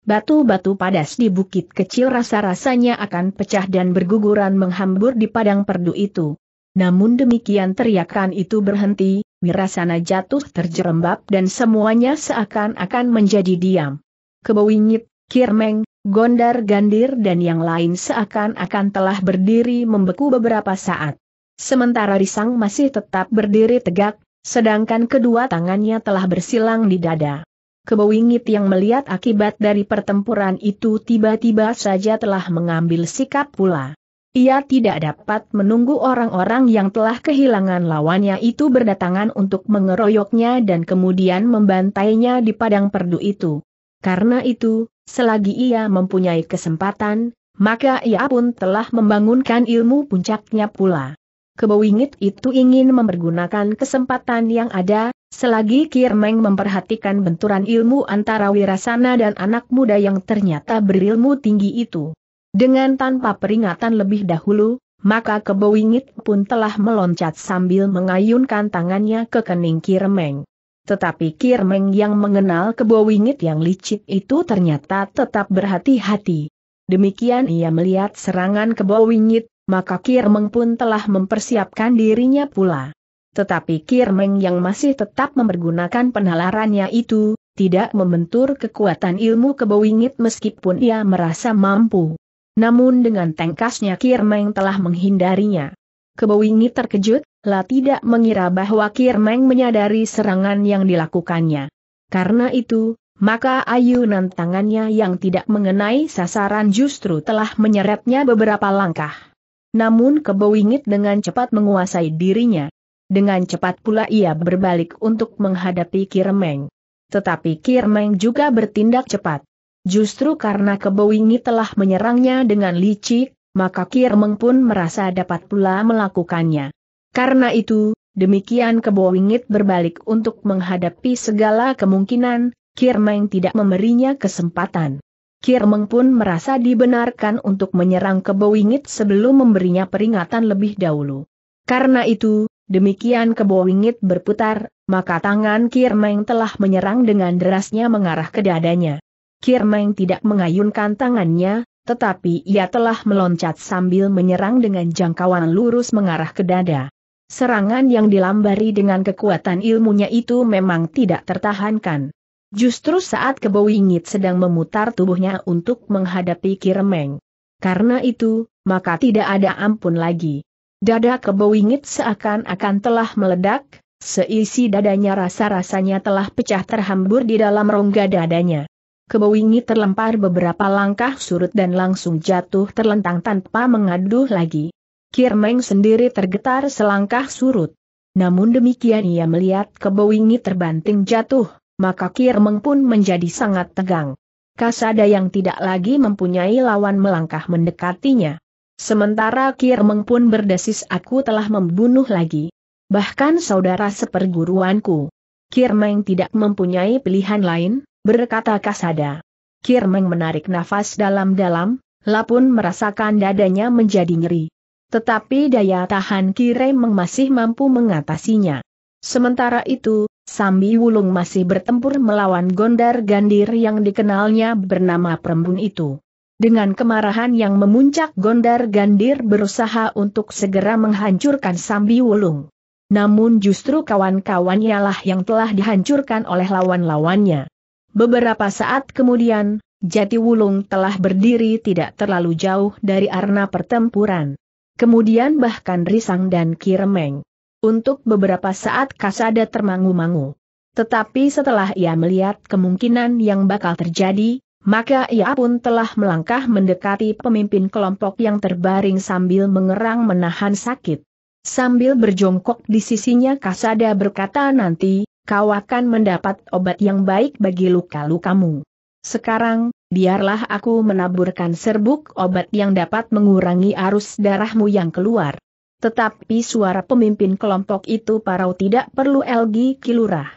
Speaker 1: Batu-batu padas di bukit kecil rasa-rasanya akan pecah dan berguguran menghambur di padang perdu itu. Namun demikian teriakan itu berhenti, Wirasana jatuh terjerembab dan semuanya seakan-akan menjadi diam. Kebawingit, Kirmeng, Gondar Gandir dan yang lain seakan-akan telah berdiri membeku beberapa saat. Sementara Risang masih tetap berdiri tegak, sedangkan kedua tangannya telah bersilang di dada. Kebowingit yang melihat akibat dari pertempuran itu tiba-tiba saja telah mengambil sikap pula. Ia tidak dapat menunggu orang-orang yang telah kehilangan lawannya itu berdatangan untuk mengeroyoknya dan kemudian membantainya di padang perdu itu. Karena itu, selagi ia mempunyai kesempatan, maka ia pun telah membangunkan ilmu puncaknya pula. Kebowingit itu ingin mempergunakan kesempatan yang ada, Selagi Kirmeng memperhatikan benturan ilmu antara wirasana dan anak muda yang ternyata berilmu tinggi itu. Dengan tanpa peringatan lebih dahulu, maka kebowingit pun telah meloncat sambil mengayunkan tangannya ke kening Kirmeng. Tetapi Kirmeng yang mengenal kebowingit yang licik itu ternyata tetap berhati-hati. Demikian ia melihat serangan kebowingit, maka Kirmeng pun telah mempersiapkan dirinya pula. Tetapi Kirmeng yang masih tetap mempergunakan penalarannya itu, tidak membentur kekuatan ilmu kebowingit meskipun ia merasa mampu. Namun dengan tengkasnya Kirmeng telah menghindarinya. Kebowingit terkejut, lah tidak mengira bahwa Kirmeng menyadari serangan yang dilakukannya. Karena itu, maka ayunan tangannya yang tidak mengenai sasaran justru telah menyeretnya beberapa langkah. Namun kebowingit dengan cepat menguasai dirinya. Dengan cepat pula ia berbalik untuk menghadapi Kiremeng. Tetapi Kiremeng juga bertindak cepat. Justru karena Kebowingi telah menyerangnya dengan licik, maka Kiremeng pun merasa dapat pula melakukannya. Karena itu, demikian Kebowingit berbalik untuk menghadapi segala kemungkinan, Kiremeng tidak memberinya kesempatan. Kiremeng pun merasa dibenarkan untuk menyerang Kebowingit sebelum memberinya peringatan lebih dahulu. Karena itu, Demikian kebo wingit berputar, maka tangan Kirmeng telah menyerang dengan derasnya mengarah ke dadanya. Kirmeng tidak mengayunkan tangannya, tetapi ia telah meloncat sambil menyerang dengan jangkauan lurus mengarah ke dada. Serangan yang dilambari dengan kekuatan ilmunya itu memang tidak tertahankan. Justru saat kebo wingit sedang memutar tubuhnya untuk menghadapi Kirmeng. Karena itu, maka tidak ada ampun lagi. Dada kebo wingit seakan-akan telah meledak, seisi dadanya rasa-rasanya telah pecah terhambur di dalam rongga dadanya. Kebo wingit terlempar beberapa langkah surut dan langsung jatuh terlentang tanpa mengaduh lagi. Kirmeng sendiri tergetar selangkah surut. Namun demikian ia melihat kebo wingit terbanting jatuh, maka Kirmeng pun menjadi sangat tegang. Kasada yang tidak lagi mempunyai lawan melangkah mendekatinya. Sementara Meng pun berdesis aku telah membunuh lagi. Bahkan saudara seperguruanku. Meng tidak mempunyai pilihan lain, berkata Kasada. Meng menarik nafas dalam-dalam, lapun merasakan dadanya menjadi nyeri. Tetapi daya tahan Meng masih mampu mengatasinya. Sementara itu, Sambi Wulung masih bertempur melawan Gondar Gandir yang dikenalnya bernama Prembun itu. Dengan kemarahan yang memuncak gondar gandir berusaha untuk segera menghancurkan Sambi Wulung. Namun justru kawan-kawannya lah yang telah dihancurkan oleh lawan-lawannya. Beberapa saat kemudian, Jati Wulung telah berdiri tidak terlalu jauh dari arena pertempuran. Kemudian bahkan Risang dan Kiremeng. Untuk beberapa saat Kasada termangu-mangu. Tetapi setelah ia melihat kemungkinan yang bakal terjadi, maka ia pun telah melangkah mendekati pemimpin kelompok yang terbaring sambil mengerang menahan sakit. Sambil berjongkok di sisinya Kasada berkata nanti, kau akan mendapat obat yang baik bagi luka-lukamu. Sekarang, biarlah aku menaburkan serbuk obat yang dapat mengurangi arus darahmu yang keluar. Tetapi suara pemimpin kelompok itu parau tidak perlu LG Kilurah.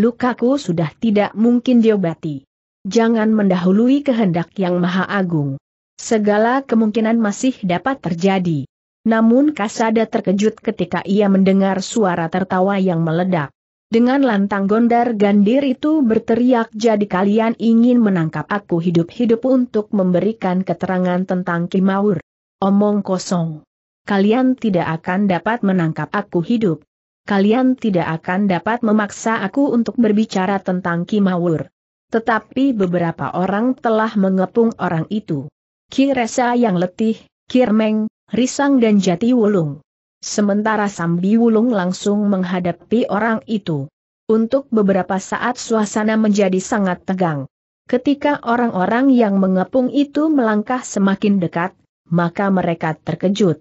Speaker 1: Lukaku sudah tidak mungkin diobati jangan mendahului kehendak yang maha agung. Segala kemungkinan masih dapat terjadi. Namun Kasada terkejut ketika ia mendengar suara tertawa yang meledak. Dengan lantang gondar gandir itu berteriak jadi kalian ingin menangkap aku hidup-hidup untuk memberikan keterangan tentang Kimaur. Omong kosong. Kalian tidak akan dapat menangkap aku hidup. Kalian tidak akan dapat memaksa aku untuk berbicara tentang Kimaur. Tetapi beberapa orang telah mengepung orang itu. Kiresa yang letih, Kirmeng, Risang dan Jati Wulung. Sementara Sambi Wulung langsung menghadapi orang itu. Untuk beberapa saat suasana menjadi sangat tegang. Ketika orang-orang yang mengepung itu melangkah semakin dekat, maka mereka terkejut.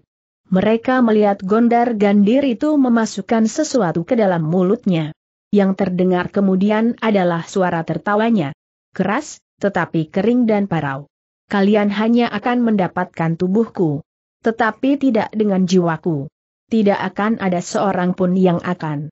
Speaker 1: Mereka melihat Gondar Gandir itu memasukkan sesuatu ke dalam mulutnya. Yang terdengar kemudian adalah suara tertawanya. Keras, tetapi kering dan parau. Kalian hanya akan mendapatkan tubuhku. Tetapi tidak dengan jiwaku. Tidak akan ada seorang pun yang akan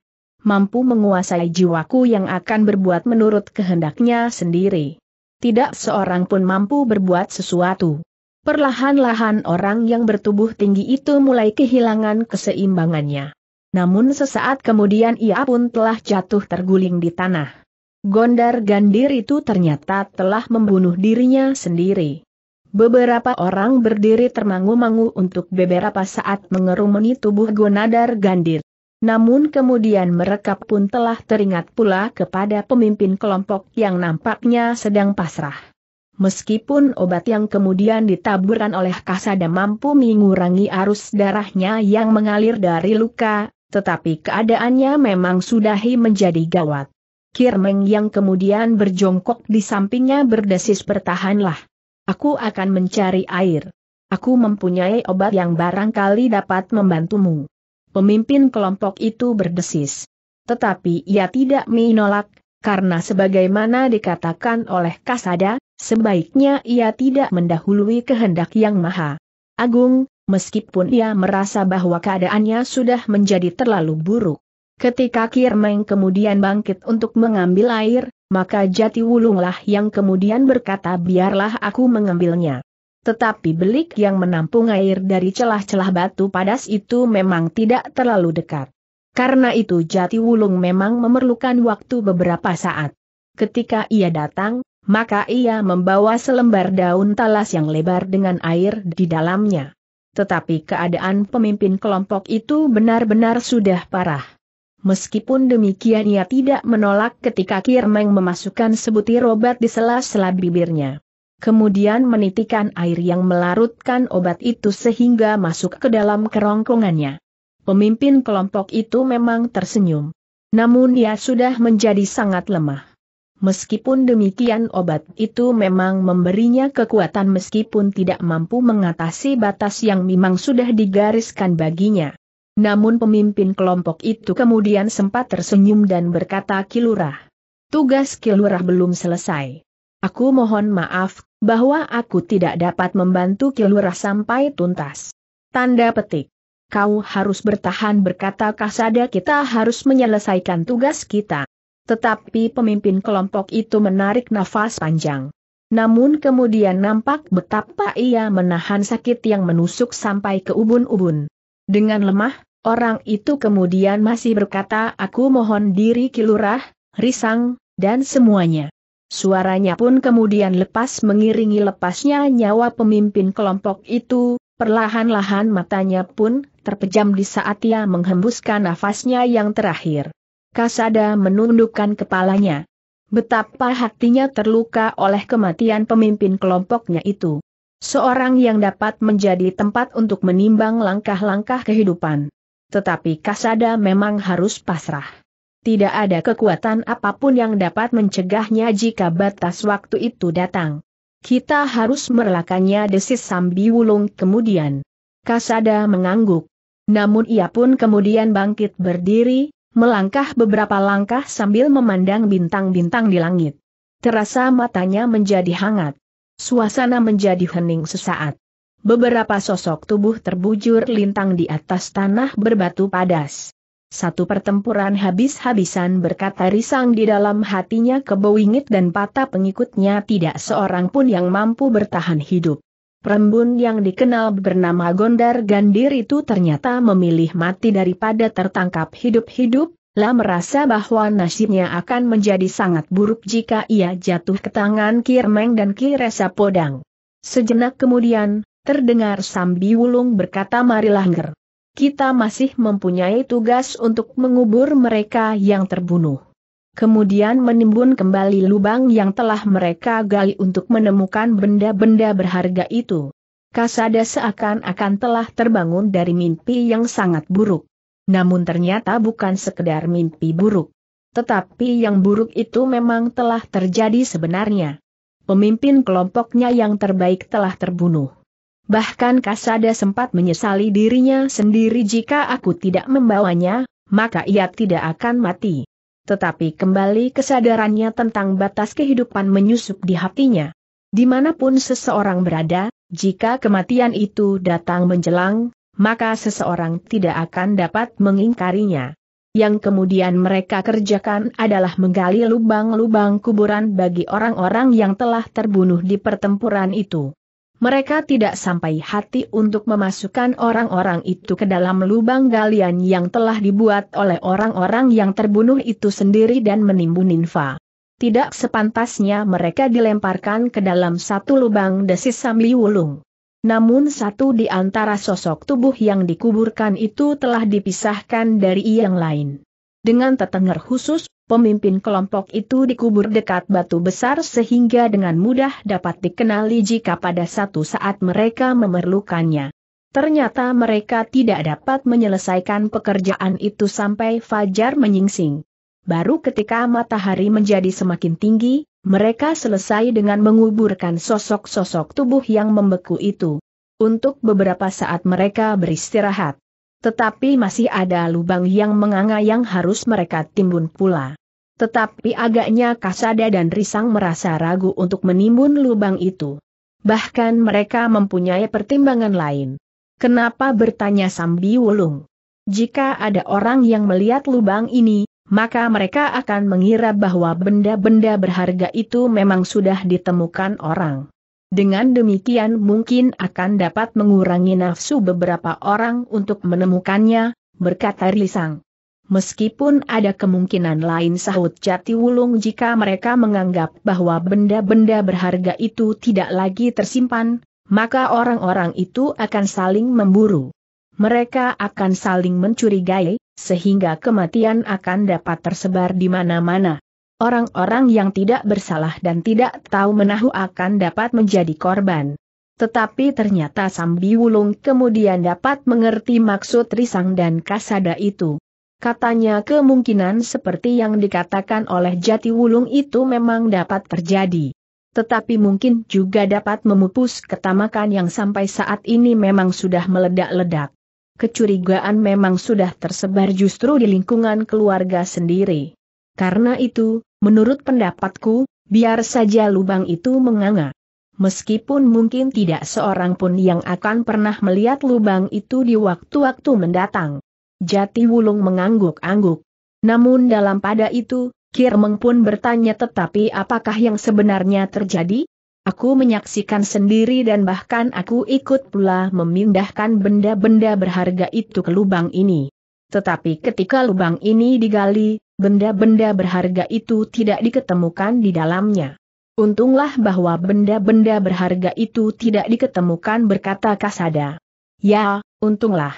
Speaker 1: mampu menguasai jiwaku yang akan berbuat menurut kehendaknya sendiri. Tidak seorang pun mampu berbuat sesuatu. Perlahan-lahan orang yang bertubuh tinggi itu mulai kehilangan keseimbangannya namun sesaat kemudian ia pun telah jatuh terguling di tanah. Gondar gandir itu ternyata telah membunuh dirinya sendiri. Beberapa orang berdiri termangu-mangu untuk beberapa saat mengerumuni tubuh Gondar gandir. Namun kemudian mereka pun telah teringat pula kepada pemimpin kelompok yang nampaknya sedang pasrah. Meskipun obat yang kemudian ditaburkan oleh Kasada mampu mengurangi arus darahnya yang mengalir dari luka, tetapi keadaannya memang sudahi menjadi gawat. Kirmeng yang kemudian berjongkok di sampingnya berdesis bertahanlah. Aku akan mencari air. Aku mempunyai obat yang barangkali dapat membantumu. Pemimpin kelompok itu berdesis. Tetapi ia tidak menolak, karena sebagaimana dikatakan oleh Kasada, sebaiknya ia tidak mendahului kehendak yang maha agung, meskipun ia merasa bahwa keadaannya sudah menjadi terlalu buruk. Ketika Kirmeng kemudian bangkit untuk mengambil air, maka Jati Wulunglah yang kemudian berkata biarlah aku mengambilnya. Tetapi belik yang menampung air dari celah-celah batu padas itu memang tidak terlalu dekat. Karena itu Jati Wulung memang memerlukan waktu beberapa saat. Ketika ia datang, maka ia membawa selembar daun talas yang lebar dengan air di dalamnya. Tetapi keadaan pemimpin kelompok itu benar-benar sudah parah. Meskipun demikian ia tidak menolak ketika Kirmeng memasukkan sebutir obat di sela-sela bibirnya. Kemudian menitikan air yang melarutkan obat itu sehingga masuk ke dalam kerongkongannya. Pemimpin kelompok itu memang tersenyum. Namun ia sudah menjadi sangat lemah. Meskipun demikian obat itu memang memberinya kekuatan meskipun tidak mampu mengatasi batas yang memang sudah digariskan baginya. Namun pemimpin kelompok itu kemudian sempat tersenyum dan berkata Kilurah. Tugas Kilurah belum selesai. Aku mohon maaf, bahwa aku tidak dapat membantu Kilurah sampai tuntas. Tanda petik. Kau harus bertahan berkata Kasada kita harus menyelesaikan tugas kita. Tetapi pemimpin kelompok itu menarik nafas panjang. Namun kemudian nampak betapa ia menahan sakit yang menusuk sampai ke ubun-ubun. Dengan lemah, orang itu kemudian masih berkata aku mohon diri kilurah, risang, dan semuanya. Suaranya pun kemudian lepas mengiringi lepasnya nyawa pemimpin kelompok itu, perlahan-lahan matanya pun terpejam di saat ia menghembuskan nafasnya yang terakhir. Kasada menundukkan kepalanya. Betapa hatinya terluka oleh kematian pemimpin kelompoknya itu. Seorang yang dapat menjadi tempat untuk menimbang langkah-langkah kehidupan. Tetapi Kasada memang harus pasrah. Tidak ada kekuatan apapun yang dapat mencegahnya jika batas waktu itu datang. Kita harus merelakannya desis Sambi Wulung kemudian. Kasada mengangguk. Namun ia pun kemudian bangkit berdiri, melangkah beberapa langkah sambil memandang bintang-bintang di langit. Terasa matanya menjadi hangat. Suasana menjadi hening sesaat. Beberapa sosok tubuh terbujur lintang di atas tanah berbatu padas. Satu pertempuran habis-habisan berkata risang di dalam hatinya kebowingit dan patah pengikutnya tidak seorang pun yang mampu bertahan hidup. Perembun yang dikenal bernama Gondar Gandir itu ternyata memilih mati daripada tertangkap hidup-hidup, lah merasa bahwa nasibnya akan menjadi sangat buruk jika ia jatuh ke tangan Kirmeng dan Kiresa Podang. Sejenak kemudian, terdengar Sambi Wulung berkata marilah ngger. Kita masih mempunyai tugas untuk mengubur mereka yang terbunuh kemudian menimbun kembali lubang yang telah mereka gali untuk menemukan benda-benda berharga itu. Kasada seakan-akan telah terbangun dari mimpi yang sangat buruk. Namun ternyata bukan sekedar mimpi buruk. Tetapi yang buruk itu memang telah terjadi sebenarnya. Pemimpin kelompoknya yang terbaik telah terbunuh. Bahkan Kasada sempat menyesali dirinya sendiri jika aku tidak membawanya, maka ia tidak akan mati. Tetapi kembali kesadarannya tentang batas kehidupan menyusup di hatinya. Dimanapun seseorang berada, jika kematian itu datang menjelang, maka seseorang tidak akan dapat mengingkarinya. Yang kemudian mereka kerjakan adalah menggali lubang-lubang kuburan bagi orang-orang yang telah terbunuh di pertempuran itu. Mereka tidak sampai hati untuk memasukkan orang-orang itu ke dalam lubang galian yang telah dibuat oleh orang-orang yang terbunuh itu sendiri dan menimbun ninfa. Tidak sepantasnya mereka dilemparkan ke dalam satu lubang desis Samli Wulung. Namun satu di antara sosok tubuh yang dikuburkan itu telah dipisahkan dari yang lain. Dengan tetenger khusus, pemimpin kelompok itu dikubur dekat batu besar sehingga dengan mudah dapat dikenali jika pada satu saat mereka memerlukannya. Ternyata mereka tidak dapat menyelesaikan pekerjaan itu sampai fajar menyingsing. Baru ketika matahari menjadi semakin tinggi, mereka selesai dengan menguburkan sosok-sosok tubuh yang membeku itu. Untuk beberapa saat mereka beristirahat. Tetapi masih ada lubang yang menganga yang harus mereka timbun pula. Tetapi agaknya Kasada dan Risang merasa ragu untuk menimbun lubang itu. Bahkan mereka mempunyai pertimbangan lain. Kenapa bertanya Sambi Wulung? Jika ada orang yang melihat lubang ini, maka mereka akan mengira bahwa benda-benda berharga itu memang sudah ditemukan orang. Dengan demikian mungkin akan dapat mengurangi nafsu beberapa orang untuk menemukannya, berkata Rilisang. Meskipun ada kemungkinan lain sahut jati wulung jika mereka menganggap bahwa benda-benda berharga itu tidak lagi tersimpan, maka orang-orang itu akan saling memburu. Mereka akan saling mencurigai, sehingga kematian akan dapat tersebar di mana-mana. Orang-orang yang tidak bersalah dan tidak tahu menahu akan dapat menjadi korban. Tetapi ternyata Sambi Wulung kemudian dapat mengerti maksud Risang dan Kasada itu. Katanya kemungkinan seperti yang dikatakan oleh Jati Wulung itu memang dapat terjadi. Tetapi mungkin juga dapat memupus ketamakan yang sampai saat ini memang sudah meledak-ledak. Kecurigaan memang sudah tersebar justru di lingkungan keluarga sendiri. Karena itu, menurut pendapatku, biar saja lubang itu menganga. Meskipun mungkin tidak seorang pun yang akan pernah melihat lubang itu di waktu-waktu mendatang. Jati Wulung mengangguk-angguk. Namun dalam pada itu, Kirmeng pun bertanya tetapi apakah yang sebenarnya terjadi? Aku menyaksikan sendiri dan bahkan aku ikut pula memindahkan benda-benda berharga itu ke lubang ini. Tetapi ketika lubang ini digali, benda-benda berharga itu tidak diketemukan di dalamnya. Untunglah bahwa benda-benda berharga itu tidak diketemukan berkata Kasada. Ya, untunglah.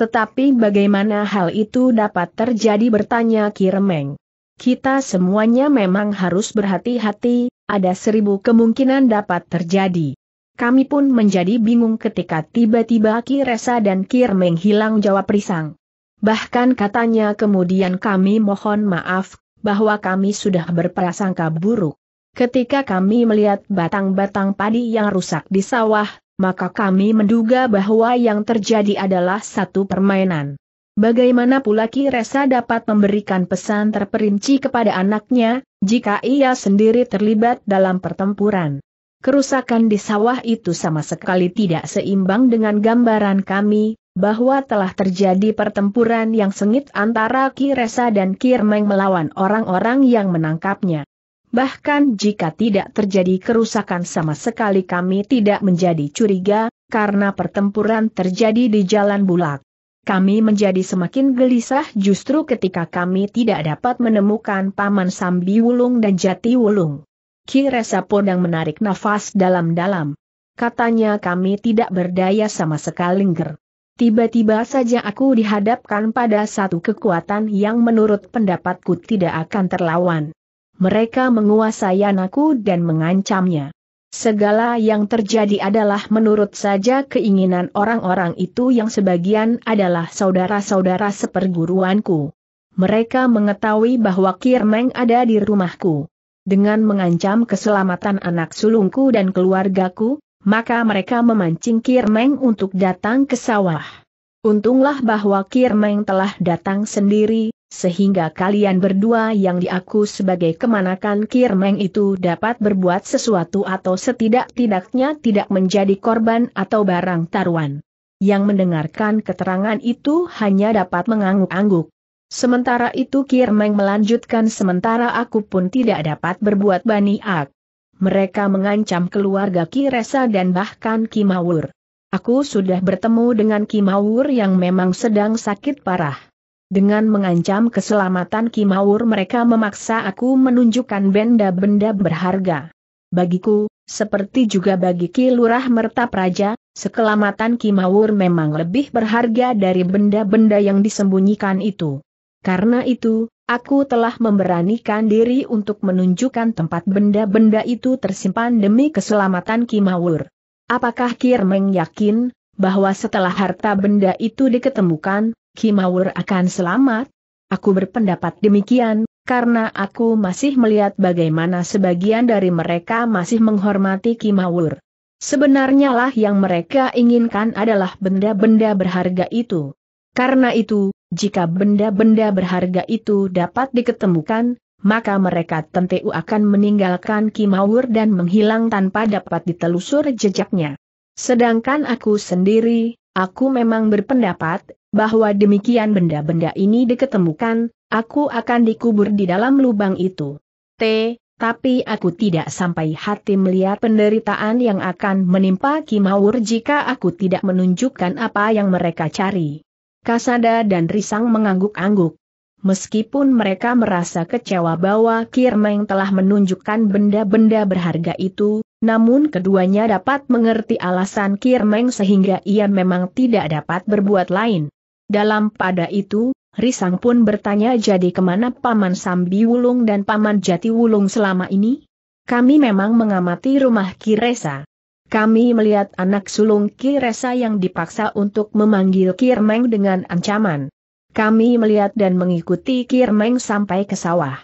Speaker 1: Tetapi bagaimana hal itu dapat terjadi bertanya Kiremeng. Kita semuanya memang harus berhati-hati, ada seribu kemungkinan dapat terjadi. Kami pun menjadi bingung ketika tiba-tiba Kiresa dan Kirmeng hilang jawab Risang. Bahkan katanya kemudian kami mohon maaf, bahwa kami sudah berprasangka buruk. Ketika kami melihat batang-batang padi yang rusak di sawah, maka kami menduga bahwa yang terjadi adalah satu permainan. Bagaimana pula Resa dapat memberikan pesan terperinci kepada anaknya, jika ia sendiri terlibat dalam pertempuran? Kerusakan di sawah itu sama sekali tidak seimbang dengan gambaran kami, bahwa telah terjadi pertempuran yang sengit antara Ki Kiresa dan Kirmeng melawan orang-orang yang menangkapnya. Bahkan jika tidak terjadi kerusakan sama sekali kami tidak menjadi curiga, karena pertempuran terjadi di jalan bulak. Kami menjadi semakin gelisah justru ketika kami tidak dapat menemukan Paman Sambi Wulung dan Jati Wulung. pun yang menarik nafas dalam-dalam. Katanya kami tidak berdaya sama sekali ngger. Tiba-tiba saja aku dihadapkan pada satu kekuatan yang menurut pendapatku tidak akan terlawan. Mereka menguasai anakku dan mengancamnya. Segala yang terjadi adalah menurut saja keinginan orang-orang itu yang sebagian adalah saudara-saudara seperguruanku. Mereka mengetahui bahwa Kirmeng ada di rumahku. Dengan mengancam keselamatan anak sulungku dan keluargaku, maka mereka memancing Kirmeng untuk datang ke sawah. Untunglah bahwa Kirmeng telah datang sendiri, sehingga kalian berdua yang diaku sebagai kemanakan Kirmeng itu dapat berbuat sesuatu atau setidak-tidaknya tidak menjadi korban atau barang taruhan. Yang mendengarkan keterangan itu hanya dapat mengangguk-angguk. Sementara itu Kirmeng melanjutkan sementara aku pun tidak dapat berbuat bani baniak mereka mengancam keluarga Ki Kiresa dan bahkan Kimawur. Aku sudah bertemu dengan Kimawur yang memang sedang sakit parah. Dengan mengancam keselamatan Kimawur mereka memaksa aku menunjukkan benda-benda berharga. Bagiku, seperti juga bagi Kilurah Merta Praja, sekelamatan Kimawur memang lebih berharga dari benda-benda yang disembunyikan itu. Karena itu, Aku telah memberanikan diri untuk menunjukkan tempat benda-benda itu tersimpan demi keselamatan Kimawur. Apakah Kirmeng yakin bahwa setelah harta benda itu diketemukan, Kimawur akan selamat? Aku berpendapat demikian, karena aku masih melihat bagaimana sebagian dari mereka masih menghormati Kimawur. Sebenarnya lah yang mereka inginkan adalah benda-benda berharga itu. Karena itu, jika benda-benda berharga itu dapat diketemukan, maka mereka tentu akan meninggalkan Kimawur dan menghilang tanpa dapat ditelusur jejaknya. Sedangkan aku sendiri, aku memang berpendapat bahwa demikian benda-benda ini diketemukan, aku akan dikubur di dalam lubang itu. T. Tapi aku tidak sampai hati melihat penderitaan yang akan menimpa Kimawur jika aku tidak menunjukkan apa yang mereka cari. Kasada dan Risang mengangguk-angguk. Meskipun mereka merasa kecewa bahwa Kirmeng telah menunjukkan benda-benda berharga itu, namun keduanya dapat mengerti alasan Kirmeng sehingga ia memang tidak dapat berbuat lain. Dalam pada itu, Risang pun bertanya jadi kemana Paman Sambi Wulung dan Paman Jati Wulung selama ini? Kami memang mengamati rumah Kiresa. Kami melihat anak sulung Kiresa yang dipaksa untuk memanggil Kirmeng dengan ancaman. Kami melihat dan mengikuti Kirmeng sampai ke sawah.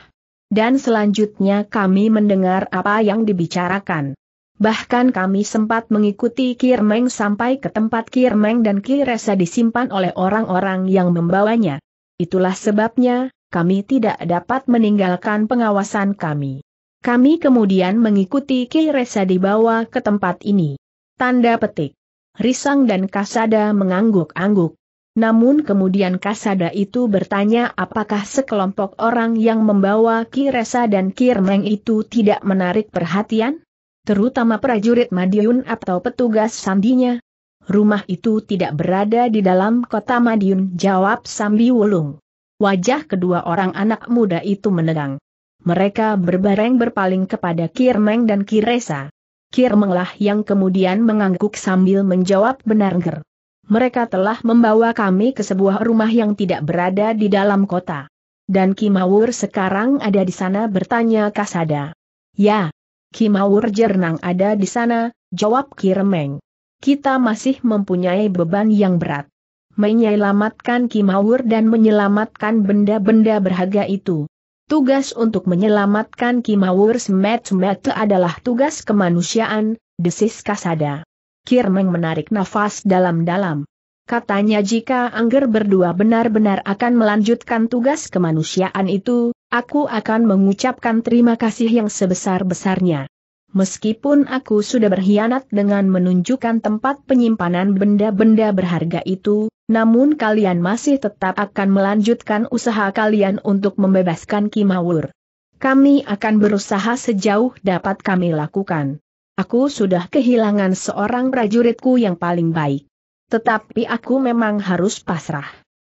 Speaker 1: Dan selanjutnya kami mendengar apa yang dibicarakan. Bahkan kami sempat mengikuti Kirmeng sampai ke tempat Kirmeng dan Kiresa disimpan oleh orang-orang yang membawanya. Itulah sebabnya, kami tidak dapat meninggalkan pengawasan kami. Kami kemudian mengikuti Kiresa dibawa ke tempat ini. Tanda petik. Risang dan Kasada mengangguk-angguk. Namun kemudian Kasada itu bertanya apakah sekelompok orang yang membawa Kiresa dan Kirmeng itu tidak menarik perhatian? Terutama prajurit Madiun atau petugas sandinya? Rumah itu tidak berada di dalam kota Madiun, jawab Sambi Wulung. Wajah kedua orang anak muda itu menegang. Mereka berbareng berpaling kepada Kirmeng dan Kiresa. Kirmenglah yang kemudian mengangguk sambil menjawab benar ger. Mereka telah membawa kami ke sebuah rumah yang tidak berada di dalam kota. Dan Kimawur sekarang ada di sana bertanya Kasada. Ya, Kimawur jernang ada di sana, jawab Kirmeng. Kita masih mempunyai beban yang berat menyelamatkan Kimawur dan menyelamatkan benda-benda berharga itu. Tugas untuk menyelamatkan Kimawur smet semet adalah tugas kemanusiaan, desis Kasada. Kirmeng menarik nafas dalam-dalam. Katanya jika Angger berdua benar-benar akan melanjutkan tugas kemanusiaan itu, aku akan mengucapkan terima kasih yang sebesar-besarnya. Meskipun aku sudah berkhianat dengan menunjukkan tempat penyimpanan benda-benda berharga itu, namun kalian masih tetap akan melanjutkan usaha kalian untuk membebaskan Kimawur. Kami akan berusaha sejauh dapat kami lakukan. Aku sudah kehilangan seorang prajuritku yang paling baik. Tetapi aku memang harus pasrah.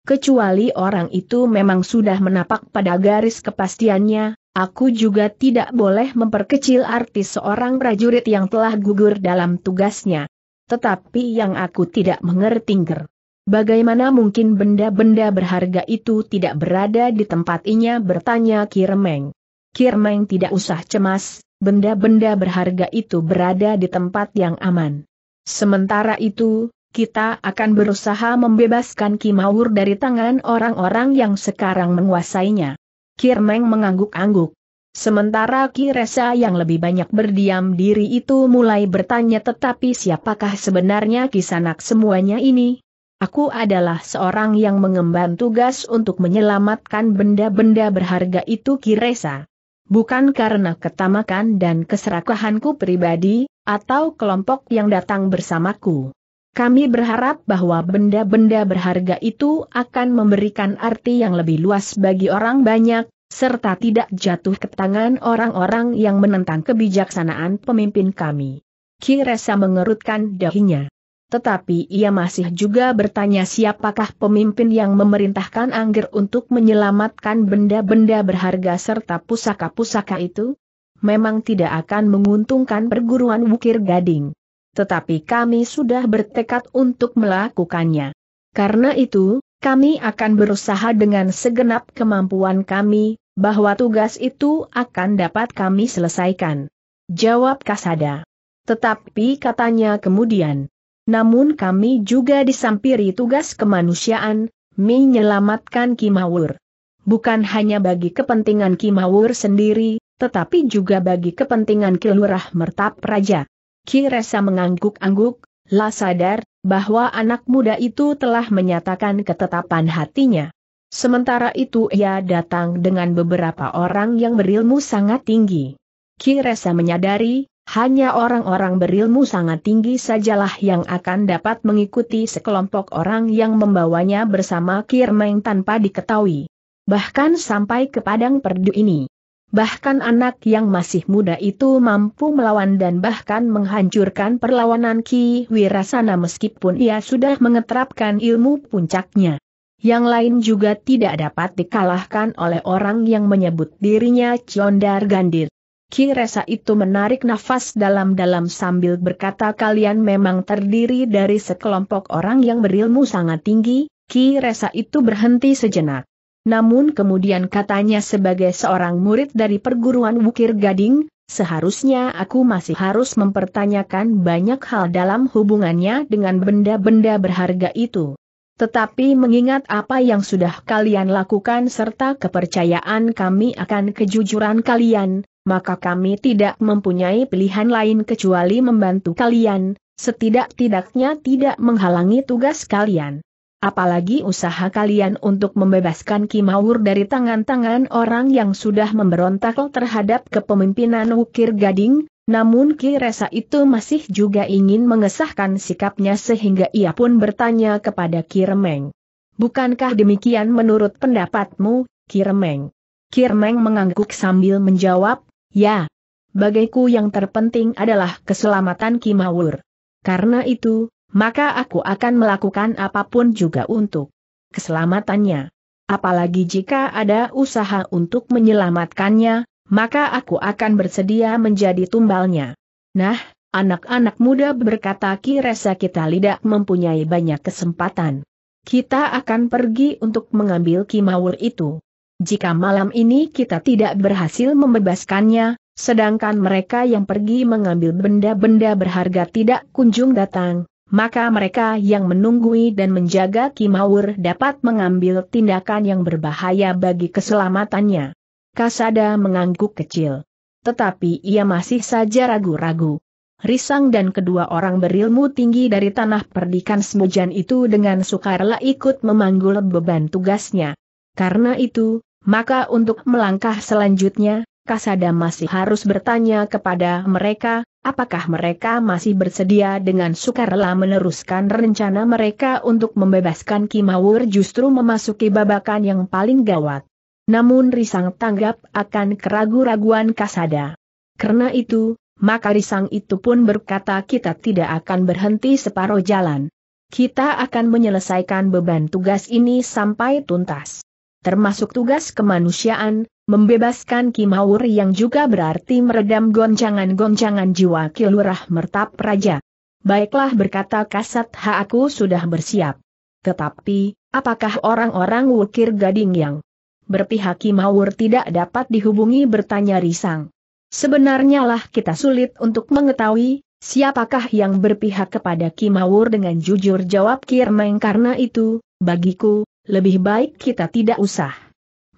Speaker 1: Kecuali orang itu memang sudah menapak pada garis kepastiannya, aku juga tidak boleh memperkecil arti seorang prajurit yang telah gugur dalam tugasnya. Tetapi yang aku tidak mengerti ger. Bagaimana mungkin benda-benda berharga itu tidak berada di tempat inya bertanya Kirmeng. Kirmeng tidak usah cemas, benda-benda berharga itu berada di tempat yang aman. Sementara itu, kita akan berusaha membebaskan Kimaur dari tangan orang-orang yang sekarang menguasainya. Kirmeng mengangguk-angguk. Sementara Kiresa yang lebih banyak berdiam diri itu mulai bertanya tetapi siapakah sebenarnya kisanak semuanya ini? Aku adalah seorang yang mengemban tugas untuk menyelamatkan benda-benda berharga itu Kiresa. Bukan karena ketamakan dan keserakahanku pribadi, atau kelompok yang datang bersamaku. Kami berharap bahwa benda-benda berharga itu akan memberikan arti yang lebih luas bagi orang banyak, serta tidak jatuh ke tangan orang-orang yang menentang kebijaksanaan pemimpin kami. Kiresa mengerutkan dahinya tetapi ia masih juga bertanya siapakah pemimpin yang memerintahkan Angger untuk menyelamatkan benda-benda berharga serta pusaka-pusaka itu? Memang tidak akan menguntungkan perguruan Wukir Gading. Tetapi kami sudah bertekad untuk melakukannya. Karena itu, kami akan berusaha dengan segenap kemampuan kami, bahwa tugas itu akan dapat kami selesaikan. Jawab Kasada. Tetapi katanya kemudian, namun kami juga disampiri tugas kemanusiaan, menyelamatkan Kimawur. Bukan hanya bagi kepentingan Kimawur sendiri, tetapi juga bagi kepentingan Kilurah Mertap Raja. Kiresa mengangguk-angguk, lah sadar, bahwa anak muda itu telah menyatakan ketetapan hatinya. Sementara itu ia datang dengan beberapa orang yang berilmu sangat tinggi. Ki Kiresa menyadari, hanya orang-orang berilmu sangat tinggi sajalah yang akan dapat mengikuti sekelompok orang yang membawanya bersama Kirmeng tanpa diketahui. Bahkan sampai ke padang perdu ini. Bahkan anak yang masih muda itu mampu melawan dan bahkan menghancurkan perlawanan Ki Wirasana meskipun ia sudah mengetrapkan ilmu puncaknya. Yang lain juga tidak dapat dikalahkan oleh orang yang menyebut dirinya Ciondar Gandir. Ki Resa itu menarik nafas dalam-dalam sambil berkata kalian memang terdiri dari sekelompok orang yang berilmu sangat tinggi, Ki Resa itu berhenti sejenak. Namun kemudian katanya sebagai seorang murid dari perguruan Wukir Gading, seharusnya aku masih harus mempertanyakan banyak hal dalam hubungannya dengan benda-benda berharga itu. Tetapi mengingat apa yang sudah kalian lakukan serta kepercayaan kami akan kejujuran kalian, maka kami tidak mempunyai pilihan lain kecuali membantu kalian, setidak-tidaknya tidak menghalangi tugas kalian. Apalagi usaha kalian untuk membebaskan Kimaur dari tangan-tangan orang yang sudah memberontak terhadap kepemimpinan Wukir Gading, namun Ki Resa itu masih juga ingin mengesahkan sikapnya sehingga ia pun bertanya kepada Ki Remeng. Bukankah demikian menurut pendapatmu, Ki Remeng? Ki Remeng mengangguk sambil menjawab, Ya. Bagiku yang terpenting adalah keselamatan Kimawur. Karena itu, maka aku akan melakukan apapun juga untuk keselamatannya. Apalagi jika ada usaha untuk menyelamatkannya, maka aku akan bersedia menjadi tumbalnya. Nah, anak-anak muda berkata resa kita tidak mempunyai banyak kesempatan. Kita akan pergi untuk mengambil Kimawur itu. Jika malam ini kita tidak berhasil membebaskannya, sedangkan mereka yang pergi mengambil benda-benda berharga tidak kunjung datang, maka mereka yang menunggui dan menjaga Kimawur dapat mengambil tindakan yang berbahaya bagi keselamatannya. Kasada mengangguk kecil. Tetapi ia masih saja ragu-ragu. Risang dan kedua orang berilmu tinggi dari tanah perdikan Semujan itu dengan sukarela ikut memanggul beban tugasnya. Karena itu, maka untuk melangkah selanjutnya, Kasada masih harus bertanya kepada mereka, apakah mereka masih bersedia dengan sukarela meneruskan rencana mereka untuk membebaskan Kimawur justru memasuki babakan yang paling gawat. Namun Risang tanggap akan keragu raguan Kasada. Karena itu, maka Risang itu pun berkata kita tidak akan berhenti separuh jalan. Kita akan menyelesaikan beban tugas ini sampai tuntas termasuk tugas kemanusiaan, membebaskan Kimawur yang juga berarti meredam goncangan-goncangan jiwa Kilurah Mertap Raja. Baiklah berkata kasat ha aku sudah bersiap. Tetapi, apakah orang-orang wukir gading yang berpihak Kimawur tidak dapat dihubungi bertanya risang? Sebenarnya lah kita sulit untuk mengetahui, siapakah yang berpihak kepada Kimawur dengan jujur jawab Kirmeng karena itu, bagiku, lebih baik kita tidak usah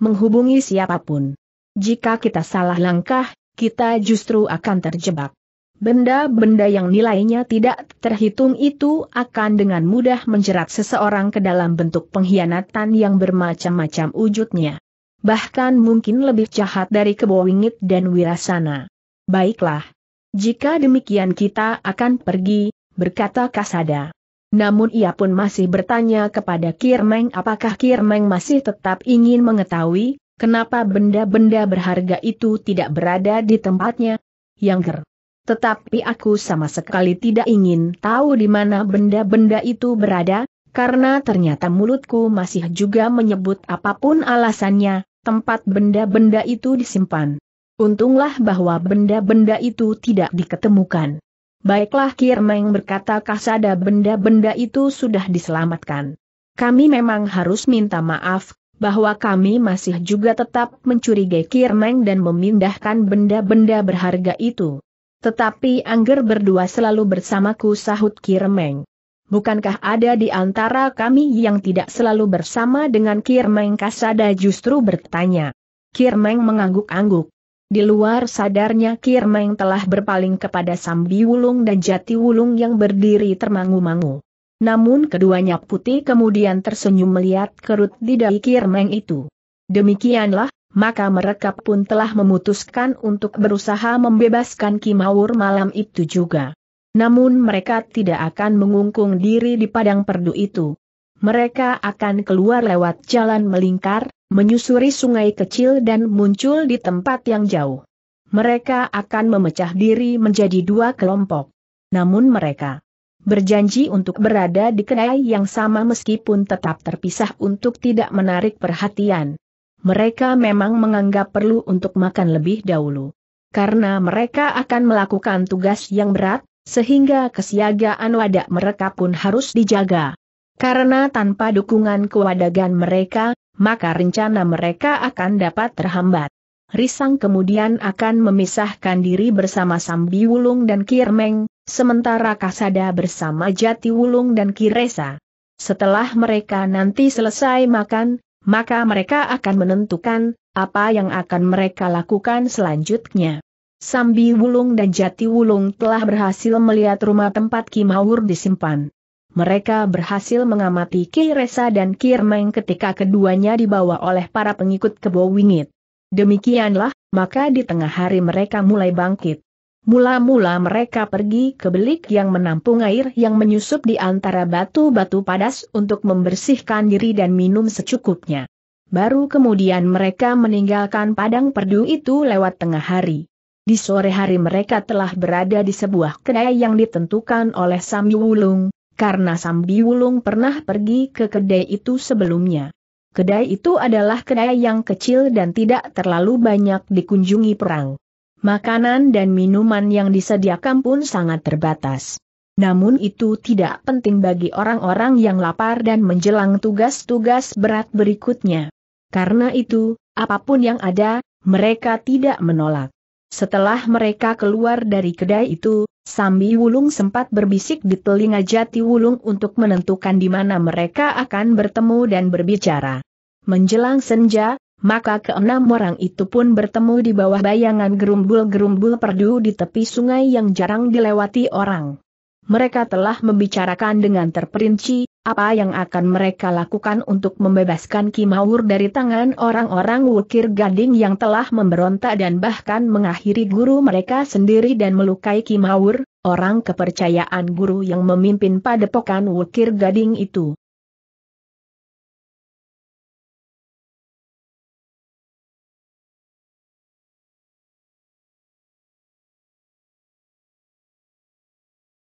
Speaker 1: menghubungi siapapun. Jika kita salah langkah, kita justru akan terjebak. Benda-benda yang nilainya tidak terhitung itu akan dengan mudah menjerat seseorang ke dalam bentuk pengkhianatan yang bermacam-macam wujudnya. Bahkan mungkin lebih jahat dari kebowingit dan wirasana. Baiklah. Jika demikian kita akan pergi, berkata Kasada. Namun ia pun masih bertanya kepada Kirmeng apakah Kirmeng masih tetap ingin mengetahui, kenapa benda-benda berharga itu tidak berada di tempatnya. Yang ger. Tetapi aku sama sekali tidak ingin tahu di mana benda-benda itu berada, karena ternyata mulutku masih juga menyebut apapun alasannya, tempat benda-benda itu disimpan. Untunglah bahwa benda-benda itu tidak diketemukan. Baiklah Kirmeng berkata kasada benda-benda itu sudah diselamatkan. Kami memang harus minta maaf, bahwa kami masih juga tetap mencurigai Kirmeng dan memindahkan benda-benda berharga itu. Tetapi Angger berdua selalu bersamaku sahut Kirmeng. Bukankah ada di antara kami yang tidak selalu bersama dengan Kirmeng Kasada justru bertanya. Kirmeng mengangguk-angguk. Di luar sadarnya Kirmeng telah berpaling kepada Sambi Wulung dan Jati Wulung yang berdiri termangu-mangu. Namun keduanya putih kemudian tersenyum melihat kerut di dahi Kirmeng itu. Demikianlah, maka mereka pun telah memutuskan untuk berusaha membebaskan Kimawur malam itu juga. Namun mereka tidak akan mengungkung diri di padang perdu itu. Mereka akan keluar lewat jalan melingkar, menyusuri sungai kecil dan muncul di tempat yang jauh. Mereka akan memecah diri menjadi dua kelompok. Namun mereka berjanji untuk berada di kedai yang sama meskipun tetap terpisah untuk tidak menarik perhatian. Mereka memang menganggap perlu untuk makan lebih dahulu. Karena mereka akan melakukan tugas yang berat, sehingga kesiagaan wadah mereka pun harus dijaga. Karena tanpa dukungan kewadagan mereka, maka rencana mereka akan dapat terhambat. Risang kemudian akan memisahkan diri bersama Sambi Wulung dan Kirmeng, sementara Kasada bersama Jati Wulung dan Kiresa. Setelah mereka nanti selesai makan, maka mereka akan menentukan apa yang akan mereka lakukan selanjutnya. Sambi Wulung dan Jati Wulung telah berhasil melihat rumah tempat Kimaur disimpan. Mereka berhasil mengamati Kiresa dan Kirmeng ketika keduanya dibawa oleh para pengikut kebo wingit. Demikianlah, maka di tengah hari mereka mulai bangkit. Mula-mula mereka pergi ke belik yang menampung air yang menyusup di antara batu-batu padas untuk membersihkan diri dan minum secukupnya. Baru kemudian mereka meninggalkan padang perdu itu lewat tengah hari. Di sore hari mereka telah berada di sebuah kedai yang ditentukan oleh Samyulung, karena Sambi Wulung pernah pergi ke kedai itu sebelumnya. Kedai itu adalah kedai yang kecil dan tidak terlalu banyak dikunjungi perang. Makanan dan minuman yang disediakan pun sangat terbatas. Namun itu tidak penting bagi orang-orang yang lapar dan menjelang tugas-tugas berat berikutnya. Karena itu, apapun yang ada, mereka tidak menolak. Setelah mereka keluar dari kedai itu, Sambi Wulung sempat berbisik di telinga Jati Wulung untuk menentukan di mana mereka akan bertemu dan berbicara. Menjelang senja, maka keenam orang itu pun bertemu di bawah bayangan gerumbul-gerumbul perdu di tepi sungai yang jarang dilewati orang mereka telah membicarakan dengan terperinci, apa yang akan mereka lakukan untuk membebaskan Kimaur dari tangan orang-orang wukir gading yang telah memberontak dan bahkan mengakhiri guru mereka sendiri dan melukai Kimaur, orang kepercayaan guru yang memimpin padepokan wukir gading itu.